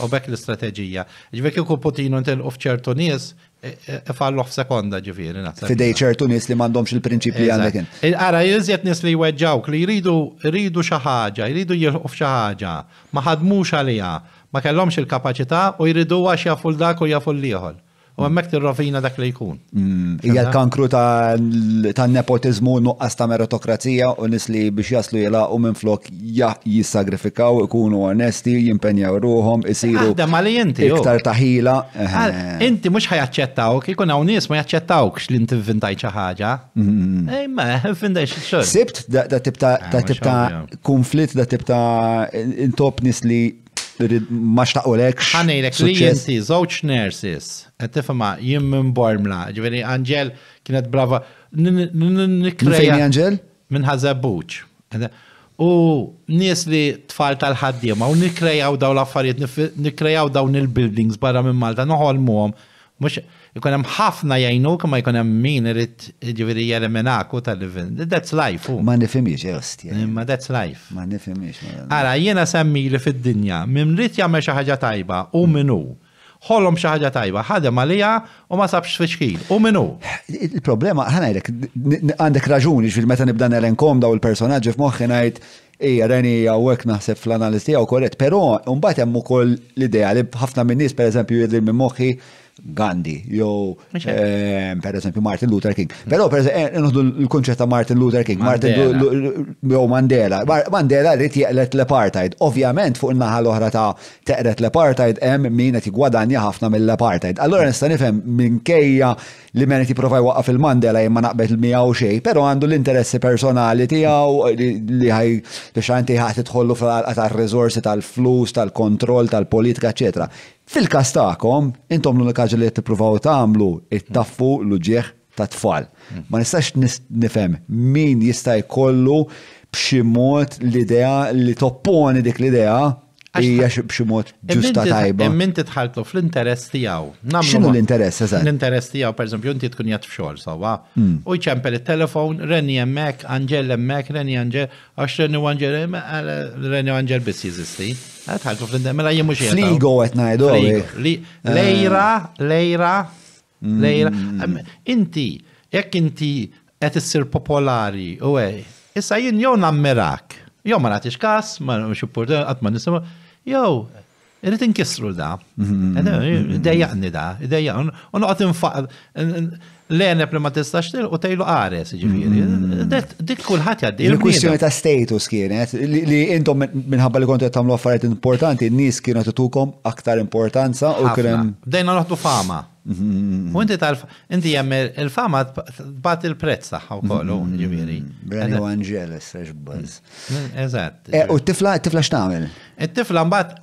u bekk l-istrateġija. Ġifier kieku Putin intilqu f'ċertu nies e, e, fallu f'sekonda ġifieri naħseb. Fidej ċertu nies li m'għandhomx il-prinċipji għandek e, Ara jiżjed nies li jweġġawk li jridu jridu xi ħaġa, jridu jilħu f'xi ħaġa, ma ħadmux għaliha ma kellhomx il-kapaċità u jridu għax jafu l-dak u jafu l-liħol. U għemmek t-rovina dak li jkun. Mm. Ija l-kankru ta' nepotizmu nuqqas ta' meritokrazija u nis li biex jaslu jela u minn flok jissagrifikaw, ikunu onesti, jimpenjaw ruħom, isiru. Da ma li jinti. Iktar taħila. Inti mux ħajacċettaw, ikun għaw nis ma jaċċettawk x'lint vintaj ċaħġa. Imma, inventaj xol. Sibt da tibta' ta' konflitt, da tibta' intop nis li ma xtaqolek. Ħanejlek li jinti, zoċ nurses, għetifama, jim minn Bormla, ġveri Angel kienet brava, nikreja. Angel? Minn ħazabuċ. U nies li tfal tal ħaddima u nikrejaw daw l-affarijiet, nikrejaw daw nil buildings barra minn Malta, noħolmuhom. muħom. Ikun hemm ħafna jgħinuk ma jkun hemm min irid jiġifieri jerminaku tal-livin. Eh, that's life. Ma nifhimix just. Ma that's life. Ma nifhimix. Ara jiena semmi li fid-dinja minn rrid jagħmel xi ħaġa tajba u minnu ħolom xi ħaġa tajba, ħadem għalija u ma sabx fiċkil. U minnu. Il-problema ħanajlek, għandek raġuni ġvil meta nibda nelenkom daw il-personaġġi f'moħħi ngħid ija reni għawek naħseb fl-analisti għaw korret, pero mbagħad hemm ukoll l-idea li ħafna minn nies pereżempju jidli minn moħħi Gandhi, jew ehm, per eżempju Martin Luther King. Però per eżempju, eh, l-konċett ta' Martin Luther King, Martin jew Mandela. Mandela rrit jeqlet l-apartheid. Ovvjament fuq in-naħa l-oħra ta' teqret l-apartheid hemm min qed jigwadanja ħafna mill-apartheid. Allora nista' nifhem minkejja li men qed jipprova jwaqqa fil-Mandela imma naqbel miegħu xejn, però għandu l-interessi personali tiegħu li ħaj biex għanti ħadd tidħollu fil-qalqa tar-riżorsi tal-flus, tal-kontroll, tal-politika, eċetera. Fil-kas ta'kom, intom l-unika li t-provaw tagħmlu it-taffu l-ġieħ ta' tfal. Ma nistax nifhem min jista' jkollu b'xi mod l-idea li topponi dik l-idea Ija b'xi mod ġusta tajba. Min titħaltu fl-interess tijaw. X'inhu l-interess eżatt? L-interess tijaw, per pereżempju inti tkun jgħat fxol, sawa. Mm. U jċempel il telefon Reni hemmhekk, Anġel hemmhekk, Reni Anġel, għax Reni Anġel eh, Reni Anġel bis jizisti. Eh, Tħaltu fl-interess, mela jien xie. jgħid. Fligo qed ngħidu. Eh. Lejra, lejra, mm. lejra. Inti, jek inti għet s-sir popolari, u issa jien jew nammirak. Jew ma nagħtix kas, ma nagħtix opportunità, qatt ma nisimgħu Jow, irrit inkisru da. Mhm. Dejjaqni da, dejjaqni. U noqgħod infaq l-enep li ma tistax til u tejlu għares, ġifiri. Mhm. Dik kullħat jaddi. Il-kwistjoni ta' status kienet li intom minħabba li kontu tagħmlu affarijiet importanti, n-nies kienu tukom aktar importanza u kien dejna noqtu fama. U inti tal inti jemmer il-fama bat il-prezz taħħa u kollu, mm-hmm. ġiviri. Brani u Angeles, eġbaz. Eżat. U t-tifla, t-tifla xtamil? T-tifla mbat,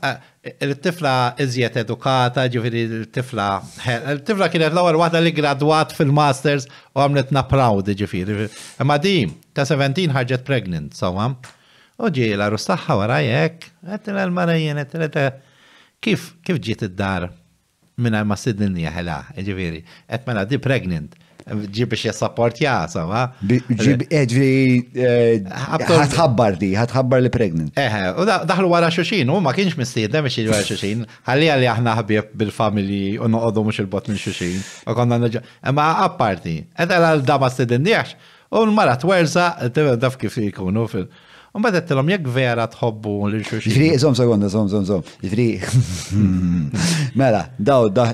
t-tifla eh, iżjet edukata, ġiviri t-tifla, t-tifla eh, kienet l-ewel għata li graduat fil-masters u għamletna proud, ġiviri. Ma di, ta' 17 ħarġet pregnant, sawa. U ġi la rustaħħa warajek, għetil għal-marajjen, għetil eh, kif, kif ġiet id-dar? minna ma s sidinni ħela, ġiviri, et mela di pregnant, ġib biex jessapport jasa, ma? Ġib, ġiviri, eh, eh, ħatħabbar di, ħatħabbar li pregnant. Eħe, eh, u daħlu għara xuxin, u ma kienx mistiedna biex jġi għara xuxin, ħalli għalli għahna ħabib bil-familji u noqodu mux il-bot minn xuxin, u konna nġa, emma ma apparti, et għal dama sidinni għax, u l-mara t-werza, t-tibda kif jikunu fil- Un bada t-lom jek vera tħobbu l-xurxin. Ġifri, zom sekonda, zom, zom, zom. Ġifri, <laughs> mela, daw, da,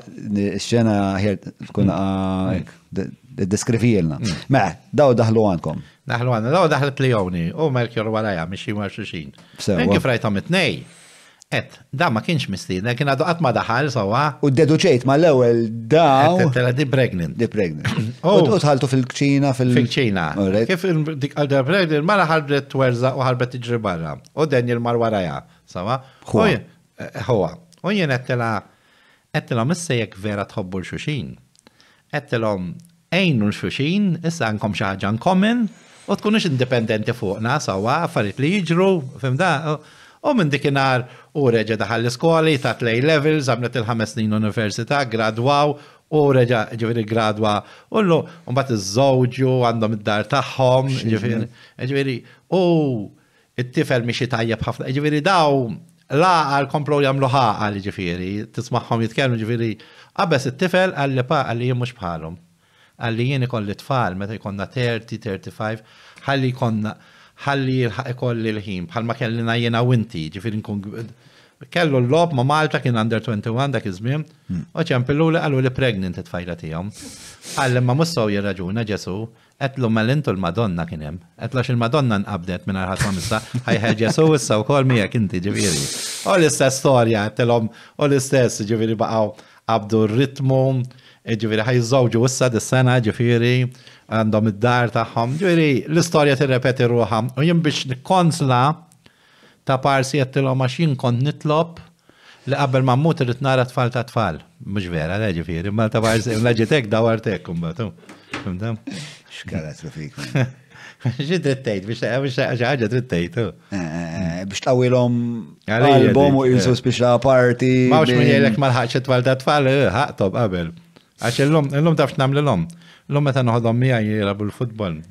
xena ħjer, kuna, mm. ah, mm. deskrivilna. Mm. Mela, daw daħlu għankom. Daħlu għanna, daw daħlu plijoni, u merkjor warajja, miexi għar xurxin. Enki frajta mitnej. Et, da ma kienx mistina, kien għadu għatma daħal, sawa. U deduċejt ma l-ewel da. Tela di pregnant. Di pregnant. <clears throat> Oh. U tħaltu fil-kċina, fil- Fil-kċina. Kif dik għadda pregnant, mara ħarbet twerza u ħarbet iġri barra. U Daniel mar waraja, sawa. Hua. U jien għettela, eh, għettela missejek vera tħobbu l-xuxin. Għettelom, ejnu l-xuxin, issa għankom xaħġan komin, u tkunux indipendenti fuqna, sawa, farit li jġru, fimda. U minn dikinar, u reġa daħal l skoli ta' tlej levels, zamlet il-ħames snin università, gradwaw, u reġa ġifiri gradwa, ullu, bat iż-żoġu għandhom id-dar tagħhom, ġifiri, u it-tifel miex tajjeb ħafna, ġifiri daw laqal komplu jamlu ħaqal ġifiri, tismaħħom jitkellmu ġifiri, qabbes it-tifel għalli pa għalli jimmux mhux bħalhom. Għalli jien ikolli tfal, meta jkollna 30, 35, ħalli jkollna ħalli jilħaq ikolli l-ħin, bħalma kellina jena winti inti, ġifiri nkun kellu l-lob ma Malta kien under 21 dak iż-żmien, hmm. u ċempillu li għallu li pregnant it-tfajla tiegħhom. Għallem ma mussaw jirraġuna ġesu, qedlu mal-intu l-Madonna kien hemm. Qedlax il-Madonna nqabdet minn ħadd ma mista, ħajħel <laughs> ġesu issa kol miegħek inti ġifieri. U l-istess storja telhom u l-istess ġifieri baqgħu qabdu r-ritmu, e ġifieri ħajżawġu issa dis-sena ġifieri għandhom id-dar tagħhom. Ġifieri l-istorja tirrepeti ruħha u jien biex nikkonsla ta' parsi jattilom maċin kont nitlop li qabbel ma' mmut irrit nara tfal ta' tfal. Mux vera, leġi firri, ma ta' parsi, leġitek dawartek, kumbatu. Kumdam? Xkarat fik. <laughs> Xie drittejt, biex ta' ħagġa drittejt. Biex ta' tawilom um. eh, eh, eh, album u jinsu speċa parti. Ma' mux minn jelek malħax tfal ta' tfal, ħaqtob qabel. Għax l-lum, l-lum tafx namlu l-lum. L-lum ta' nħodom mija jirabu l-futbol.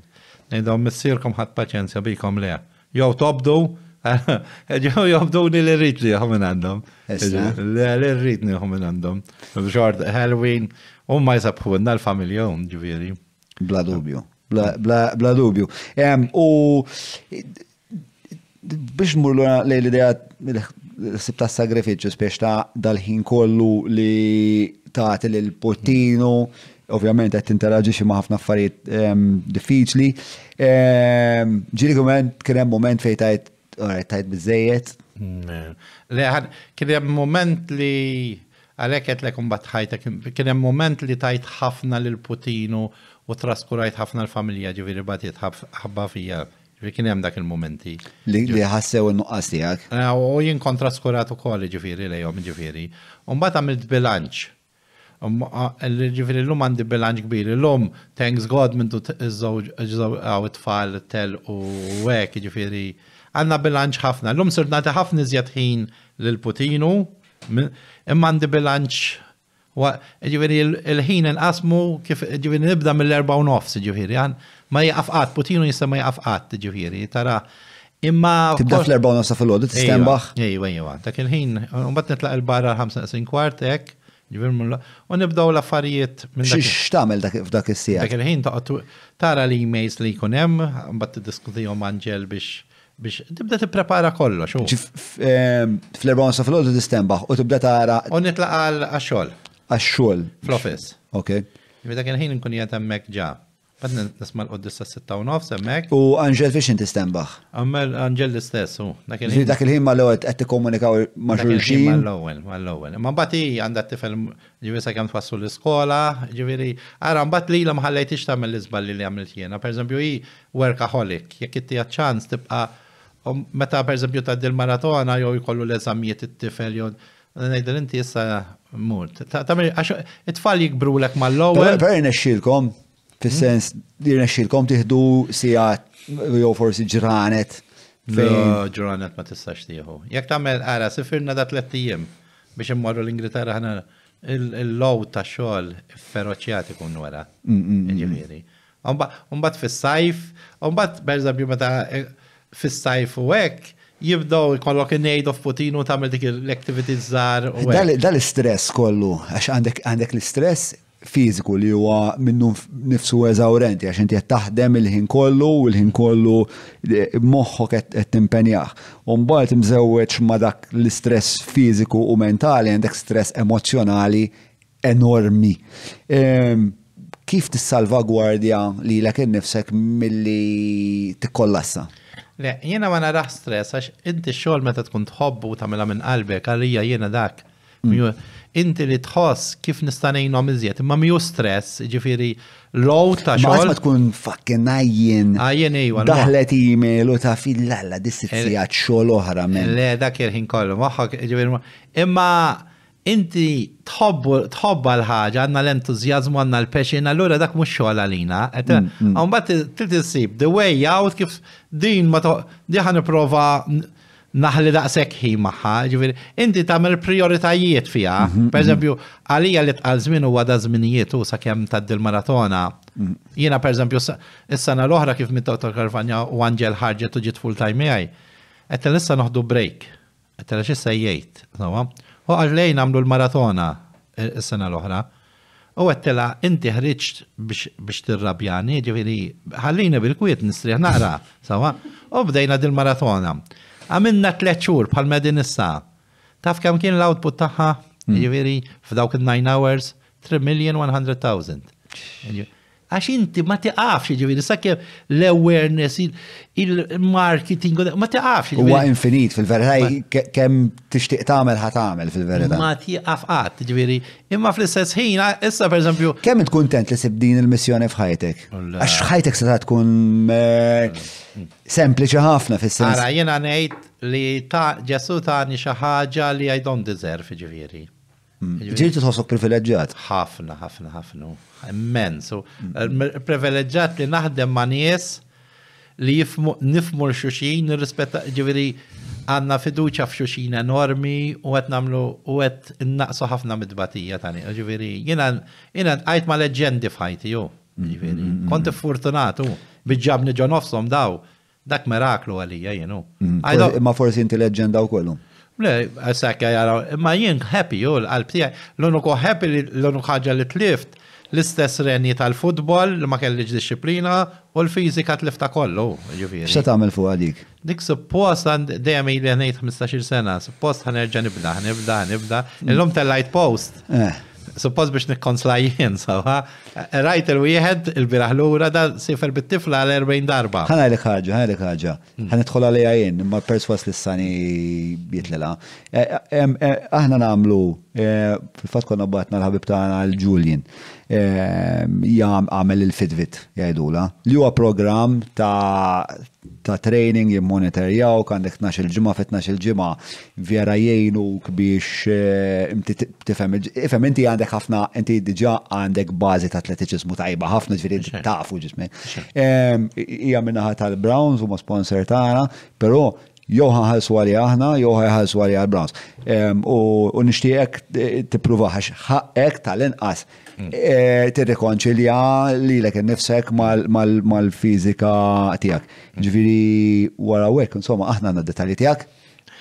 Nejdom missirkom ħat paċenzja bikom le. Jow tobdu, <laughs> Ġew jobduni li rrit li jħu għandhom. Li rrit li jħu għandhom. Bġord, Halloween, u ma jisabħu għanna l-familja un ġviri. Bla dubju, bla dubju. U biex murlu li l-idea sib ta' sagrifiċu spiex ta' dal-ħin kollu li ta' l-potino, ovvjament qed tinteraġixxi ma' ħafna affarijiet diffiċli. Ġiri kumment kien moment fejtajt Alright, tajt bizzejiet. Mm, kien hemm moment li għalhekk qed lekum batħajtek, kien hemm moment li tajt ħafna lil Putinu u traskurajt ħafna l-familja ġifieri batiet ħabba fija. Kien hemm dak il-momenti. Li ħassew in-nuqqas tiegħek. Eh, u jien kontra skurat ukoll ġifieri lejhom ġifieri. U mbagħad għamilt bilanċ ġifiri l-lum għandi bilanċ kbir, l-lum, thanks God, minn tu t-żoġ, għaw t-fall, tel u għek, ġifiri, għanna bilanċ ħafna. L-lum sirnati ħafna iżjed ħin l-Putinu, imma għandi bilanċ ġiviri il-ħin il-qasmu kif ġiviri nibda mill-erba u nofs ġiviri għan ma jgħafqat, Putinu jista ma jgħafqat ġiviri, tara imma. Tibda fl-erba u nofs fil-ħodu, t-istembaħ? Ejwa, ejwa, dak il-ħin, un bat nitlaq il-barra l-5 kwart, ek, u nibdaw l-affarijiet minn dak. f'dak il sija Dak il-ħin tara l-emails li jkun hemm, mbagħad diskutijom Anġel biex biex tibda tipprepara kollox. Fl-erbawn sa fl-ħodu distembaħ u tibda tara. U nitlaqa għal-xol. Għal-xol. Fl-office. Ok. Bida kien ħin nkun jgħat emmek ġa. Għadna nisma l sa 6 u semmek. U Angel fiex inti stembaħ? Ammel Angel l-istess, u. Dak il-ħin ma l-għed għod t-komunikaw ma xulxin. Ma l għowen ma l għowen Ma bati għanda t-tifel sa' kem tfassu l-iskola, ġiviri. Għara, bati li l-mħallajtix tamel l-izballi li għamilt jena. Per eżempju, i workaholic, jek itti għadċans tibqa' meta per esempio ta' del maratona jew jkollu l-eżamijiet it-tifel jew ngħidel inti issa mult. it-tfal jikbru lek mal lowel Per nexxilkom, fis-sens li nexxilkom tieħdu sigħat jew forsi ġranet. Ġranet ma tistax tieħu. Jekk tagħmel ara sifirna da tliet ijiem biex immorru l-Ingilterra ħana il-low ta' xogħol ferroċjat ikun wara. Mm, mm, mm. Ġifieri. Umbat fis-sajf, umbat per meta eh, fis-sajf u hekk jibdow ikollok in nejdu of Putin u tagħmel dik l-activities żgħar. Dal-istress kollu, għax għandek l-istress fiżiku li huwa minnu nifsu eżawrenti għax inti qed taħdem il-ħin kollu u l-ħin kollu eh, moħħok qed timpenjah. U mbagħad imżewweġ ma' dak l-istress fiżiku u mentali għandek stress emozjonali enormi. Ehm, kif tissalvagwardja li l-ek innifsek mill-li tikkollassa? Le, jena ma narax stress, għax inti xol meta tkun tħobbu tamela minn qalbek, għalija jena dak. Hmm. Inti li tħoss kif għom iżjed, imma miju stress, ġifiri low ta' xol. Ma tkun fakken għajjen. Għajjen ejwa. Daħlet e-mail u ta' fil-lalla dissizzijat xol oħra men. Le, dak jirħin kollu, maħħak, ġifiri. Imma inti tħobba l-ħagġa, għanna l-entuzjazmu, għanna l-pexin, allura dak mux xogħol għalina. Għan bat t-tisib, the way out kif din ma diħan prova naħli daqsek hi maħħa, ġifiri, inti tamel prioritajiet fija, mm-hmm, mm-hmm. per eżempju, għalija li tqal żmien huwa da żminijiet u sakemm dil maratona. Mm. Jiena per eżempju, is sana l-oħra kif mit-Dr. Karvanja u Angel ħarġet u ġiet full time għetta l issa noħdu break. l issa jgħid, U għallej namlu l-maratona e, s-sena l-oħra. U għattela, inti ħriċt biex tirrabjani, ġifiri, ħallina bil-kwiet nistriħ naqra, sawa, u bdejna dil-maratona. Għamilna tlet xhur bħal medinissa. Taf kam kien l-output taħħa, hmm. ġifiri, f'dawk il-9 hours, 3 million 100,000. Għax inti ma tiqafx ġiviri, sakke l-awareness, il-marketing, ma tiqafx ġiviri. Huwa infinit fil-verità, kemm tixtieq tagħmel ħat tagħmel fil-verità. Ma tiqaf qatt ġiviri. Imma fl-istess ħin, issa pereżempju. Kemm int kuntent li din il-missjoni f'ħajtek? Għax ħajtek se tkun eh, sempliċi ħafna fis-sens. Ara jiena ngħid li ta' ġesu tani xi ħaġa li I don't deserve ġifieri. Hmm. Ġiri tħossok privileġġjat. Ħafna, ħafna, ħafna. So mm-hmm. eh, Privileġġat li naħdem ma' nies li nifmu l-xuxin, nirrispetta ġiviri għanna fiduċa f'xuxin enormi u għet namlu u għet naqsu ħafna mid-batija tani. Eh, ġiviri, jina għajt ma' leġendi fħajti ju. Mm-hmm, ġiviri, mm-hmm. konti fortunatu bieġabni ġon ofsom daw. Dak meraklu għalija jenu. Ma forsi inti leġenda u kollu. Le, għasakja jara, ma jien happy u l-qalb tijaj. L-unuku happy l-unuku ħagġa li t-lift, l-istess renji tal-futbol li ma kellix disċiplina u l-fizika tlifta kollu. Xta tagħmel fuq għalik? Dik suppost dejjem ili ngħid 15-il sena, suppost ħanerġa' nibda, nibda, nibda. Mm. Illum tel-light post. Eh. Suppost biex nikkonsla <laughs> jien, sawa. Rajt il-wieħed il-biraħ lura da sifer bit-tifla l-40 darba. Ħana li ħaġa, ħana li ħaġa. Mm. Ħanidħol għalija jien, ma perswas l-sani jitlela. Eh, eh, aħna namlu, fil-fat konna batna l-ħabib tagħna l-Julien. Ehm, għamel il fitvit jgħidula. Li huwa program ta' ta' training jimmonitorjaw għandek 12 il-ġimgħa fit 12 il-ġimgħa vjera jgħinuk biex eh, tifhem ifhem inti għandek ħafna inti diġà għandek bażi ta' atletiċiżmu tajba ħafna ta' tafu ġismi. Ehm, hija minnaħa tal-Browns huma sponsor tagħna, però jew ħalsu għalli aħna, jew ħalsu għalli għal-Browns. Ehm, u nixtieqek eh, tippruva ħax ħakek tal-inqas. Eh, t-rekonċilja li l ek nifsek mal-fizika tijak. Ġviri, wara wek, insomma, aħna għanna detalji tijak.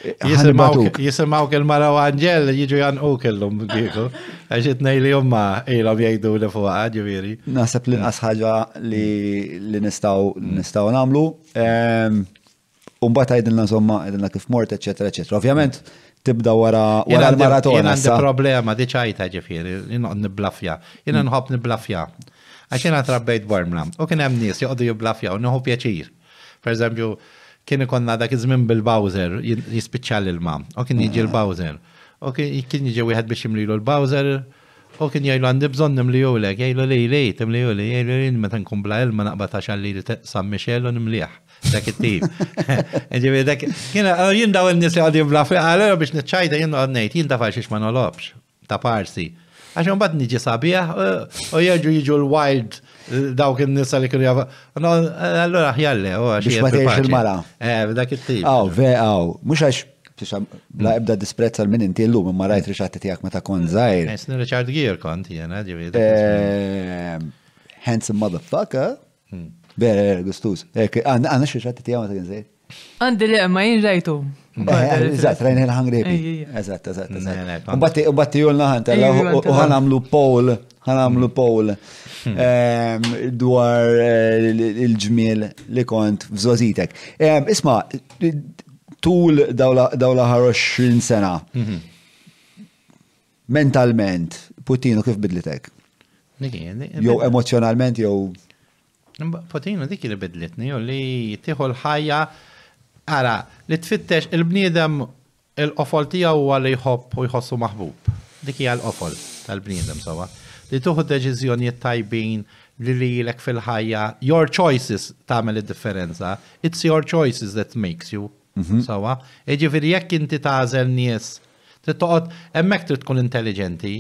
Eh, Jisimawk il-mara u għanġel, jiġu jan u kellum diku. Għaxit nejli jomma ilom jgħidu li fuqa, ah, ġviri. Nasab li eh. nasħħaġa li nistaw nistaw namlu. Umbat għajdilna somma, għajdilna kif mort, eccetera, eccetera. Ovvijament, tibda wara wara l-maratona. Jena għandi problema, diċajta ġifiri, jena niblafja, jena mm. nħob niblafja. Għaxina trabbejt Bormla, u kien hemm nies joqdu jiblafja u nħu pjaċir. Per eżempju, kien ikonna dak iż-żmien bil-Bowser jispiċċa l-ilma, u kien jiġi mm. l-Bowser. U kien jiġi wieħed biex jimlilu l-Bowser, u kien jgħidu għandi bżonn nimliju lek, jgħidu li li, timliju li, jgħidu li meta nkun bla ilma naqbad għaxan li sammi xellu nimliħ dak it-tip. <laughs> Ġivi, dak, jina, oh, jien daw n-nis li għadju blafri, għal għalera biex neċċajda jien għadnejt, jien dafax xiex ma nolobx, ta' parsi. Għax Għaxan bad nġi sabija, u oh, oh, jieġu jiġu l-wild eh, dawk il nis li kienu jafa. Eh, allora ħjalle, u għax. Biex ma teħx il mara Eh, dak it-tip. Aw, ve, aw, mux għax la ebda disprezza l-min inti l-lum, ma rajt riċatti tijak ma ta' kon zaħir. Esni eh, Richard Gere konti, jena, ġivi. Handsome motherfucker. Hmm. Vera, gustus. Eh, għanna xie xatti tijama ta' għinżej. Għandi li ma jinżajtu. Eh, eh, eżat, rajna il ħangrebi Eżat, eżat, eżat. U umbatti jolna ħan, tella, uħan għamlu poll, ħan għamlu hmm. ehm, dwar il-ġmiel li kont f'zozitek. Ehm, isma, tul dawla ħaroxrin sena. Mhm. Mentalment, Putino kif bidlitek? Jow emozjonalment, jow Potina dik li bidlitni u li tiħu l-ħajja ara li tfittex il-bniedem il-qofol tiegħu huwa li jħobb u jħossu maħbub. Dik hija l-qofol tal-bniedem sawa. Li tuħu deċiżjonijiet tajbin li lilek fil-ħajja, your choices tagħmel id-differenza. It's your choices that makes you. Mhm. Sawa. Iġifieri jekk inti tażel nies, trid toqgħod hemmhekk trid tkun intelligenti,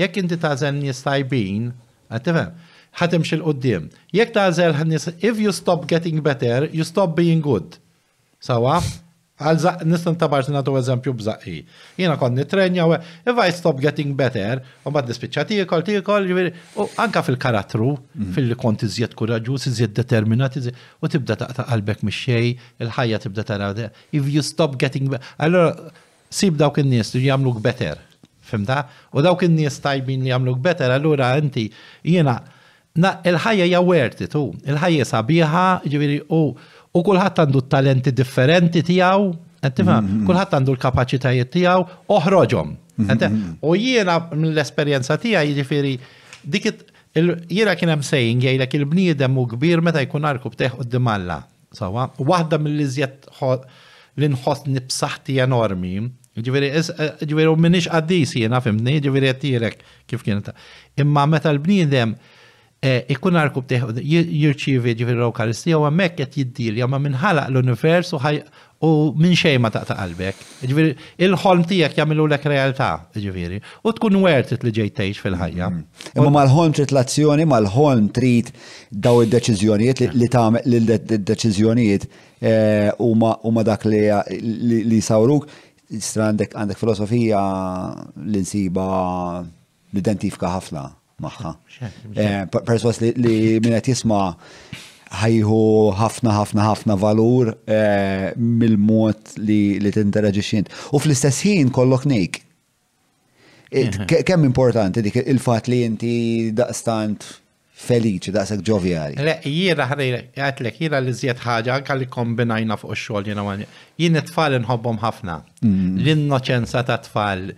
jekk inti tażel nies tajbin, għattifem, ħatimx il-qoddim. Jek tażel ħannis, if you stop getting better, you stop being good. Sawa? Għalza, nistan tabar natu eżempju bżaqi. Jena kon nitrenja, if I stop getting better, u bad nispicċa tikol, tikol, u anka fil karatru mhm. fil-li konti zjed kuraġus, zjed determinat, u tibda taqta qalbek mxej, il-ħajja tibda tara, if you stop getting better. Allora, sib dawk il-nies li jamluk better. Fimta? U dawk il-nies tajbin li jamluk better, allura inti jena Na il-ħajja ja werti tu, il-ħajja sabiħa, ġiviri, u u kulħadd għandu talenti differenti tiegħu, qed tifhem, mm-hmm. kulħadd għandu l-kapaċitajiet tiegħu, oħroġhom. Mm-hmm. U jiena mill-esperjenza tiegħi ġiviri, dik jiena kien hemm sejn jgħidlek il-bniedem u kbir meta jkun arku bteħ d-dimalla. Sawa, waħda mill-iżjed l inħos nipsaħti enormi, ġiviri, eh, u minnix għaddis jena fimni, ġiviri għattirek kif kienet. Imma meta l-bniedem Eh, ikkun arkub teħu, jirċivi ġifir l eukaristi u għammek jett jiddilja ma minnħalaq l-univers u minn xej ma taqta qalbek. Ġifiri, il-ħolm tijak jamilu l-ek realtà, ġifiri, u tkun wertit li ġej teħx fil-ħajja. Mm. Imma mal-ħolm trit l-azzjoni, mal-ħolm trit daw id-deċizjonijiet li tamet l-deċizjonijiet eh, u ma dak li sawruk, istra għandek filosofija l-insiba l-identifika ħafna maħħa. <laughs> Eh, Perswas li minnet jisma ħajħu ħafna ħafna ħafna valur eh, mill-mod li t-interagġiċint. U fl-istess ħin kollok nejk. Eh, kemm importanti dik il-fat li inti daqstant feliċi, daqsak ġovjali. Le, jira ħrejlek, jira li zjed ħagġa, anka li kombinajna fuq xol jina għan. Jien it-tfal nħobbom ħafna. Mm. L-innoċenza ta' tfal,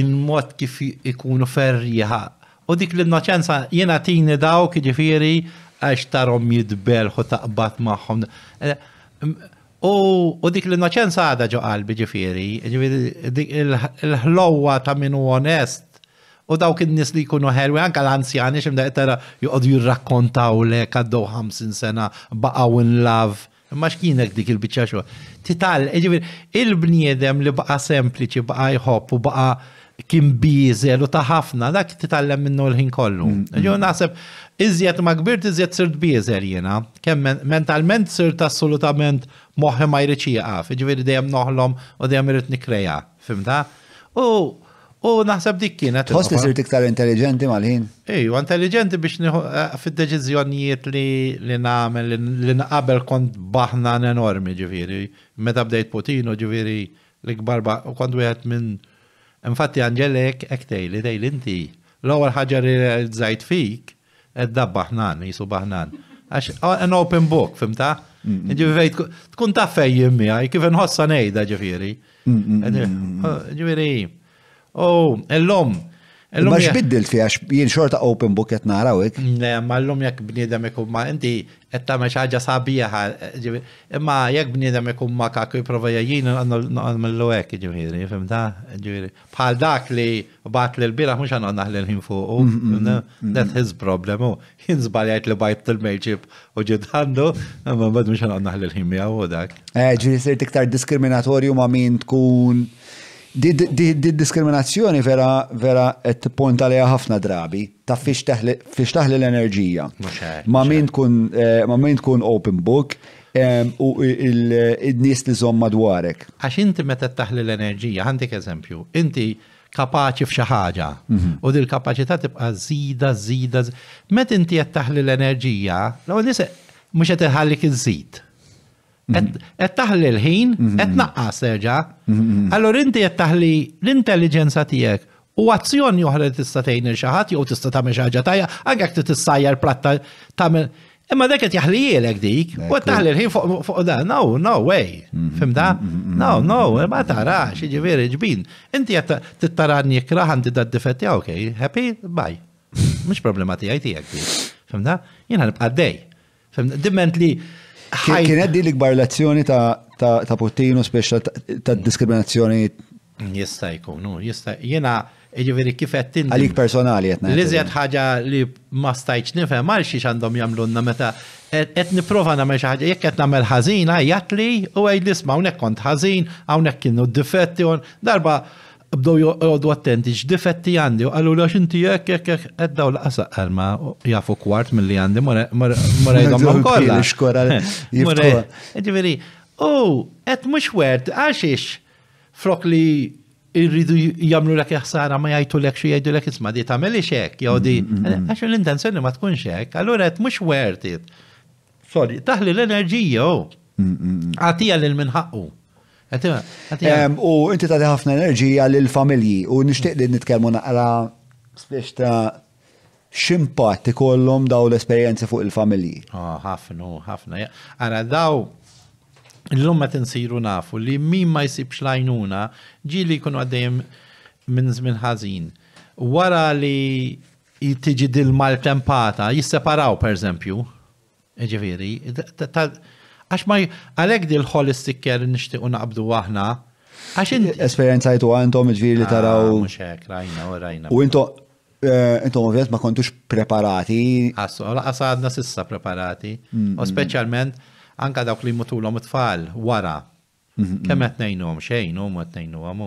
il-mod kif ikunu ferriħa U dik l-innoċenza jena tini dawk kħiġifiri għax tarom jidbelħu taqbat maħħom. Eh, u dik l-innoċenza għada ġo qalbi ġifiri, dik il-ħlowa ta' minu onest. U dawk in nis li jkunu ħelwi, anka l-anzjani ximda tara joqogħdu jirrakkontaw le għaddew 50 sena baqgħu in love. Imma x'kienek dik il-biċċa Tital, ġifieri il-bniedem li baqa' sempliċi baqa' jħob u baqa' kien biżel u ta' ħafna, dak titallem minnu l-ħin kollu. Mm, mm. Ġo naħseb, iżjed ma gbirt, iżjed sirt biżel jena, kemm mentalment sirt assolutament moħi ma jriċi jaqaf, ġviri jiġifieri dejjem noħlom u dejjem irrit nikreja, fimta? U U naħseb dik kienet. Tħoss sirt iktar intelligenti mal-ħin. Ejju, intelligenti biex eh, fid-deċizjonijiet li li namel, li naqabel kont baħnan enormi ġiviri. Meta bdejt Putino ġifiri l-ikbar kont wieħed minn Infatti Angelek ek dej l inti. l għol ħaġa li realizzajt fik edda baħnan, jisu bahnan. Għax an open book, fimta? Ġivivejt, tkun ta' fej jimmi għaj, kif nħossa nejda ġifiri. Ġifiri, oh, l lom Ma xbiddilt fi għax jien xorta open book qed narawek. Ne, ma llum jekk bniedem ikun ma inti qed tagħmel xi ħaġa sabiħa, imma jekk bniedem ikun ma kaku jipprova jgħin nagħmlu hekk ġifieri, ta' Ġifieri. Bħal dak li bat lil bieraħ mhux għandna naħlel ħin fuq. Mm, mm, mm, that his problem. Jien żbal li bajt il-mejġib u ġid għandu, imma bad mhux għandna naħlel ħin miegħu dak. Eh, ġifieri sirt iktar diskriminatorju ma' min tkun Di diskriminazzjoni vera vera qed tipponta lejha ħafna drabi ta' fiex taħli l-enerġija. Ma min tkun eh, ma min tkun open book u id nies li zomma madwarek. Għax inti meta taħli l-enerġija, għandik eżempju, inti kapaċi f'xi ħaġa mhm. u dil kapaċità tibqa' żida, żida. Meta inti qed taħli l-enerġija, l-ewwel mhux qed iħallik iż-żid. Mhm. Et taħli l-ħin, et mhm. naqqa serġa. Mhm. Allora inti et taħli l-intelligenza tijek u azzjoni uħra tista' tgħin il-xaħat jew tista' ta' xi ħaġa tajja, anke jekk tissajjar platta ta' Imma dak qed jaħlijilek dik, u qed taħli l-ħin fuq da, no, no way. Fimda? No, no, ma tarax, jiġifieri ġbin. Inti qed tittarani jekraħ għandi da difetti, okay, happy, bye. <laughs> Mhux problema tiegħi tiegħek. Fimda? Jiena nibqa' dej. Fimda? Diment li Kien għeddi l-ikbar lezzjoni ta' putinu speċa ta' diskriminazzjoni. Jista' jkun, jista' jena ġiviri kif qed Għalik personali qed Li żjed li ma stajtx nifhem għal xiex għandhom jamlunna meta qed nipprova namel xaħġa, jek jekk qed nagħmel ħażin jgħid li u għid ma' hawnhekk kont ħażin, hawnhekk kienu d-difetti darba bdow joqgħodu attenti x'difetti għandi u qalu għax inti hekk hekk hekk qed daw laqas qalma jafu kwart milli għandi ma rajhom kollha. Ġifieri, oh, qed mhux wert għaxiex frok li irridu jamlu l-ek jaxsara ma jajtu l-ek xie jajdu l-ek isma di tameli xek, jaw mm, mm, mm, għaxu l-intenzjoni ma tkun xek, allura għet mux worth it. Sorry, taħli l-enerġija, oh. Għatija l-minħaqqu. U inti tagħti ħafna enerġija lil familji u nixtieq li nitkellmu naqra spiex ta' ximpat ikollhom daw l-esperjenzi fuq il-familji. Ah, ħafna, ħafna. Ara daw l-lum ma tinsiru nafu li min ma jsibx lajnuna ġili jkunu għaddejjem minn żmien ħażin. Wara li tiġi dil maltempata jisseparaw per eżempju, ġifiri, Għax ma għalek di l-holistic care nishtiqu naqbdu għahna. Għax inti. Esperienzajtu għantom ġviri li ah, taraw. Muxek, rajna, u rajna. U intom, eh, intom ovvijament ma kontux preparati. Għassu, għassu għadna sissa preparati. Mm, u mm. specialment anka dawk li mutulom t-fall, wara. Mm, Kemm qed ngħinhom xejn hum qed ngħinuhom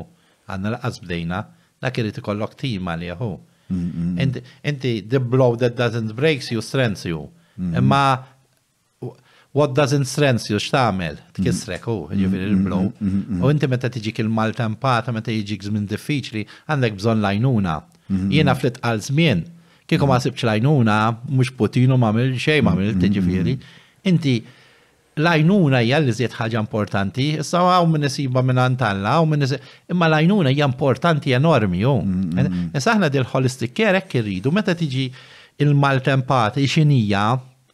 għandna laqas bdejna dak irid kollok tim għal jahu. Inti the blow that doesn't break you strengths you. Imma what doesn't strength you x'tagħmel mhm. tkisrek hu oh, jiġifieri mhm. mhm. il-blow. U inti meta tiġik il-maltempata, meta jiġi żmien diffiċli, għandek bżonn lajnuna. Jiena fl għal żmien, kieku ma sibx lajnuna, mhux Putinu m'għamil xejn m'għamil tiġifieri. Inti lajnuna hija li żied ħaġa importanti, issa hawn min isiba minn antalla, hawn min imma lajnuna hija importanti enormi hu. Oh. E, e, issa aħna dil-holistic care hekk irridu meta tiġi il maltempati xinija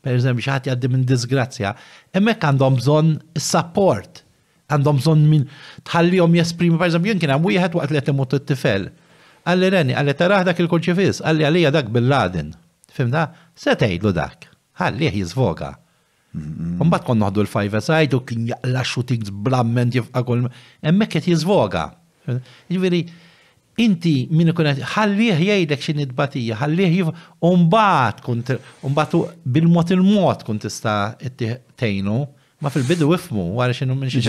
per eżempju, xaħat jaddi minn disgrazja, emmek għandhom bżon support, għandhom bżon minn tħallihom jesprimi, per eżem, jinkin għam hemm wieħed waqt li qed imut t tifel Għalli reni, għalli taraħ dak il-kurċifis, għalli għalija dak bil-ladin. Fimna, se tgħidlu dak, ħallih zvoga. Mbagħad kon noħdu l-5 sajdu kien jaqla shootings blamment jifqa' kol. hemmhekk qed jiżvoga. Jiġifieri, inti minn ikun ħallih jgħidek xi nitbatija, ħallih jif umbat kunt umbatu bil-mod il-mod kunt tista' tejnu. ma fil-bidu wifmu wara x'inhu minn xi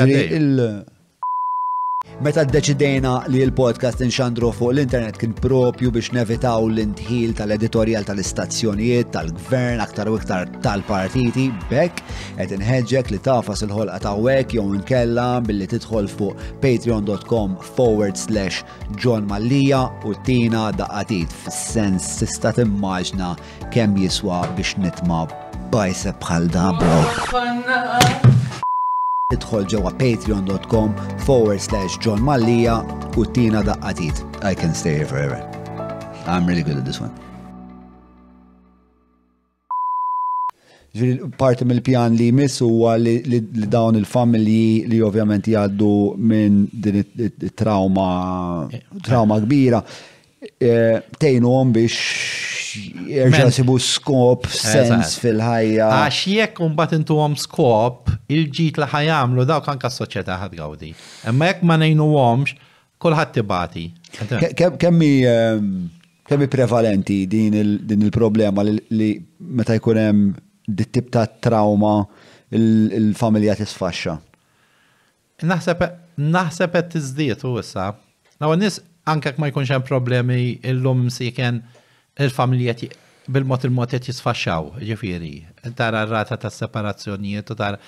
Meta d-deċidejna li l-podcast nxandru fuq l-internet kien propju biex nevitaw l-intħil tal-editorial tal-istazzjonijiet, tal-gvern, aktar u iktar tal-partiti, bekk, ed nħedġek li tafas il-ħolqa ta' wek jew nkella billi tidħol fuq patreon.com forward slash John Mallija u tina f f'sens tista' timmaġna kemm jiswa biex nitma' bajseb bħal da bro idħol ġewwa patreon.com forward slash John Mallia u tina daqqatit. I can stay here forever. I'm really good at this one. ġviri parti mill-pjan li jmiss huwa li dawn il-familji li ovvjament jgħaddu minn din it-trauma trauma kbira eh, tejnu biex jirġa sibu skop, sens fil-ħajja. Għax jekk unbat intu għom skop, il-ġit li ħajamlu dawk anka s soċjetà ħad gawdi. Imma jekk ma nejnu għomx, kullħat tibati. Kemmi kemmi ehm, prevalenti din il-problema li meta jkun hemm dit-tip ta' trauma il-familja tisfaxxa? Naħseb e- naħseb qed tiżdiet u issa. Nawa nis anke ma jkunx hemm problemi illum siken il-familja bil-mod il mot qed jisfaxxaw, ġifieri, tara r-rata ta' separazzjonijiet u tara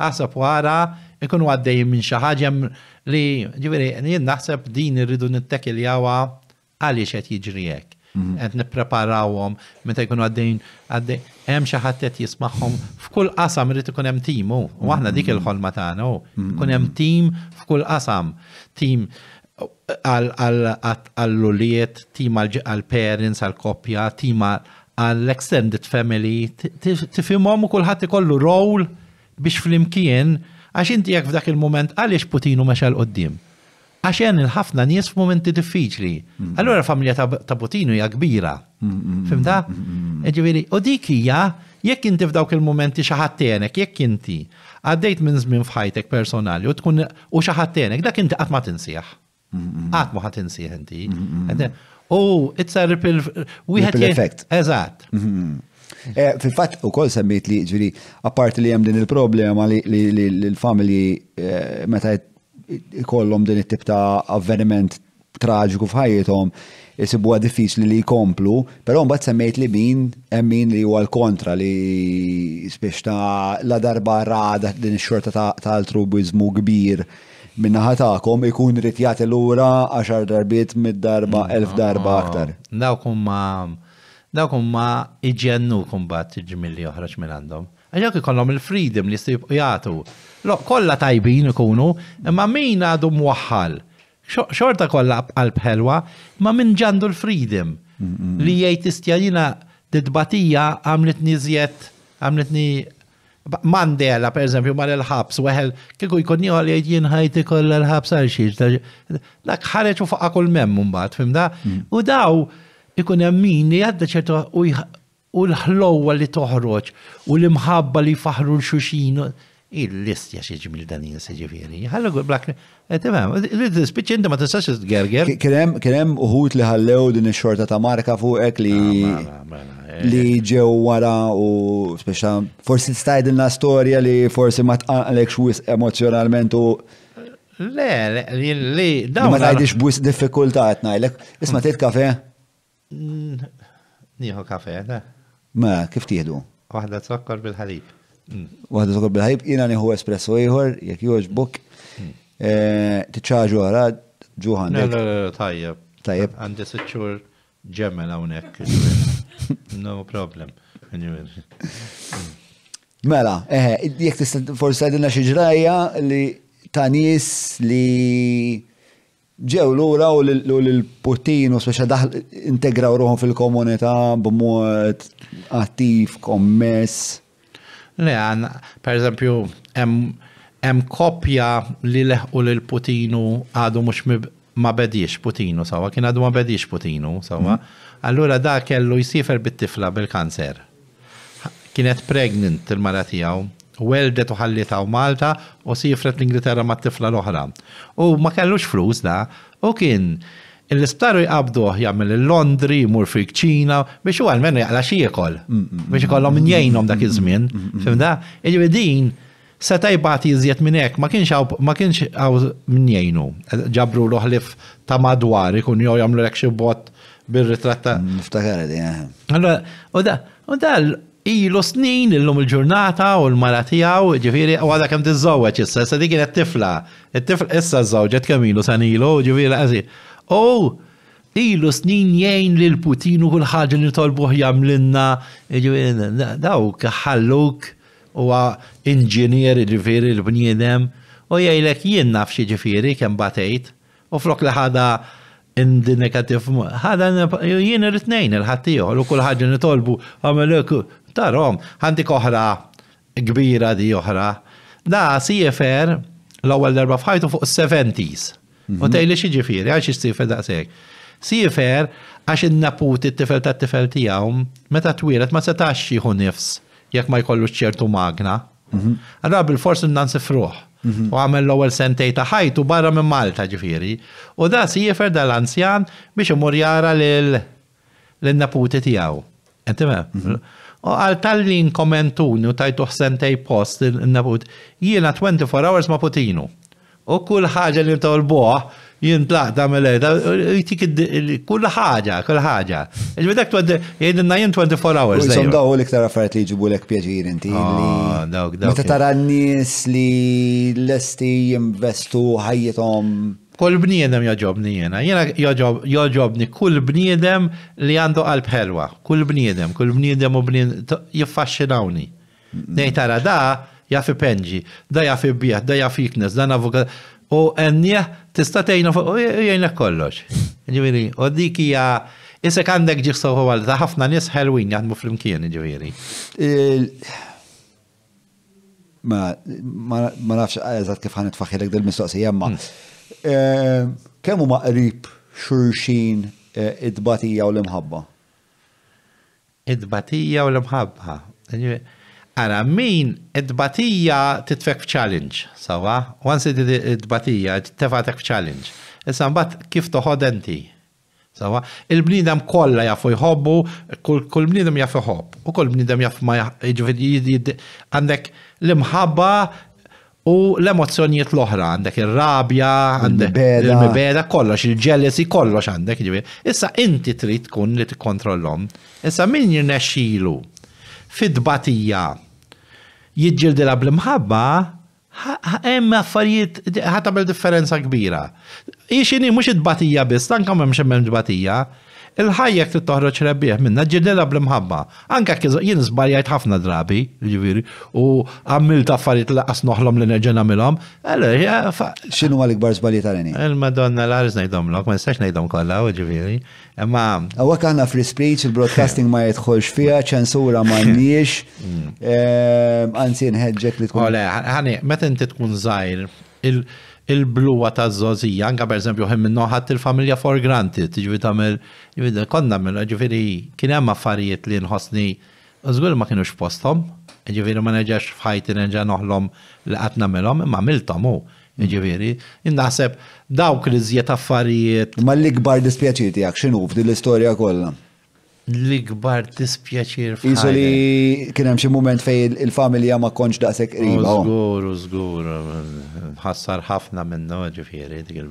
għasab wara ikun għaddej minn xi li ġifiri, jien naħseb din irridu nittekiljawha għaliex qed jiġri hekk. Mhm. Qed nippreparawhom meta jkunu għaddejjin għaddej hemm xi ħadd qed jismagħhom f'kull qasam irid ikun hemm timu u aħna dik mhm. il-ħolma tagħna mhm. kun hemm tim f'kull qasam. Tim għall-uliet, tim għall-parents, għall-koppja, tim għall-extended family, tifimom u kullħat ikollu role biex flimkien għax inti jek f'dak il-moment għaliex Putinu meċa l-qoddim. Għax jen il-ħafna nies f'momenti diffiċli. Mm-hmm. Allora familja ta' Putinu hija kbira. Mm-hmm. Fimta? Eġiviri, mm-hmm. u dik hija jekk inti f'dawk il-momenti xaħattenek, jekk inti għaddejt minn żmien f'ħajtek personali u tkun u xaħattenek, dak inti qatt ma tinsieħ. Għat ah, muħat insieħ inti. Oh, it's a ripple, uh, wieħed effect. Eżat. Eh, Fil-fat u kol semmit li ġiri, apart li jem din il-problema li l-familji eh, meta kollom din it-tip ta' avveniment traġiku f'ħajjithom, jisibu għadifis li li jkomplu, pero mbagħad semmejt li min hemm min li huwa l-kontra li spiex ta' la darba rada din ix-xorta ta' altruizmu kbir minnaħa tagħkom ikun rrit jagħti lura 10 darbiet mid-darba, 1000 mm-hmm. darba aktar. Dawkum ma dawkum ma iġennu kumbat ġimilli joħroġ minn għandhom. Għaxak ikollhom il-freedom li jistgħu jagħtu. Lo, kollha tajbin ikunu, imma min għadu muwaħħal. Xorta kollha qalb bħelwa ma min ġandu l-freedom li jgħid tistja d-dbatija għamlet niżjed għamletni Mandela, per eżempju, mar il-ħabs, weħel, kiku jkun jgħal jgħin ħajti koll il-ħabs għal xiex, dak ħareċ u fuq kull mem mbat, fimda? Mm. U daw, ikun jemmini għadda ċertu u l-ħlowa li toħroċ u l-imħabba li faħru l-xuxin. Il-listja xieġmil dan jinseġifiri. Għallu blak, eh, tibam, l ma t-sax tistax gerger. Kienem uħut li ħallew din il-xorta ta' marka ek li li eh, ġew wara u speċa forsi tstajdilna storja li forsi ma tqa'lek xwis emozjonalment u Le, li, li, da. Ma tajdix bwis diffikulta għatnajlek. Isma mm. tit kafe? Nieħu kafe, da. Ma, kif tieħdu? Waħda zokkor bil-ħalib. Mm. Waħda zokkor bil-ħalib, jina nieħu espresso ieħor, jekk buk. Mm. Eh, tiċċaġu għara, ġuħan. tajjeb. Tajjeb. Għandi s-ċur ġemmel għonek. <laughs> No problem. Mela, eh, jek tista' forsi għedilna xi ġraja li ta' nies li ġew lura u l-Putin u speċa daħl integraw ruħom fil-komunità b'mod attiv, kommess. Le, għan, per eżempju, hemm kopja li leħqu l-Putinu għadu mux ma bediex Putinu, sawa, kien għadu ma bediex Putinu, sawa. Mm -hmm. Allura da kellu jisifer bit-tifla bil-kanser. Kienet pregnant il-mara tiegħu, weldet u ħallita u Malta u sifret l-Ingilterra ma' tifla l-oħra. U ma kellux flus da, u kien il-isptaru jqabduh jagħmel il-Londri, jmur fi ċina, biex u għalmen jgħala xi biex ikollhom njejnhom dak iż-żmien. Fimda? il din seta' jbagħti iżjed minn hekk ma kienx ma kienx Ġabru l ohlif ta' madwar ikun jew jagħmlu l xi bot Bil-ritratta. Mm, niftakar di, eh. Allora, u da, u da, ilu snin illum il-ġurnata u l-malatijaw, ġifiri, u għada kem t-zawweċ issa, issa dik t tifla, it-tifla issa zawġet kem ilu san ilu, ġifiri, għazi. U, ilu snin jgħin li l-Putinu kull ħagġa li tolbuħ jamlinna, ġifiri, daw kħalluk u inġinier ġifiri l-bniedem, u jgħajlek jien nafxie ġifiri kem batejt, u flok li ħada in the negative ħadan jien it-tnejn il-ħattijħor u ħagġa nitolbu għamelek tarom ħanti oħra kbira di oħra da CFR l-ewwel darba fħajtu fuq 70s u mhm. tgħidli xi ġifieri għax istifel daqshekk. CFR għax innaput it-tifel ta t tifel tiegħu meta twilet ma setax jieħu nifs jekk ma jkollux ċertu magna. Mhm. Allora bil n innan sifruh. U għamel l-ewwel sentej ta' ħajtu barra minn Malta ġifieri. U da siefer dal-anzjan biex imur jara lil-naputi tiegħu. Entimem? U għal tal-lin komentuni u tajtu sentej post l naput jiena 24 hours ma putinu. U kull ħaġa li tolboħ jien tlaħda mel-edha, eh, eh, jtik kull ħaġa, kull ħaġa. Il-bidak jgħidinna jien 24 hours. Jgħidin daw l-iktar affarijiet li jġibu l-ek pjaġir inti. Ah, meta tara n-nis li l-esti jinvestu ħajjithom. Kull bniedem joġobni jena, jena joġobni kull bniedem li għandu qalb ħelwa, kull bniedem, kull bniedem u bniedem jiffaxxinawni. Nej tara da, jafi penġi, da jafi bieħ, da jafi iknes, da navukat u għennija eh, tista' tgħinha fuq jgħinek kollox. Ġiviri, u dik hija Isek għandek ġiħsa u għal ta' ħafna nies ħelwin jgħadmu fl-imkien ġifieri. Ma ma nafx għazat kif għanet faħilek dil mistoqsi jemma. Hmm. Eh, Kemmu ma' rib xurxin eh, id-batija u l-imħabba? Id-batija u l-imħabba. Ara, min id-batija titfek challenge, sawa? Once id-batija tefatek challenge. Issa mbagħad kif toħod enti. Sawa? Il-bnidem kollha jafu jħobbu, kull bnidem jafu jħobb, u kull bnidem jafu ma jiġifieri għandek l-imħabba u l-emozzjonijiet l-oħra, għandek ir-rabja, għandek il-mibeda, kollox, il ġelesi kollox għandek. Jiġifieri. Issa inti trid tkun li tikkontrollhom. Issa min jirnexilu? fid-batija jidġildila bl-imħabba, hemm affarijiet ħatamel differenza kbira. Ixini mhux id-batija biss, dan kemm hemm xemmem batija il-ħajjek trid toħroġ rebbieħ minna ġedela bl-imħabba. Anka jien zbarjajt ħafna drabi, ġiviri, u għamilt affarijiet laqas noħlom li nerġa' għamilom. X'inhu għalik l-ikbar żbalji tal-għeni? Il-Madonna l l ngħidhomlok, ma nistax kolla, kollha, ġiviri. Ma. Għawak għanna free speech, il-broadcasting ma jitħolx fiha, ċensura m'għandniex, <laughs> mm. ehm, anzi nħeġġek li tkun. Ole, ħani, meta inti tkun żgħir, il-bluwa ta' zozija, anka per esempio, hemm minnoħat il-familja for granted, ġivi tamil, ġivi konna minna, ġivi kien hemm affarijiet li nħosni, użgur ma kienux postom, ġivi ma neġax fħajti neġa noħlom li għatna milom, imma miltom u, ġivi, jindaħseb dawk li zjiet affarijiet. Ma l-ikbar dispjaċiti għak xinu f'din l-istoria kollha l-ikbar dispjaċir Iżoli kien hemm xi mument fejn il-familja ma konċ daqsek. qriba. Żgur, żgur, ħassar ħafna minnu ġifieri dik il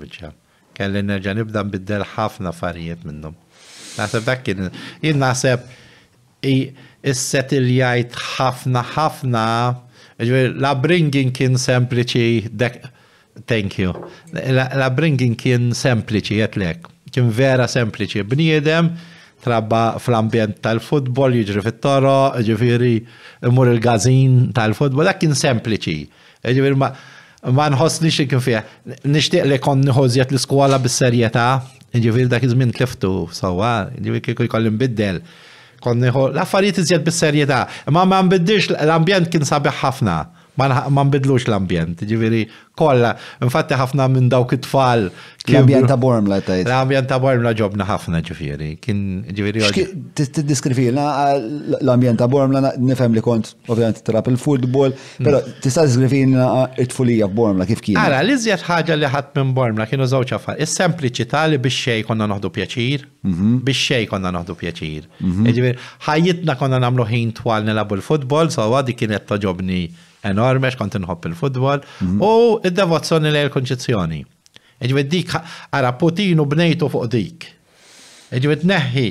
Kelli nerġa' nibda nbiddel ħafna affarijiet minnhom. Naħseb dak kien jien naħseb is-setil jgħid ħafna ħafna la bringing kien sempliċi dek thank you. La bringing kien sempliċi jetlek. Kien vera sempliċi bniedem trabba fl-ambjent tal-futbol, jiġri fit-toro, ġifiri imur il-gazin tal-futbol, dak kien sempliċi. Ġifiri ma, ma nħossni xie kien fija. Nishtiq li kon nħozjet l-skola bis-serjeta, ġifiri dak iż-żmien tliftu sawa, ġifiri kieku jkollim biddel. Kon nħu, l iżjed bis-serjeta, ma ma nbiddix l-ambjent kien sabiħ ħafna ma nbidlux l-ambjent, ġiviri, kolla, infatti ħafna minn dawk it-tfal. L-ambjent ta' Bormla tajt. L-ambjent ta' Bormla ġobna ħafna ġiviri, kien ġiviri. Tiddiskrivina l-ambjent ta' Bormla, nifem li kont ovvijament trap il futbol mm. pero tista' diskrivina it-tfulija f'Bormla kif kien. Ara, l zjed ħaġa li ħat minn Bormla kienu zawċa fa' is-sempliċità li biex xej konna noħdu pjaċir, mhm. biex xej konna noħdu pjaċir. Mhm. Ġiviri, ħajjitna konna namlu ħin twal nilabu l-futbol, sawa di kienet ta' ġobni enormi, kont inħobb il-futbol, mhm. u id-devozzjoni lejn il-konċezzjoni. Iġbed dik, għara Putinu bnejtu fuq dik. Iġbed neħi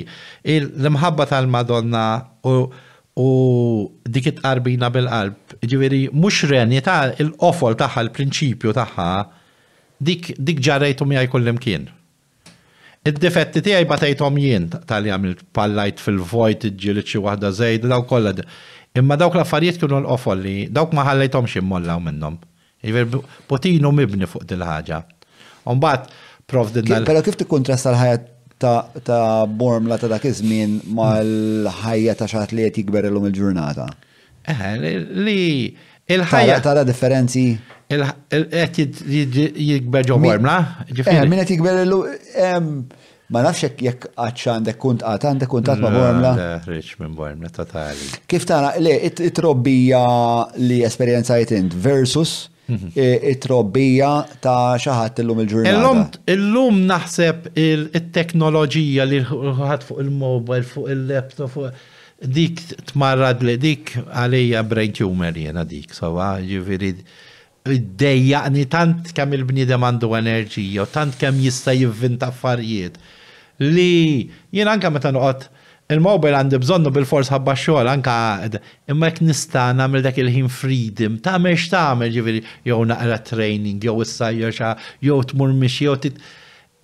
l-imħabba tal-Madonna u dik it-qarbina bil-qalb. Iġbedi mux ta' il-qofol taħħa, l prinċipju taħħa, dik, dik ġarrejtu miħaj kullimkien. Id-difetti tiegħi batajtom jien tal-li għamil pallajt fil-vojt iġġilit xi waħda zejd, daw kollha Imma dawk l-affarijiet kienu l-qofol li dawk ma ħallejthomx immollaw minnhom. Iver potinu mibni fuq dil-ħaġa. Umbat, prof dinna. Pero kif tikkontrasta l-ħajja ta' bormla ta' dak iż-żmien mal-ħajja ta' xaħat li qed l-lum il-ġurnata? Eh, li il-ħajja. Tara differenzi? Il-ħajja jikber ġo bormla? Eh, min qed jikber illum Ma nafx jekk għadx għandek kunt għat, għandek kunt għat ma' Bormla. Rich minn Bormla, totali. Kif tara, le, it-trobbija li esperienza jtint versus mhm. e, it-trobbija ta' xaħat illum il-ġurnata. Illum naħseb il-teknoloġija li ħat fuq il-mobile, fuq il-laptop, fuq dik tmarrad li dik għalija brain tumor jena dik, So sawa, ah, id dejjaqni tant kemm il bnidem għandu enerġija, tant kemm jista' jivvinta affarijiet li jien anka meta noqgħod il-mobile għandi bżonnu bil-fors ħabba xogħol anka imma jekk nista' nagħmel dak il-ħin freedom, tagħmel x'tagħmel ġifieri jew naqra training, jew issajja xa, jew tmur mixi, jew tit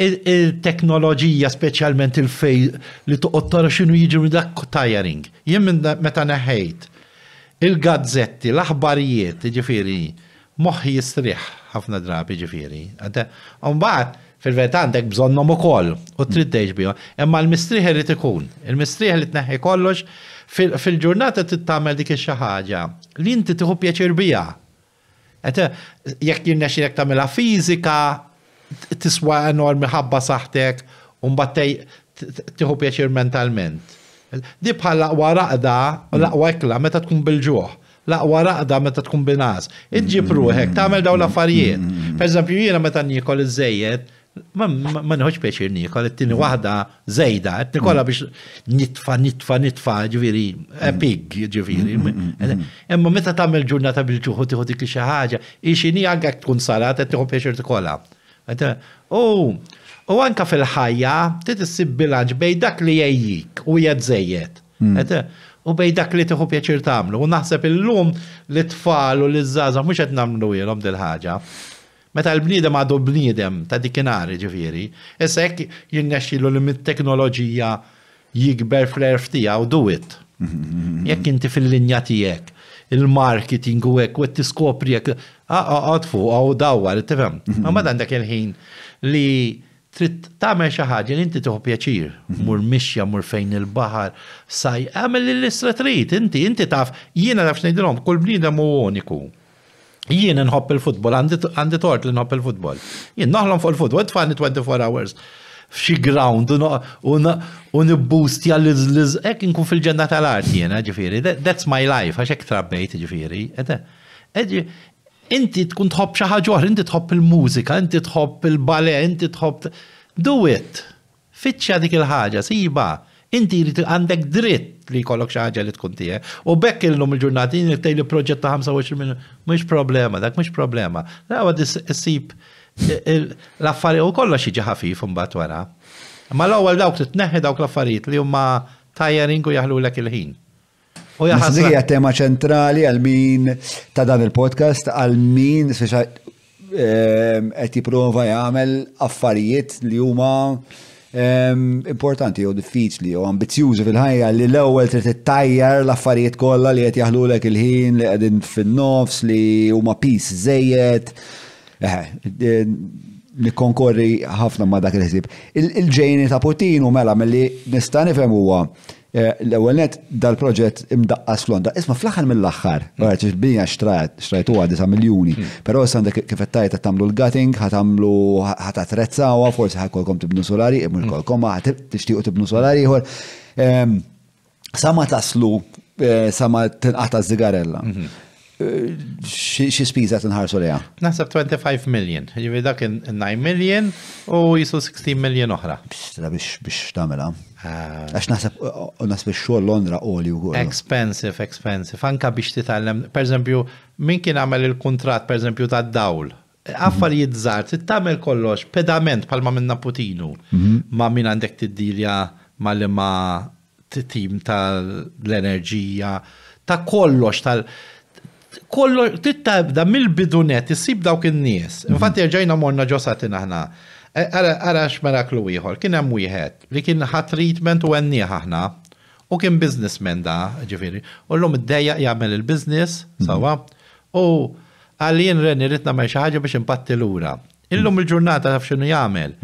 il-teknoloġija speċjalment il-fej li toqgħod tara x'inhu jiġri dak tiring. Jien minn meta neħejt il-gazzetti, l-aħbarijiet, ġifieri, moħħi jisriħ ħafna drabi ġifieri. Mbagħad fil-verità għandek bżonnom ukoll u trid tgħix bihom. Imma l-mistrieħ li tikun, il-mistrieħ li tneħħi kollox fil-ġurnata trid tagħmel dik xi ħaġa li inti tieħu pjaċir biha. Jekk jirnexxilek tagħmilha fiżika, tiswa enormi ħabba saħtek, u mbagħad tieħu pjaċir mentalment. Di bħal laqwa raqda u laqwa ekla meta tkun bil-ġuħ laqwa raqda meta tkun binas. Iġġib mm-hmm. ruħek, tagħmel daw l-affarijiet. Mm-hmm. Per eżempju, jiena meta njikol iż-żejjed, ma nħoċ peċir nikol, t tini mm. wahda zejda, it kolla mm. biex nitfa, nitfa, nitfa, ġviri, mm. pig, ġviri. Emma meta tamil ġurnata bil-ġuħu tiħu dik li xaħġa, ixini għanka tkun salat, et tħu peċir tikolla. U, u anka fil-ħajja, titissib bilanċ bej dak li jgħijik u jgħadżejiet. U bej dak li tiħu pjaċir tamlu, u naħseb il-lum li tfal u li zaza, mux għet namlu jilom dil-ħagġa. Meta l-bniedem għadu bniedem ta' dikinari ġifiri, issa jekk jinnexxilu li mit-teknoloġija jikber fl-erf u duwit. Jek Jekk inti fil-linja tiegħek, il-marketing u hekk u qed tiskopri hekk ah, ah, għad fuq għaw t-tifem. Mhm. Ma ma dak il-ħin li trid tagħmel xi ħaġa li inti tieħu pjaċir, mhm. mur mixja, mur fejn il-baħar, saj għamel l-istra trid, inti inti taf, jiena nafx ngħidilhom kull bniedem u uniku. Jien nħobb il-futbol, għandi tort li nħobb il-futbol. Jien naħlom fuq il-futbol, tfani 24 hours f'xi ground u nibbustja l-izliz, ek nkun fil-ġenna tal-art jena, eh, ġifiri, that's my life, għax ek trabbejt, ġifiri, inti tkun tħobb xi ħaġa inti tħobb il-mużika, inti tħobb il-ballet, inti tħobb. Do it. Fitxa dik il-ħaġa, siba. Inti għandek dritt li kollok xaħġa li tkun tijie. U bekk il-lum il-ġurnati, niktej li proġett ta' 25 minn, mux problema, dak mux problema. Għawad s-sib l-affari u kollox iġi ħafif un bat wara. Ma l-ewwel dawk titneħħi dawk l-affarijiet li huma tajjaringu u jaħlu lek il-ħin. U jaħas. tema ċentrali għal min ta' dan il-podcast għal min eh, qed jipprova jagħmel affarijiet li huma Ehm, importanti u diffiċli u ambizjużi fil-ħajja li l-ewwel trid tajjar l-affarijiet kollha li qed jaħlulek il-ħin li qegħdin fin-nofs li huma pis żejjed. Nikkonkorri ħafna ma dak il-ħsieb. Il-ġejni ta' Putin u mela milli nista' nifhem huwa Eh, L-ewelnet dal-proġett imdaqqas Londra. Isma fl-axar mill-axar, għarċ hmm. il-binja xtrajt, xtrajtu għadis miljoni, hmm. pero s-sandek kifettajt għatamlu l-gutting, għatamlu għatatrezzawa, forse ħakolkom tibnu solari, imur hmm. kolkom għatishtiqu tibnu solari, jħor. Ehm, sama taslu, eh, sama tinqata zigarella xie spiża tinħarsu leja? Nasab 25 million, ġivi dak 9 million u jisu 16 million oħra. Bistla biex biex tamela. Ah. Għax nasab nasab xogħol Londra oli u għol. Expensive, expensive. Anka biex titgħallem, per eżempju, min kien għamel il-kontrat, per eżempju, ta' dawl. Affarijiet żgħar, tamel kollox, pedament palma minn Naputinu, mhm. ma minn għandek t-dilja ma li ma tim tal-enerġija, ta' kollox tal- kollu tittabda mill-bidunet issib dawk il nies mhm. Infatti ġejna morna ġosatin aħna. E, ara x'meraklu ieħor, kien hemm wieħed li kien ħa treatment u għennieħ aħna. U kien businessman da, ġifiri, U llum id-dejja jagħmel il biznis mhm. sawa. U għalien renni ritna ma xi ħaġa biex impatti lura. Illum mhm. il-ġurnata taf x'inhu jagħmel.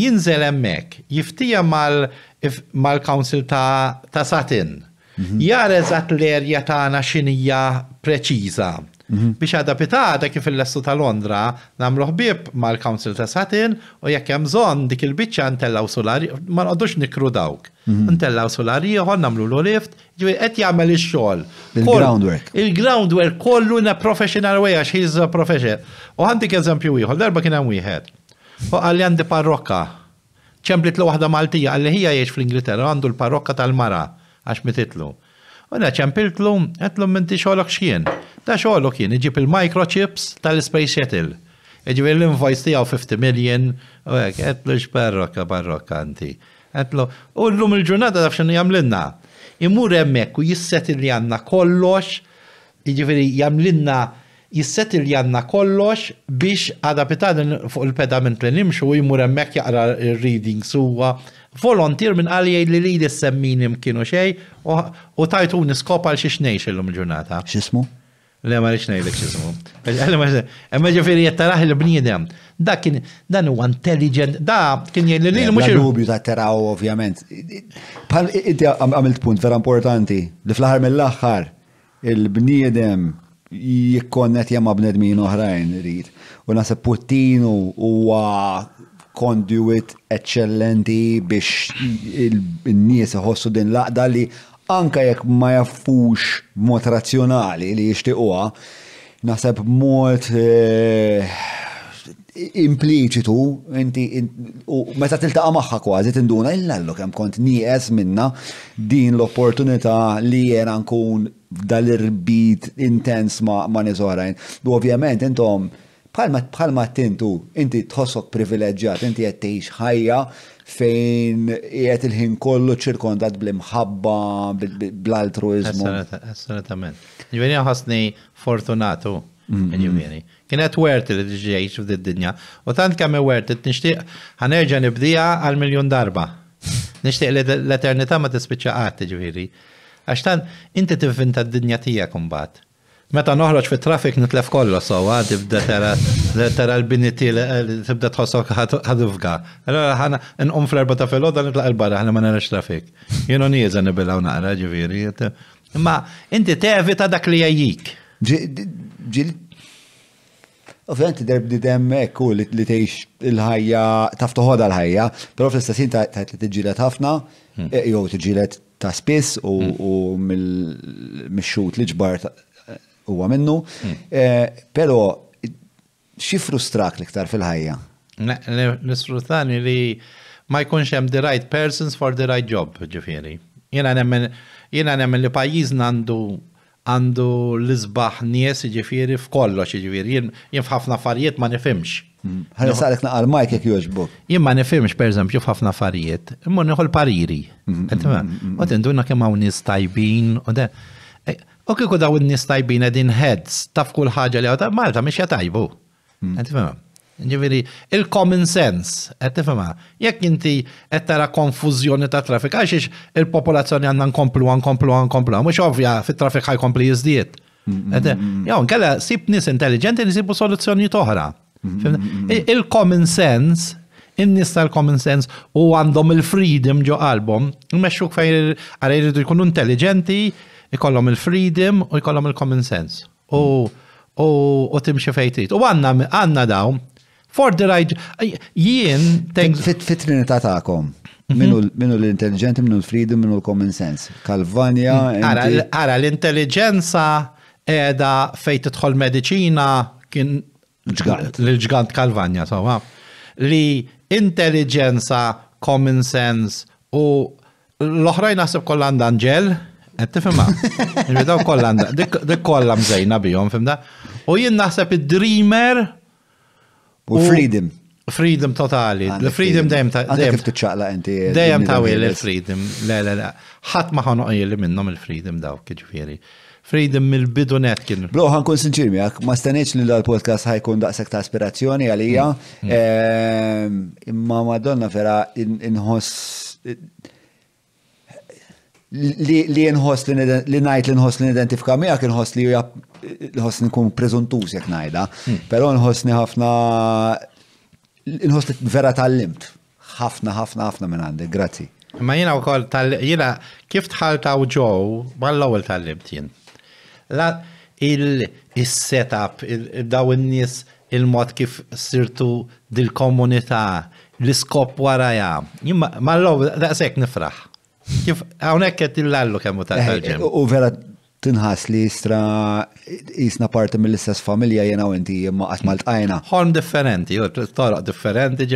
Jinżel hemmhekk, jiftija mal-council ta' satin. Mhm. jara eżatt l-erja tagħna x'inija preċiża. Mhm. Biex għada pitada kif il-lessu ta' Londra namlu ħbib mal-Council ta' Satin u jekk hemm zon dik il-biċċa ntellaw solari, ma nqodux nikru dawk. Mhm. Ntellaw solari ieħor namlu l lift, ġifieri qed jagħmel ix xol Il-groundwork. Il-groundwork kollu na professional way għax he's a professional. U għandik eżempju ieħor, darba kien hemm wieħed. U għalli għandi parrokka ċemplit l waħda Maltija għalli hija jiex fl-Ingilterra għandu l-parrokka tal-mara għax mititlu. Unna ċempiltlu, għetlu minti xoħlok xien. Ta' xoħlok jien, iġib il-microchips tal-Space Shuttle. Iġib l-invoice tijaw 50 million, u għek, għetlu xbarroka barrokanti. Għetlu, u l-lum il-ġurnata daf xinu jamlinna. Imur emmek u jisset il għanna kollox, iġifiri jamlinna jisset il għanna kollox biex adapitad fuq il-pedament li nimxu u jimur emmek jaqra il-reading suwa. So, volontir minn għalijaj li li jissemmin mkienu xej u tajtu niskop għal xiex xnej l ġurnata. Xismu? Le ma rix li xismu. Emma ġifiri jettaraħ il-bnidem. Da kien, dan u intelligent, da kien jgħin li l-mux. Dubju ta' teraw ovvjament. Pal inti għamilt punt vera importanti li fl-ħar mill-axħar il-bniedem jikkonnet jemma bnedmin oħrajn rrit. U nasa Puttinu u konduit eccellenti biex il-nies iħossu din laqda li anka jekk ma jaffux mod razzjonali li jixtiequha naħseb mod eh, impliċitu inti u meta tiltaqa' magħha kważi tinduna illallok hemm kont nieqes minna din l-opportunità li jena nkun dal-irbit intens ma' ma' nies U ovvjament intom bħal tintu, inti tħossok privileġġjat, inti qed tgħix ħajja fejn qed il-ħin kollu ċirkondat bl-imħabba, bl-altruizmu. Assolutament. Ġveni ħasni fortunatu, Kien mm-hmm. Kienet wert li ġejx f'did-dinja, u tant kemm wert it nixtieq ħanerġa' nibdija għal miljon darba. Nixtieq li l-eternità ma tispiċċa qatt ġifieri. Għax tant inti tivvinta d-dinja tiegħek imbagħad Meta noħroġ fit traffic nitlef kollox sowa, tibda tara l-bini tibda tħossok ħadufga. Allora ħana nqum fl-erba ta' fil-ħoda nitlaq il-barra ħana ma narax traffic. Jienu nieżan nibilla u naqra ġiviri. Ma inti tevita dak li jajjik. Ovvijament derb didem ekku li tgħix il-ħajja taftuħoda l-ħajja, però fl-istessin ta' t-ġilet ħafna, hmm. e, t-ġilet ta' spiss u hmm. mill-xut li ġbar huwa minnu. Hmm. Eh, Pero xi frustrak liktar fil-ħajja? Nisfruttani li ma jkunx hemm the right persons for the right job, ġifieri. Jiena nemmen li pajjiżna għandu għandu l-izbaħ nies ġifiri f'kollox ġifiri, jien f'ħafna affarijiet ma nifimx. Għalli hmm. s saqlek naqal majk jek joġbuk. Jien ma nifimx per eżempju f'ħafna affarijiet, imma nieħu pariri. U hmm, tinduna kemm hawn nies tajbin u da. Eh, U kiku daw n-nis tajbin edin heads, taf kull ħagġa li għata, Malta miex jatajbu. Hmm. Għetifema. Ġiviri, il-common sense, għetifema. Jekk inti għettara konfuzjoni ta' trafik, għaxiex il-popolazzjoni għanna nkomplu, nkomplu, nkomplu, mux ovvja fit trafik ħajkompli jizdiet. Hmm, hmm, Jawn, kella sib nis intelligenti li sibu soluzzjoni toħra. Il-common sense, in-nis tal-common sense u għandhom il-freedom ġo qalbhom, mmexxu fejn għal jkunu intelligenti, ikollhom il-freedom u jkollhom il-common sense. U u u timxie fejtit. U għanna għanna dawn for the right jien fit-trinità tagħkom. Minu l-intelligenti, minu l-freedom, minu l-common sense. Kalvanja. Mm. Ara, l-intelligenza edha fejt tħol medicina kien l-ġgant Kalvanja, sawa. Li intelligenza, common sense u l-oħrajn naħseb kollha għandan ġel Għed eh, tifimma. Nbidaw kolla għanda, dik kolla mżejna bijom, fimda. U jien naħseb id-dreamer. U freedom. Freedom totali. L-freedom dejjem ta' dejjem. Kif tiċċaqla inti? Eh, dejjem ta' wil il-freedom. Le, le, le. Ħadd ma ħanoq jilli minnhom il-freedom daw kiġifieri. Freedom mill bidu net kien. Bro, ħankun sinċir miegħek, ma stenitx li l-podcast ħajkun daqshekk ta' aspirazzjoni għalija. Mm. Imma Madonna vera inħoss li nħos li najt li nħos li nidentifika għak nħos li li nkun jek jekk ngħidha, hmm. però nħossni ħafna nħos li vera tal-limt. Ħafna ħafna ħafna minn għandi, grazzi. Ma jiena wkoll tal jiena kif tħalta u ġow mal-ewwel tal-limt jien. Il-setup, daw in-nies il-mod kif sirtu dil-komunità, l-iskop warajja. Jimma, mal-ewwel daqshekk nifraħ Kif, għawnek kett il-lallu kemmu ta' eh, ġem. U vera tinħas li jistra jisna parti mill-istess familja jena u inti jemma għasmalt għajna. tajna differenti, u toraq differenti,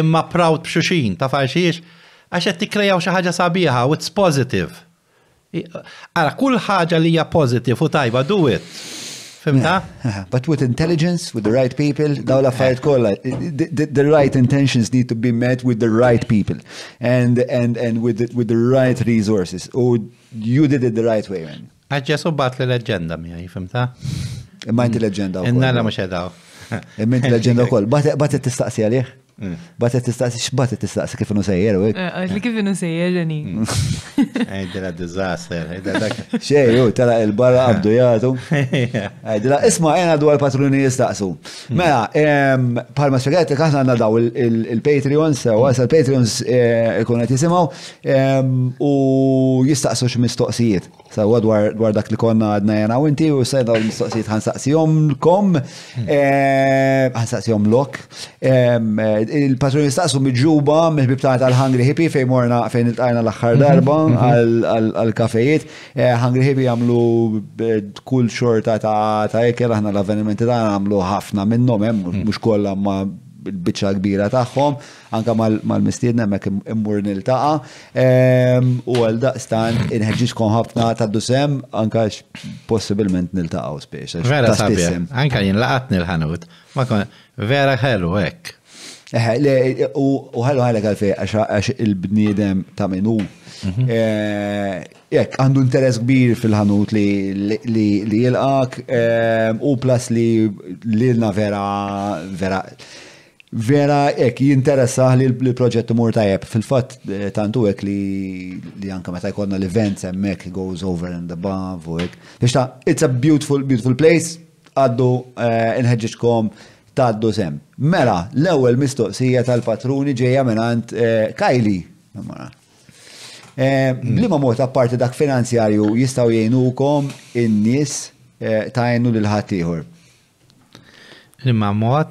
imma proud bxuxin, ta' faxiex, għaxet t-krejaw xaħġa sabiħa, it's positive. Għara, kull ħaġa li hija positive u tajba, do it. Fimta? <laughs> But with intelligence, with the right people, daw la fajt kolla. The right intentions need to be met with the right people and and and with the, with the right resources. U oh, you did it the right way, man. Għadġesu bat l-leġenda mi għaj, fimta? Imma e inti leġenda mm. Inna la mux għedaw. Imma e inti leġenda u koll. <laughs> Bat t-istaqsi għalih? Mm. Bat t-istaqsi, xbat t-istaqsi kif nu sejjer u eh, eh, Li kif nu sejjer, Għajdila dizaster. <laughs> Xeju, tala il-barra għabdu jgħatu. Għajdila, <laughs> isma għena dwar patruni jistaqsu. Mela, palma xegħetti kħasna għanna daw il-Patreons, u mm. għasa patreons eh, ikun għet jisimaw, u jistaqsu mistoqsijiet. Sawa dwar, dwar dak li konna uh, għadna jena u inti u sajda l-mistoqsijiet ħansaqsijom kom, eh, ħansaqsijom lok. Eh, Il-patrun jistaqsu miġuba, miġbibta tal-Hungry Hippie fej morna fejn il-tajna l-axħar mhm. darba mhm. għal-kafejiet. Eh, Hungry Hippie għamlu kull xorta ta' ekel, aħna l-avvenimenti ta' għamlu ħafna minnom, mux kolla ma' il-bicċa kbira tagħhom, anka mal-mistiedna mek immur niltaqa. U għal daqstan inħedġiġkom ħafna taddu dusem, anka possibilment u spiex. Vera sabi, anka jien laqat nil-ħanut, ma kon vera ħelu hekk. Eh, u ħallu ħalek għalfej, għax il-bniedem ta' minu. Mhm. Eh, Jek, għandu interess kbir fil-ħanut li jilqak eh, u plas li l-na vera vera vera ek jinteressa li l-proġett imur tajjeb. Fil-fatt eh, tantu ek li li anka meta jkollna l-events hemmhekk goes over and above u hekk. Biex ta' it's a beautiful beautiful place għaddu eh, inħeġġitkom tgħaddu sem. Mela, l-ewwel mistoqsija tal-patruni ġejja menant Kajli. Blima mod apparti dak finanzjarju jistgħu jenukom in-nies eh, tajnu lil ħaddieħor. Imma ma mod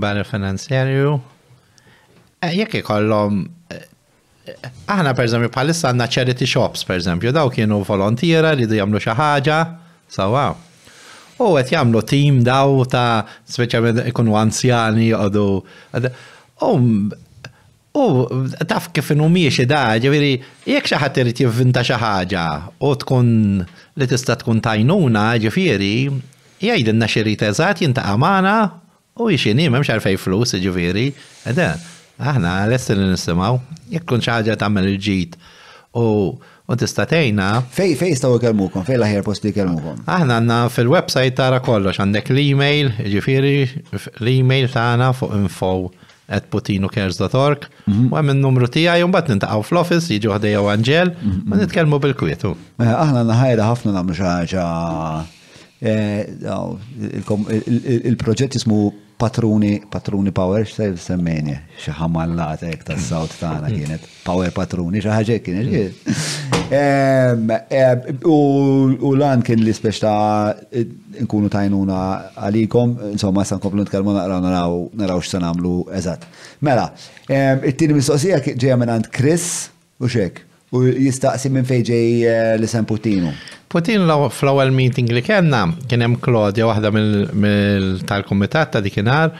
barra finanzjarju eh, jekk ikollhom eh, aħna pereżempju bħalissa għandna charity shops pereżempju daw kienu volontiera li jagħmlu xi ħaġa sawa. U qed jagħmlu tim daw ta' speċjalment ikunu anzjani għadu. U taf kif inhu miexi da, ġifieri jekk xi ħadd irid jivvinta xi ħaġa u tkun li tista' tkun tajnuna ġifieri jgħidinna xiri eżat jinta għamana u jxini memx għarfej flus, ġifieri, edan, aħna l-essin nisimgħu, jekk kun xi ħaġa tagħmel il ġit u U tistatejna. Fej, fej staw ikelmukom, fej laħjar post li ikelmukom. Aħna għanna fil-websajt tara kollox, għandek l-email, ġifiri, l-email t'ana fuq info at putinocares.org, mhm. u għem il-numru ti un bat nintaqaw fl-office, jiġu ħdeja mhm. u għanġel, ma nitkelmu bil-kwietu. Eh, aħna naħajra ħafna namlu xaħġa Eh, Il-proġett jismu Patruni, Patruni Power, xtajb semmeni, xaħamallat ek ta' s-sawt tana kienet, Power Patruni, xaħġek kienet. U lan kien li speċ ta' nkunu tajnuna għalikom, insomma, san komplu nitkalmu naqraw naraw naraw x'san għamlu eżat. Mela, it-tini mistoqsija ġeja minn għand Chris u xek, u jistaqsi minn fejġej eh, l San Putinu. U din fl-ewwel meeting li kellna kien hemm Claudia waħda mill tal-kumitat ta' dikinhar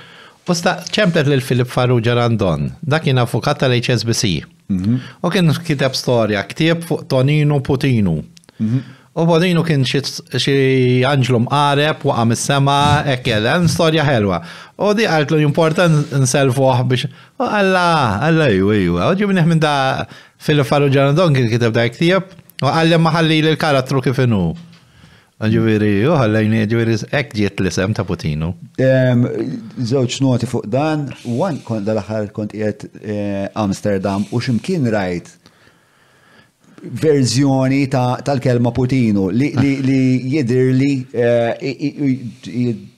u ċemplet lil Filip Farrugia Randon, dak kien avukat tal-HSBC. Mhm. U kien kiteb storja ktieb fuq Tonino Putinu. Mhm. U Bonino kien xi Anġlu mqareb u għam sema mhm. ekkelen, storja ħelwa. U di għaltlu important nselfuħ biex, oh, u alla, għalla ju, ju, għu ġibniħ minn da fil-farru ġanadon kien kiteb da ktieb. Għallem maħalli l-karattru kif inhu. Ġiviri, uħallajni, ġiviri, ek ġiet l-isem ta' Putinu. Zewċ noti fuq dan, għan kont dal ħar kont jiet eh, Amsterdam u ximkien rajt verżjoni tal-kelma Putinu li ah. jidir li eh,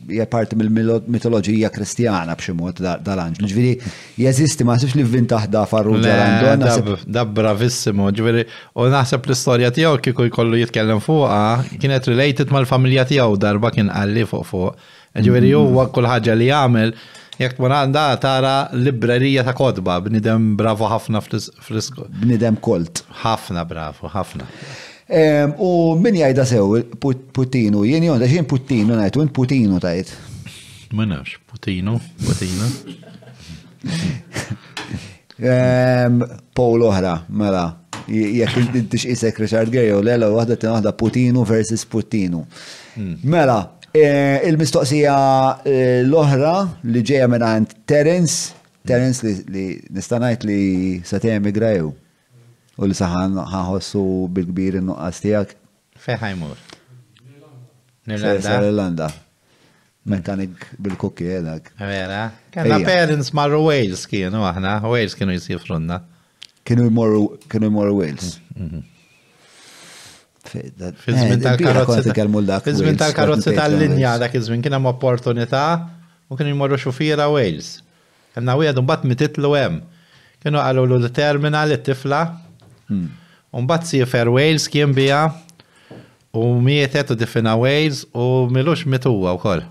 hija parti mill-mitoloġija kristjana b'xi mod dal-anġ. Ġifieri jeżisti ma sibx li vintaħ da farru ġarandu. Da bravissimo, ġifieri u naħseb l-istorja tiegħu kieku jkollu jitkellem fuqha kienet related mal-familja tiegħu darba kien qalli fuq fuq. Ġifieri mm. huwa kull ħaġa li jagħmel Jek tkun għanda tara librerija ta' kodba, bnidem bravo ħafna frisko. Bnidem kolt. ħafna bravo, ħafna. Ehm, u min jgħajda sew, Putinu, jien jonda xin Putinu najtu, jien Putinu tajt. Minnax, Putinu, Putinu. Ehm, Paul oħra, mela, jek intix isek Richard Gejo, l-ela wahda t Putinu versus Putinu. Hmm. Mela, Eh, il-mistoqsija eh, l-oħra li ġeja minnant Terence, Terence li nistanajt li satej emigra jew u li saħan ħahossu bil-kbir il-nuqqas tijak. Feħajmur. Nirlanda. Nirlanda. Mekanik bil-kukki jedak. Vera. Kanna parents marru Wales kienu aħna, Wales kienu jisifrunna. Kienu jmorru Wales. Mhm. Fizmin eh, tal karotzi tal tal-linja dak iż kienem kien hemm opportunità u kien jmorru xufira Wales. Kanna wieħed mbagħad mititlu hemm. Kienu għallu l terminal it-tifla. Hmm. U mbagħad fer Wales kien biha u mietet u difina Wales u milux mituwa wkoll.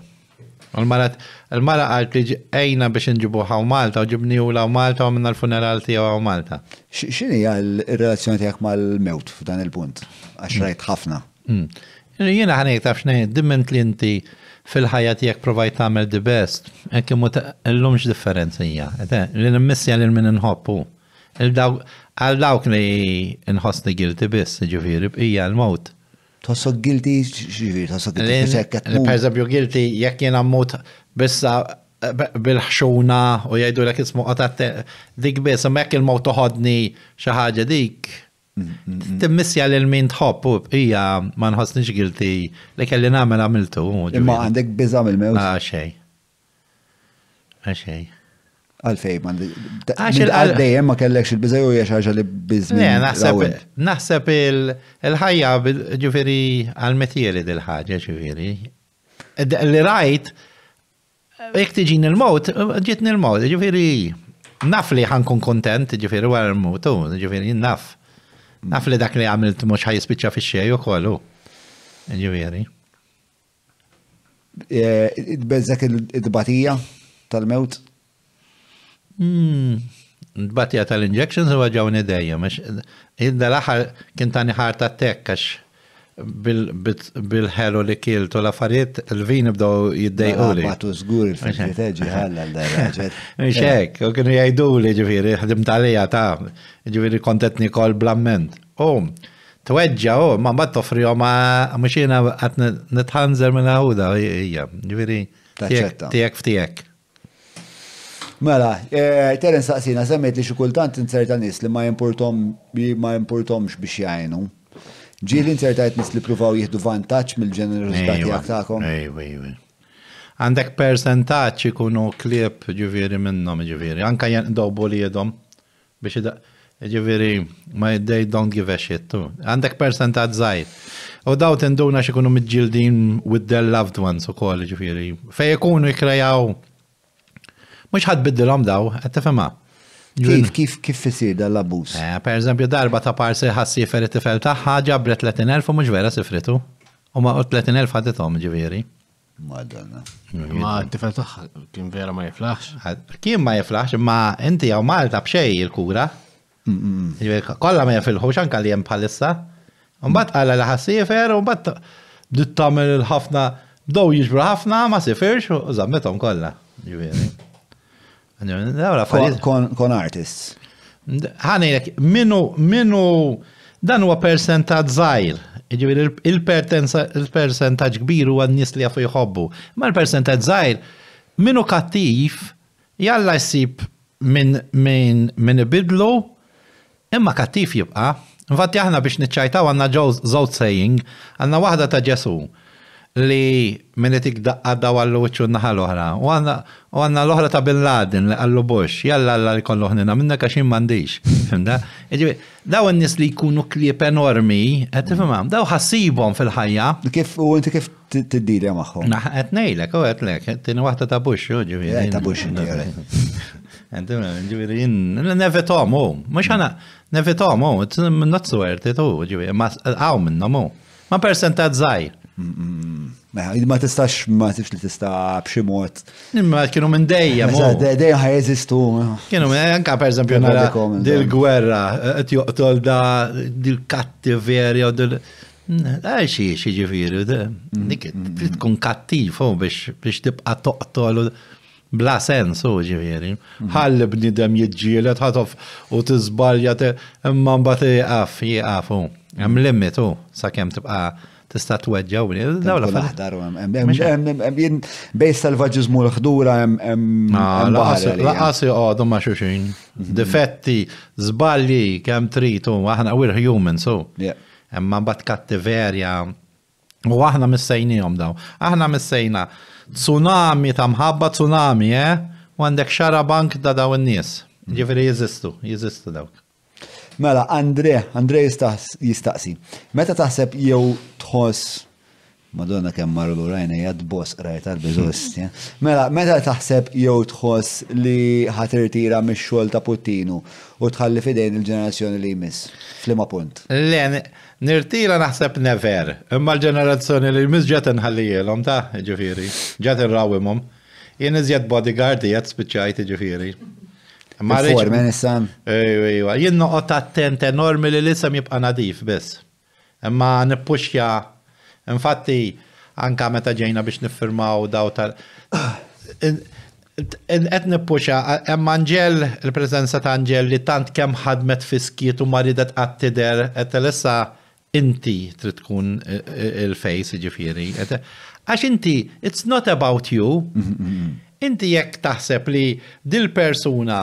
Għal-marat, il-mara għalt li ejna biex nġibu għaw Malta, u ġibni u law Malta u minna l-funeral tijaw għaw Malta. Xini għal-relazzjoni tijak mal-mewt f'dan il-punt? Għax mm. rajt ħafna. Mm. Jena ħanek taf xnej, dimmint li inti fil-ħajja tijak provajt tamel di best, ekkimu l-lumx differenzija. Li n-missja li minn nħobbu. Għal-dawk li nħosni gilti biss, ġifiri, bqija l-mewt. Tossok guilty, xivir, tossok guilty. Per eżempju, guilty, jekk jena mut bissa eh, bil-ħxuna u jgħidu l-ek ismu għatat dik bis, mek il-mot toħodni xaħġa dik. Mm, mm, mm. Timmissja l-min tħobb u hija ma nħossniġ guilty li kelli namel għamiltu. Imma għandek biżam il-mewt. Ah, xej. Ah, xej. Għalfej, man, għaddejjem ma kellekx il-bizaj u jaxħaġa li bizni. Naħseb il-ħajja, ġifiri, għal metjeri dil-ħagġa, ġifiri. Li rajt, jek tiġin il-mot, ġitni il-mot, ġifiri, naf li ħankun kontent, ġifiri, għar il-mot, ġifiri, naf. Naf li dak li għamilt mux ħajispiċa fi xej u kollu. Ġifiri. Eh, Bezzak id-batija tal-mewt? Hmm. Batja tal-injections u għagħawni dejjem. Idda id axar kien tani ħarta tekkax bil-ħelu li kiltu l l-vin bdow jiddejqu li. Għatu zgur il-fitteġi ħalla l-darraġet. <laughs> Mxek, u kienu jajdu li ġifiri, talija ta' ġifiri kontetni kol blamment. U, tweġġa u, ma' bat toffri u ma' mxina għat nitħanżer minna għuda, ġifiri, tijek ftijek. Mela, eh, Teren saqsina, semmet li xikultant inserta nis li ma jimportomx biex jgħajnu. Ġili insertajt nis li provaw jihdu vantaċ mill-ġenerosità tijak taqom. Għandek percentaċ ikunu klip ġiviri minnom ġiviri, anka dobu li jedom biex ġiviri, ma they don't give a shit tu. Għandek percentat zaħir. U daw tenduna xikunu midġildin with their loved ones u koll ġiviri. Fej ikunu jkrajaw mux ħad biddilom daw, għed Kif, kif, kif fissir dal-abus? Eh, per eżempju, darba ta' parsi ħassi it tifel ħagġa ġabret 30.000 u mux vera sifritu. U ma' 30.000 ħaditom ġiviri. Madonna. Ma t tifel ta' kien vera ma jiflax. Kien ma jiflax ma inti għaw Malta bxej il-kura. Kolla ma jafilħu xanka li jem bħalissa. Mbatt għalla li ħassifer, mbatt dittamil il-ħafna, dow jiġbru ħafna, ma sifirx, u zammetom kolla. Ġiviri. Kon artists. Ħanejlek, minu, minu, dan huwa percentat zaħir. Ġivir, il-percentaġ kbiru għan nis li għafu jħobbu. Ma l-percentaġ zaħir, minu kattif, jalla jisib minn min, min bidlu, imma kattif jibqa. Infatti aħna biex nitċajtaw għanna ġew saying, għanna wahda ta' ġesu li minnet ikdaqqa daw għallu uċċu naħal oħra. U għanna l-oħra ta' Bin Laden li għallu Bush, jalla għalla li kollu ħnina, minna kaxin mandiġ. Daw n-nis li jkunu klip enormi, għetifimam, daw ħassibom fil-ħajja. Kif u inti kif t-dili maħħom? Naħ, għetnejlek, u għetlek, t-tini wahda ta' Bush, u eh, Ta' Bush, <laughs> ġiviri. Nevetom, u, mux ħana, nevetom, u, it's not so u, ġiviri, ma' għaw minnom, u. Ma' percentat zaħir. Mela, ma tistax ma tistax li tista' b'xi mod. Imma kienu minn dejja. Oh. Dejja ħaj eżistu. Kienu minn anka pereżempju nara dil-gwerra eh, qed joqtol da dil-kattiverja u dil- Għaj xie xie ġifiri, dik mm, mm, mm. tkun kattiv oh, biex tibqa toqtol bla sens u oh, ġifiri. Ħalli bnidem jidġielet ħatof u t izbalja imman mbati għaf, jgħafu. Għam limit u sa' kem tibqa' tista' tweġġaw li daw la faħdar hemm bej salvaġiżmu l-ħdura hemm ah, laqas joqogħdu ma' xuxin. Mhm. Difetti, żbalji kemm tritu, aħna we're human so. Imma mbagħad kattiverja u aħna missejnihom daw. Aħna missejna tsunami ta' mħabba tsunami, eh? U għandek xara bank da daw in-nies. Mhm. Ġifieri jeżistu, jeżistu dawk. Mela, Andre, Andre jistaqsi. Meta taħseb jew tħoss Madonna kemm marru l-urajna jgħad boss rajt għal-bizost. <laughs> Mela, meta taħseb jew tħoss li ħatirtira mix-xogħol ta' Puttinu u tħalli fidejn il-ġenerazzjoni li jmiss? Flima punt. Le, nirtira naħseb never, imma l-ġenerazzjoni li jmiss ġet nħallijilhom ta' ġifieri, ġet irrawimhom. Jien iżjed bodyguard jgħat spiċċajt ġifieri. Ma Formen issa. Ejwa, jien noqgħod attent enormi li l-isem jibqa' nadif biss. Imma nippuxja, infatti anka meta ġejna biex niffirmaw daw tal. Qed nippuxa, hemm Anġel, il-preżenza ta' Anġel li tant kemm ħadmet fiskiet u ma ridet qatt tidher, qed issa inti trid tkun e, e, il-fejs ġifieri. Għax inti, it's not about you. Mm-hmm, mm-hmm. Inti jekk taħseb li dil-persuna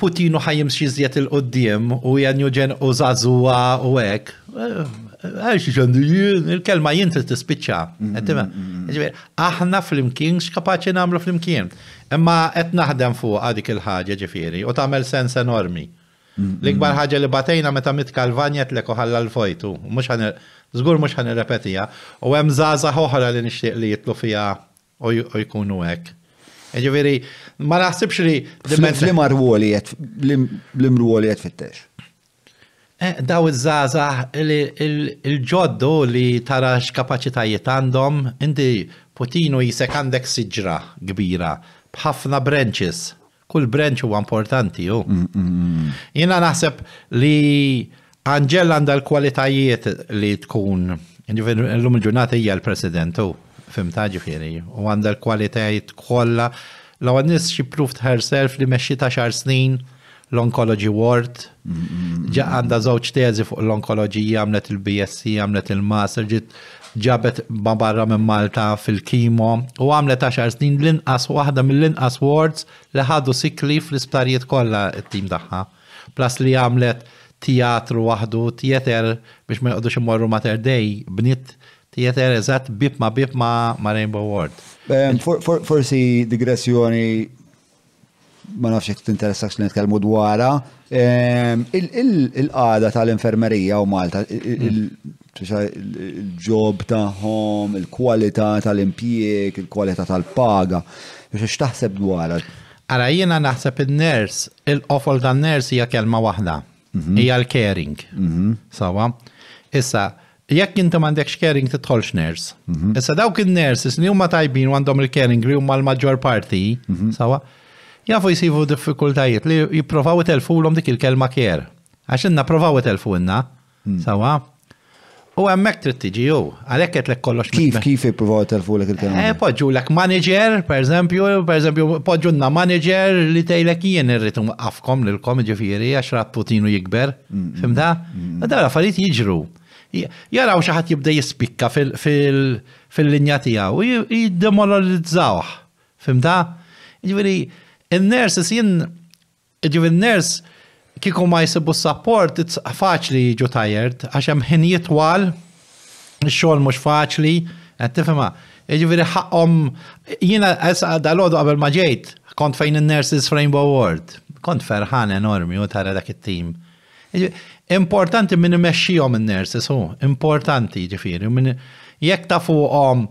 Putinu ħajjem xizjet il-qoddim u janju ġen u zazuwa u ek. Għax il-kelma jinti t-spicċa. Mm-hmm, mm-hmm. Aħna fl-imkien xkapaċi namlu fl-imkien. Imma qed naħdem fuq għadik il-ħagġa ġifiri u tamel sens enormi. Mm-hmm. L-ikbar ħagġa li batejna meta mit kalvanja eko ħalla l-fojtu. Zgur mux ħan repetija U hemm zaza oħra li nixtieq li jitlu fija u jkunu hekk. Ġiviri, ma naħsibx li. Flimar ruoli jett, l-imruoli jett fittex. Eh, daw iż-żaza il-ġoddu li tara x'kapaċitajiet għandhom, inti potinu jisek għandek siġra kbira b'ħafna branches. Kull branch huwa importanti ju. Mm, mm, mm. Jiena naħseb li Angela għandha l-kwalitajiet li tkun L-lum il-ġurnata hija l-presidentu fimta ġifiri, u għandha l-kwalitajt kolla, l għannis xie proved herself li meċi ta' xar snin l-Oncology Ward, ġa għanda zoċ tezi fuq l-Oncology, għamlet il-BSc, għamlet il-Master, ġit ġabet barra minn Malta fil-kimo u għamlet 10 snin l-inqas waħda mill-inqas wards li ħadu sikli fl-isptarijiet kollha it-tim tagħha. Plus li għamlet teatru waħdu, teater biex ma jqogħdux imorru mater dej bniet theater eżat bib ma bib ma, ma Rainbow World. Forsi digressjoni ma nafx jek t-interessax li nitkellmu dwara. Il-qada tal-infermerija u Malta, il-ġob taħħom, il-kwalità tal-impjieg, il-kwalità tal-paga, biex x'taħseb dwara. Ara jiena naħseb il-ners, il-qofol tan-ners hija kelma waħda, mhm. hija l-caring. Mhm. Sawa? Issa, jekk inti m'għandekx caring titħolx ners. Mhm. Issa dawk in-nurses li huma tajbin u għandhom il-caring li huma l-maġġor parti, mhm. sawa, jafu jisivu diffikultajiet li jipprovaw telfu l dik il-kelma kjer. Għax inna provaw telfu inna, mhm. sawa. U għemmek trid tiġi jew, għalhekk qed lek kollox. Kif kif ippruvaw telfu lek il-kelma? Eh, poġġu lek manager, pereżempju, pereżempju poġġu lna manager li tgħidlek jien irrid nwaqqafkom lilkom ġifieri għax rapputinu jikber, mm, mm, Fimda? Mm, da l-affarijiet jiġru jaraw xi ħadd jibda jispikka fil-linja tiegħu, jiddemoralizzawh. Fimta? Ġiviri, il ners jien ġiviri, n-ners kieku ma jsibu s-support, faċli ġu tajert, għax hemm ħinijiet twal, mux xogħol mhux faċli, għattifema, ġiviri, ħakom, jina, jiena dal ħodu għabel ma ġejt, kont fejn in-Nurses Framework Award. Kont ferħan enormi u tara dak it-tim. Importanti minn imexxijhom n nurses hu, importanti ġifiri, minn jekk ta' fuqhom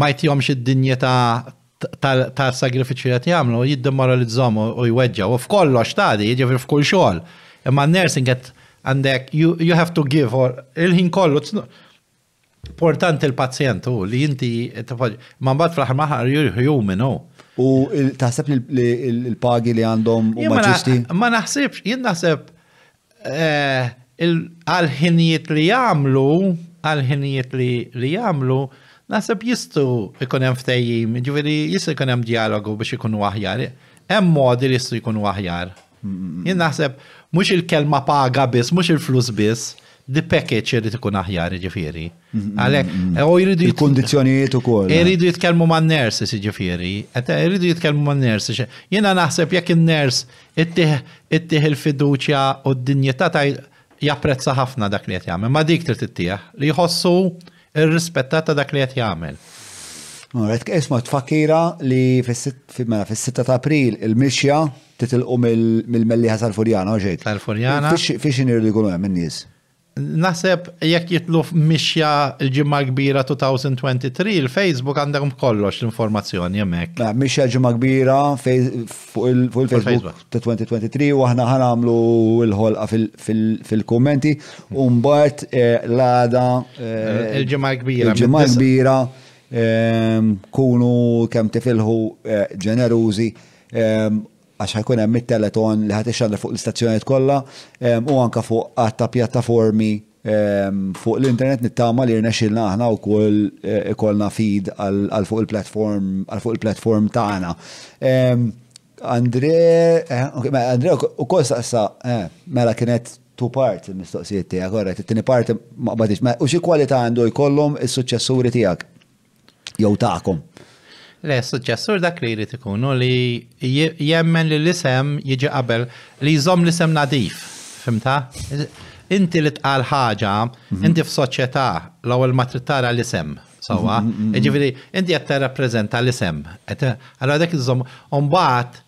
ma jtihomx id ta' tal-sagrifiċi qed jagħmlu jiddemoralizzhom u jweġġa u f'kollox tadi, jiġifier f'kull xogħol. Imma n-nursing għet għandek you have to give or il-ħin kollu importanti l-pazjent hu, li inti ma mbagħad fl-aħħar maħar you're human u. taħseb li l-pagi li għandhom u maġisti? Ma naħsibx, jien naħseb Eh, għal-ħinijiet li jamlu, għal-ħinijiet li jamlu, Nasab jistu ikun hemm ftejjim, ġifieri jistu ikun hemm dialogu biex ikun aħjar. Hemm modi li jistu jkunu aħjar. Jien naħseb mhux il-kelma paga biss, mhux il-flus biss the package jrid ikun aħjar ġifieri. Mm-hmm. Għalhekk, u mm-hmm. eh, jridu il-kundizzjonijiet ukoll. Jridu jitkellmu man-nurses ġifieri, jridu jitkellmu man nersi Jiena naħseb jekk in ners ittieħ il-fiduċja u d dinjeta ta' japprezza ħafna dak li qed jagħmel, ma dik trid ittieħ li jħossu il rispettat ta' dak li qed jagħmel. Għet isma tfakira li fis-6 mela, ta' april il-mixja titilqu mill-melliħa tal-Furjana, ġejt. Tal-Furjana. Fiex inir li għunu għem n-nis? Naseb jekk jitlu mixja l-ġimma kbira 2023, il-Facebook għandhom kollox l-informazzjoni jemmek. Mela, mixja l-ġimma kbira fuq il-Facebook ta' 2023 u aħna ħanamlu l-ħolqa fil-kommenti un-bart eh, l-għada. Eh, Il-ġimma kbira. Il-ġimma kbira eh, kunu kem tifilħu ġenerużi għax ħajkun hemm it-teleton li ħadd ixandra fuq l-istazzjonijiet kollha u anka fuq għatta pjattaformi fuq l-internet nittama li rnexxilna aħna wkoll ikollna feed għal fuq il-platform għal fuq il-platform tagħna. Andre, Andre u kol saqsa, mela kienet two part il-mistoqsijiet tiegħek, korret, it-tieni part ma qbadix, u xi kwalità għandu jkollhom is-suċċessuri tiegħek jew tagħkom. Le, suċessur dak li jrid ikunu li jemmen li l-isem jiġi qabel li jżomm l-isem nadif. Fimta? Inti li tqal ħaġa, mhm. inti f'soċjetà l-ewwel ma trittara l-isem. Sawa, mhm, mhm, Iġifiri, inti qed tirrappreżenta l-isem. Allora dak iżomm mbagħad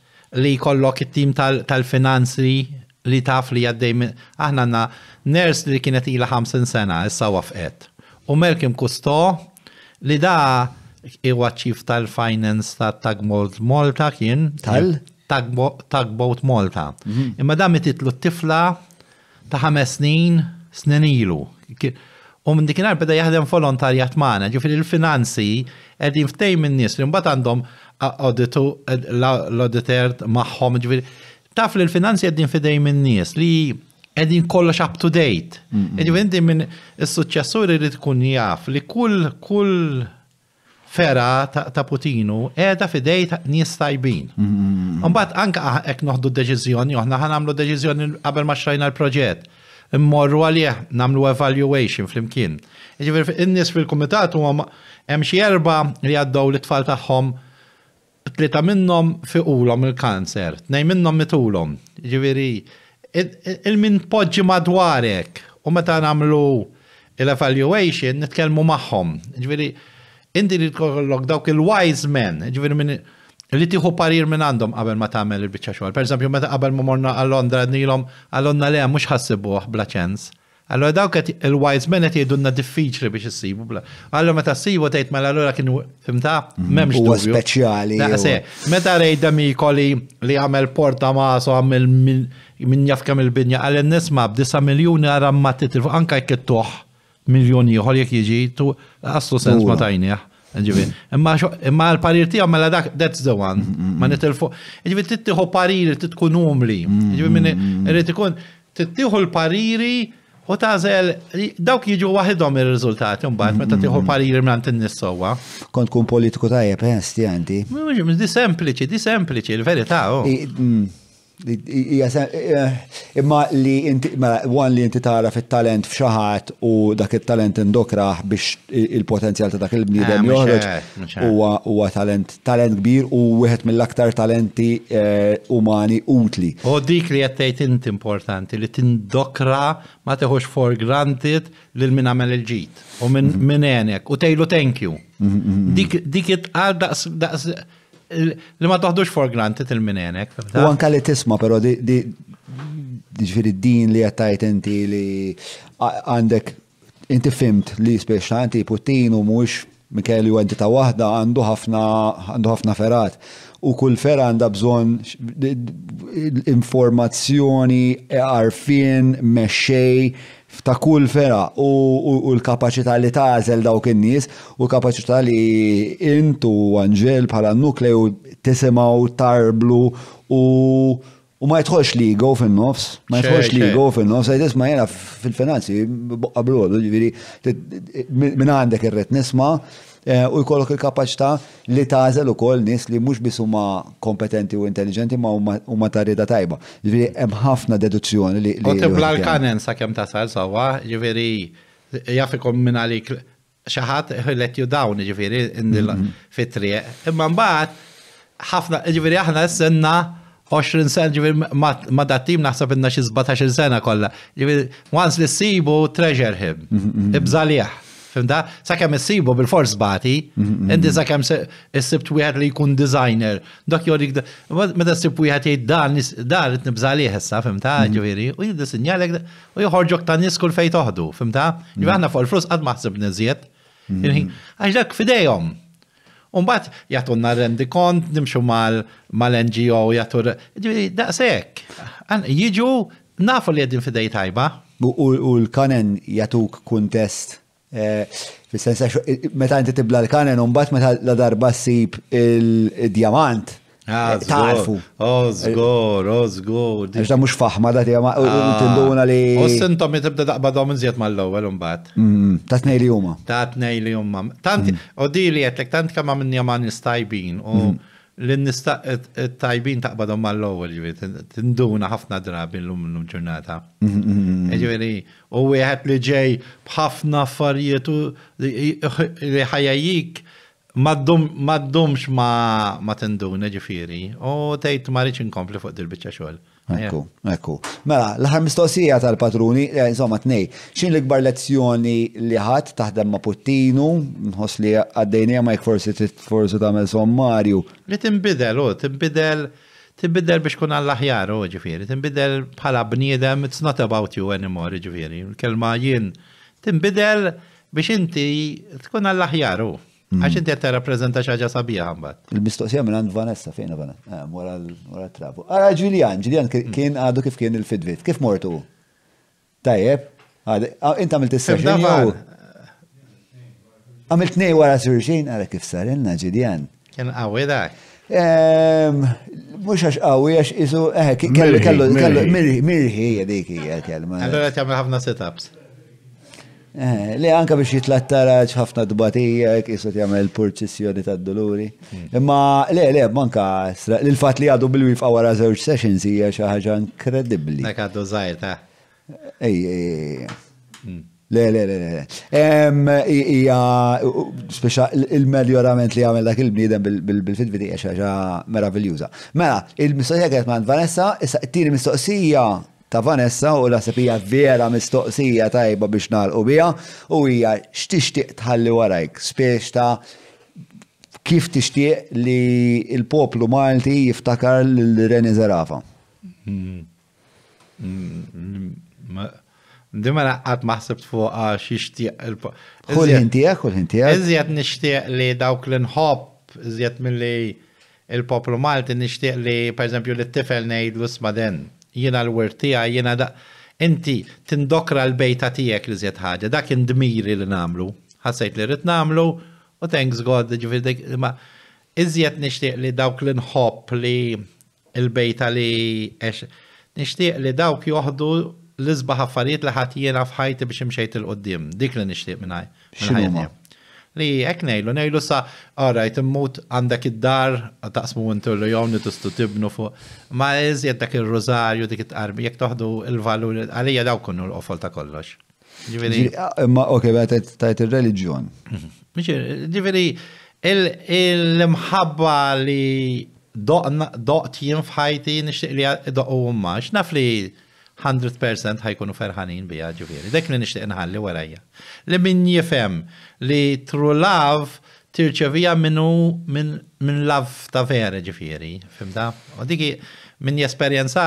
li jkollok it-tim tal-finanzi li taf li minn, aħna għandna ners li kienet ilha 50 sena issa wafqet. U Melkim Kusto li da' iwa ċif tal-finance ta' Tagmold Malta kien. Tal? Tagboat Malta. Mhm. Imma dam titlu t-tifla ta' ħames snin snin ilu. U minn dikinar beda jaħdem volontarjat maħna, ġifir il-finanzi, għedin ftej minn nis, li mbagħad għandhom għoditu l auditor maħħom, ġifir Taf li l-finanzi għedin fidej minn nis, li għedin kollox up to date. Għedin mhm. minn il-successur irrid kun jaf li kull kull fera ta' Putinu edha fidej ta' nies tajbin. Mm, mm, mm, Mbagħad anke ek noħdu deċiżjoni, aħna ħanamlu deċiżjoni qabel ma xrajna l-proġett. Immorru għalih namlu evaluation flimkien. imkien in-nies fil-kumitat huma hemm xi erba' li għaddew l-tfal tagħhom minnom minnhom fiqulhom il-kanser, minnom minnhom mitulhom. Ġifieri il-min poġġi madwarek u meta nagħmlu l-evaluation nitkellmu magħhom. Ġifieri Indi li tkollok dawk il-wise men, ġivini minn li tiħu parir minn għandhom qabel ma tagħmel il-biċċa xogħol. Per eżempju, meta qabel ma morna għal Londra nilhom għal Londra mhux ħassibuh bla ċens. Allora dawk il-wise men qed jgħidulna diffiċli biex issibu bla. Allora meta ssibu tgħid mela allura kien fimta mm-hmm. m'hemmx dubju. speċjali. Meta rejda ikoli li għamel porta maso għamel minn jafkam kemm il-binja għal nisma' b'disa' miljuni għaramma titilfu anke jkittuħ miljon ieħor jekk jiġi, għaslu sens ma tajnieh. Imma l-parir ma mela dak that's the one. Mm, mm, mm. Ma nitilfu. t-tiħu parir t-tkun umli. Ġifieri minni, irid ikun t-tiħu l-pariri u tażel dawk jiġu waħedhom ir-riżultati mbagħad meta tiħu pariri mlant in-nies Kont kun politiku tajjeb esti eh, anti. Mhux di sempliċi, di sempliċi, l-verità. Oh. Eh, eh, imma li inti, għan mela, li inti tara fit-talent fxaħat u dak il-talent indokraħ biex il-potenzjal ta' dak il-bnidem ah, joħroġ huwa talent talent kbir u wieħed mill-aktar talenti eh, umani utli. U dik li għattajt inti importanti li tindokra ma teħux for granted lil min għamel il-ġit u minn mhm. enek u tejlu thank you. Mhm, mhm, dik it għal daqs li ma toħdux for granted il-minenek. U anka li tisma, pero di ġifiri din li għattajt inti li għandek inti fimt li inti putin u mux Mikeli u entita wahda għandu ħafna għandu ħafna ferat u kull fera għanda bżon informazzjoni, għarfin, meċej, ta' kull fera u, l-kapacità li tażel dawk in-nies u l kapacità li intu Anġel bħala nukleu tisimaw tarblu u u ma jitħolx li għof il nofs ma jitħolx li għof il nofs għajt isma jena fil-finanzi, għablu għadu ġiviri, minn għandek ret nisma' Eh, u jkollok il-kapacità li tażel ukoll nies li mhux biss huma kompetenti u intelligenti ma huma ta' rieda tajba. Ġifieri hemm ħafna deduzzjoni li. Kontempla l-kanen sakemm sal, sawa, ġifieri jafikom minn għalik xaħat let you down ġifieri mhm. fit-triq. Imma mbagħad ħafna ġifieri aħna s-senna 20 sen, ġivir, ma dattim naħseb inna xie 17 sena kolla. Ġivir, once li s sibu, treasure him. Mhm, mhm. Ibżalieħ. Fimda, s-sibu bil-fors bati, indi s issibt wieħed li jkun designer. Dok jodik, meta s-sibt ssib wieħed jgħid dan dan qed nibżali jessa, fimda, ġifieri, u jiddi sinjalek u jħorġok ta' nies kull fejn toħdu, fimda, jgħanna iva fuq il-flus għad maħsib ħsib niżjed. Għax dak fidejhom. Umbat jatunna rendi kont, nimxu mal-NGO, jatur, daqsek, jgħu nafu li jgħadin fidej tajba. U l-kanen jatuk kuntest Eh, fis-sens eh, meta inti tibla l-kanen u mbagħad meta la darba sib il diamant ah, eh, Tarfu. O oh, żgur, oh, Għax da mux faħma da tiegħu ah. tinduna li. U sintomi tibda daqba domin żjed mal-ewwel imbagħad. Ta' tnej li juma. Ta' tnej li juma. Tanti, odili mm. jettek, tanti kamma minn jaman minnija l-nistaqet tajbin taqbadhom mal-ewwel ġifieri tinduna ħafna drabi llum l ġurnata. Mm-hmm. Ġifieri u wieħed li ġej b'ħafna affarijiet li ħajajik maddumx ma ma tinduna ġifiri, u tejt ma rridx inkompli fuq dil-biċċa xogħol. Ekku, ekku. Mela, l-ħar mistoqsija tal-patruni, eh, insomma, t-nej, xin l-ikbar lezzjoni li ħadd taħdem ma' Puttinu, nħoss li għaddejnija ma' forsi forsi tagħmel sommarju. Li t-imbidel, u oh, tinbidel tinbidel biex kun għall ħjar u oh, t tinbidel bħala bniedem, it's not about you anymore, ġifieri, l-kelma jien, tinbidel biex inti tkun għall ħjar u. Oh. Mm. Għax inti għetta rappresenta xaġa sabiħa għambat. Il-mistoqsija minn għand Vanessa, fejn Vanessa? Eh, Mwara l-trabu. Għara Ġiljan, Ġiljan mm. kien għadu kif kien il-fidvit, kif mortu? Tajjeb, inta għamilt s session Għamilt nej s surxin, għara kif sarilna Ġiljan. Kien għawi dak. Mux għax għawi għax isu, eh, kellu, kellu, mirħi, mirħi, dik hija kelma. Allora tjamil ħafna sit-ups. Eh, li anka biex jitlattaraċ ħafna dbatijek, jisot jagħmel purċessjoni ta' doluri. Imma le, le, manka l-fat li għadu bil-wif għawara zewġ sessions hija xi ħaġa inkredibbli. Dak għaddu zaħir ta'. Ej, mm. Le, le, le, le. Ija, speċa, il-meljorament li għamil dak il-bniedem bil-fitbiti hija xi ħaġa meraviljuża. Mela, il-mistoqsija għet ma' Vanessa, issa t-tieni mistoqsija ta' Vanessa u la sepija vera mistoqsija tajba biex nalqu bija u hija x'tixtieq tħalli warajk, spiex ta' kif tixtieq li il-poplu Malti jiftakar l-Reni Zarafa. Mm, mm, mm, Dima naqqat maħseb fuqa xixtieq il-poplu. Kull ħintijak, kull ħintijak. Iżjed nixtieq li dawk l nħob iżjed mill-li il-poplu Malti nixtieq li, per li t-tifel nejdlu smaden. den jiena l-wert tiegħi jiena da inti tindokra l-bejta tiegħek li żied ħaġa, dak indmiri li nagħmlu. Ħassejt li rid nagħmlu u thanks God, ġifieri ma iżjed nixtieq li dawk l nħobb li l-bejta li nixtieq li dawk joħdu l-izbaħ affarijiet li ħadd jiena f'ħajti biex imxejt il-qoddim. Dik li nixtieq minn ħajja li jek nejlu, nejlu sa għarajt, immut għandak id-dar taqsmu intu l-jom li tistu tibnu fuq. Ma iżjed dak il rożarju dik it-qarbi jek toħdu il-valur għalija daw kunnu l-qofol ta' kollox. Ah, ma ok, bħat tajt il-reliġjon. Mhm. Ġiviri, il-mħabba li doqt jien fħajti nishtiq li doqt u mmax, naf li 100% ħajkunu ferħanin bija ġuvjeri. Dek li nixtieq nħalli warajja. Li min jifem li true love tirċevija minnu minn love ta' vera ġuvjeri. Fimda? U diki min jesperienza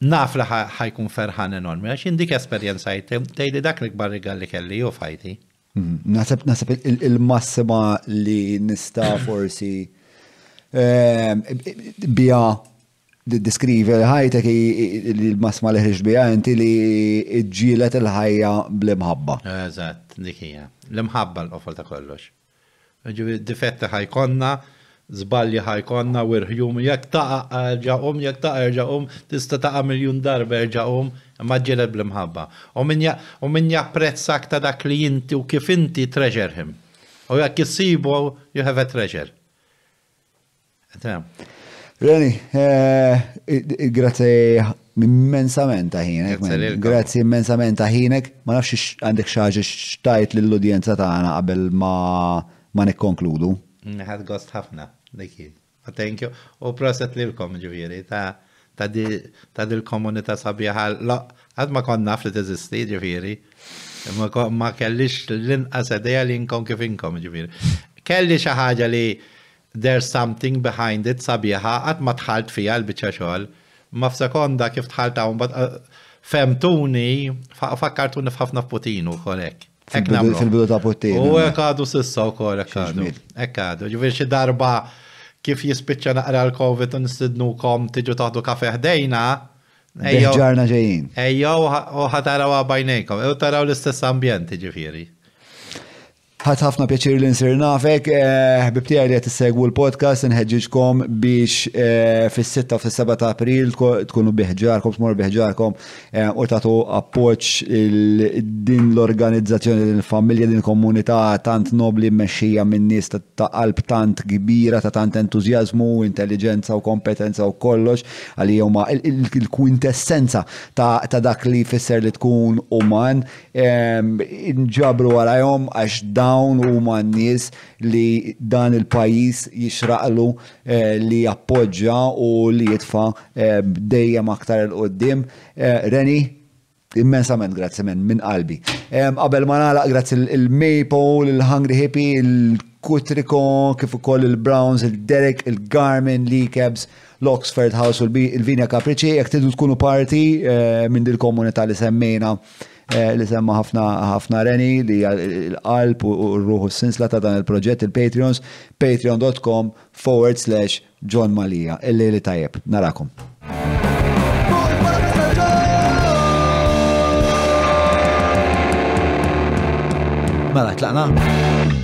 naf li ħajkun ferħan enormi, għax indik esperjenza tgħidli dak l-ikbar rigal li kelli u fajti. Mhm. Nasab nasab il-massima li nista' forsi <clears throat> eh, bija diskrivi l-ħajtek l masma li ħriġ bija inti li ġilet il-ħajja bl-imħabba. Eżat, dikija. L-imħabba l-qofol ta' kollox. Ġivi difetta ħajkonna, zballi ħajkonna, wirħjum, jek taqa ġaqum, jek taqa ġaqum, tista taqa miljon darba ġaqum, ma ġilet bl-imħabba. U minn japprezz aktar dak li inti u kif inti treġerħim. U jek jisibu, you have a treasure. Ehm, Reni, eh, grazie immensament taħinek. Grazie immensament taħinek. Ma nafx għandek xaġi xtajt l-udjenza taħna qabel ma nikkonkludu. Nħad gost ħafna, dikki. Thank you. U proset li l-kom ġiviri, ta' dil-komunita sabiħa, la, għad ma kon naf t-ezisti ġiviri. Ma kellix l-inqas edeja li nkon kif inkom ġiviri. Kelli xaħġa li there's something behind it sabiħa għat ma tħalt fija l-bicċa xoħal, Ma f-sekonda kif tħalt hawn uh, femtuni fakkartuni f-ħafna f-putinu, kolek. Fil-bidu ta' putinu. U għadu sissa u kolek għadu. Ekkadu, ġivir xie darba kif jispicċa naqra l-Covid un sidnu kom tiġu taħdu kafe ħdejna. Ġarna ġejjin. Ejjow, u ħataraw għabajnejkom, u taraw l-istess ambjenti ġifiri ħat ħafna pjaċir li nsir nafek, eh, bibti għalli għet segwu l-podcast, nħedġiġkom biex eh, fis-6 u fis-7 ta' april tkunu biħġarkom, tmur biħġarkom eh, u tatu appoċ din l-organizzazzjoni, din l-familja, din komunità tant nobli mmexxija minn nies ta' qalb tant kbira, ta' tant entuzjazmu, intelligenza u kompetenza u kollox, għalli huma il-kwintessenza ta' dak li fisser li tkun uman, nġabru għalajhom għax dan dawn huma n li dan il-pajis jixraqlu eh, li jappoġġa u li jitfa eh, dejjem aktar il-qoddim. Eh, Reni, immensament grazzi men, minn qalbi. Qabel ma nalaq grazzi il-Maple, il-Hungry Hippie, il-Kutriko, kif ukoll il-Browns, il-Derek, il-Garmin, l-Cabs, l-Oxford House u l-Vinja Kapriċi, jek tidu tkunu parti minn dil-komunità li semmejna Eh, li semma ħafna ħafna reni li l-qalb u r-ruħu s-sinsla ta' dan il-proġett il-Patreons, patreon.com forward slash John Malija. Illi li tajjeb, narakom. Mela, tlaqna.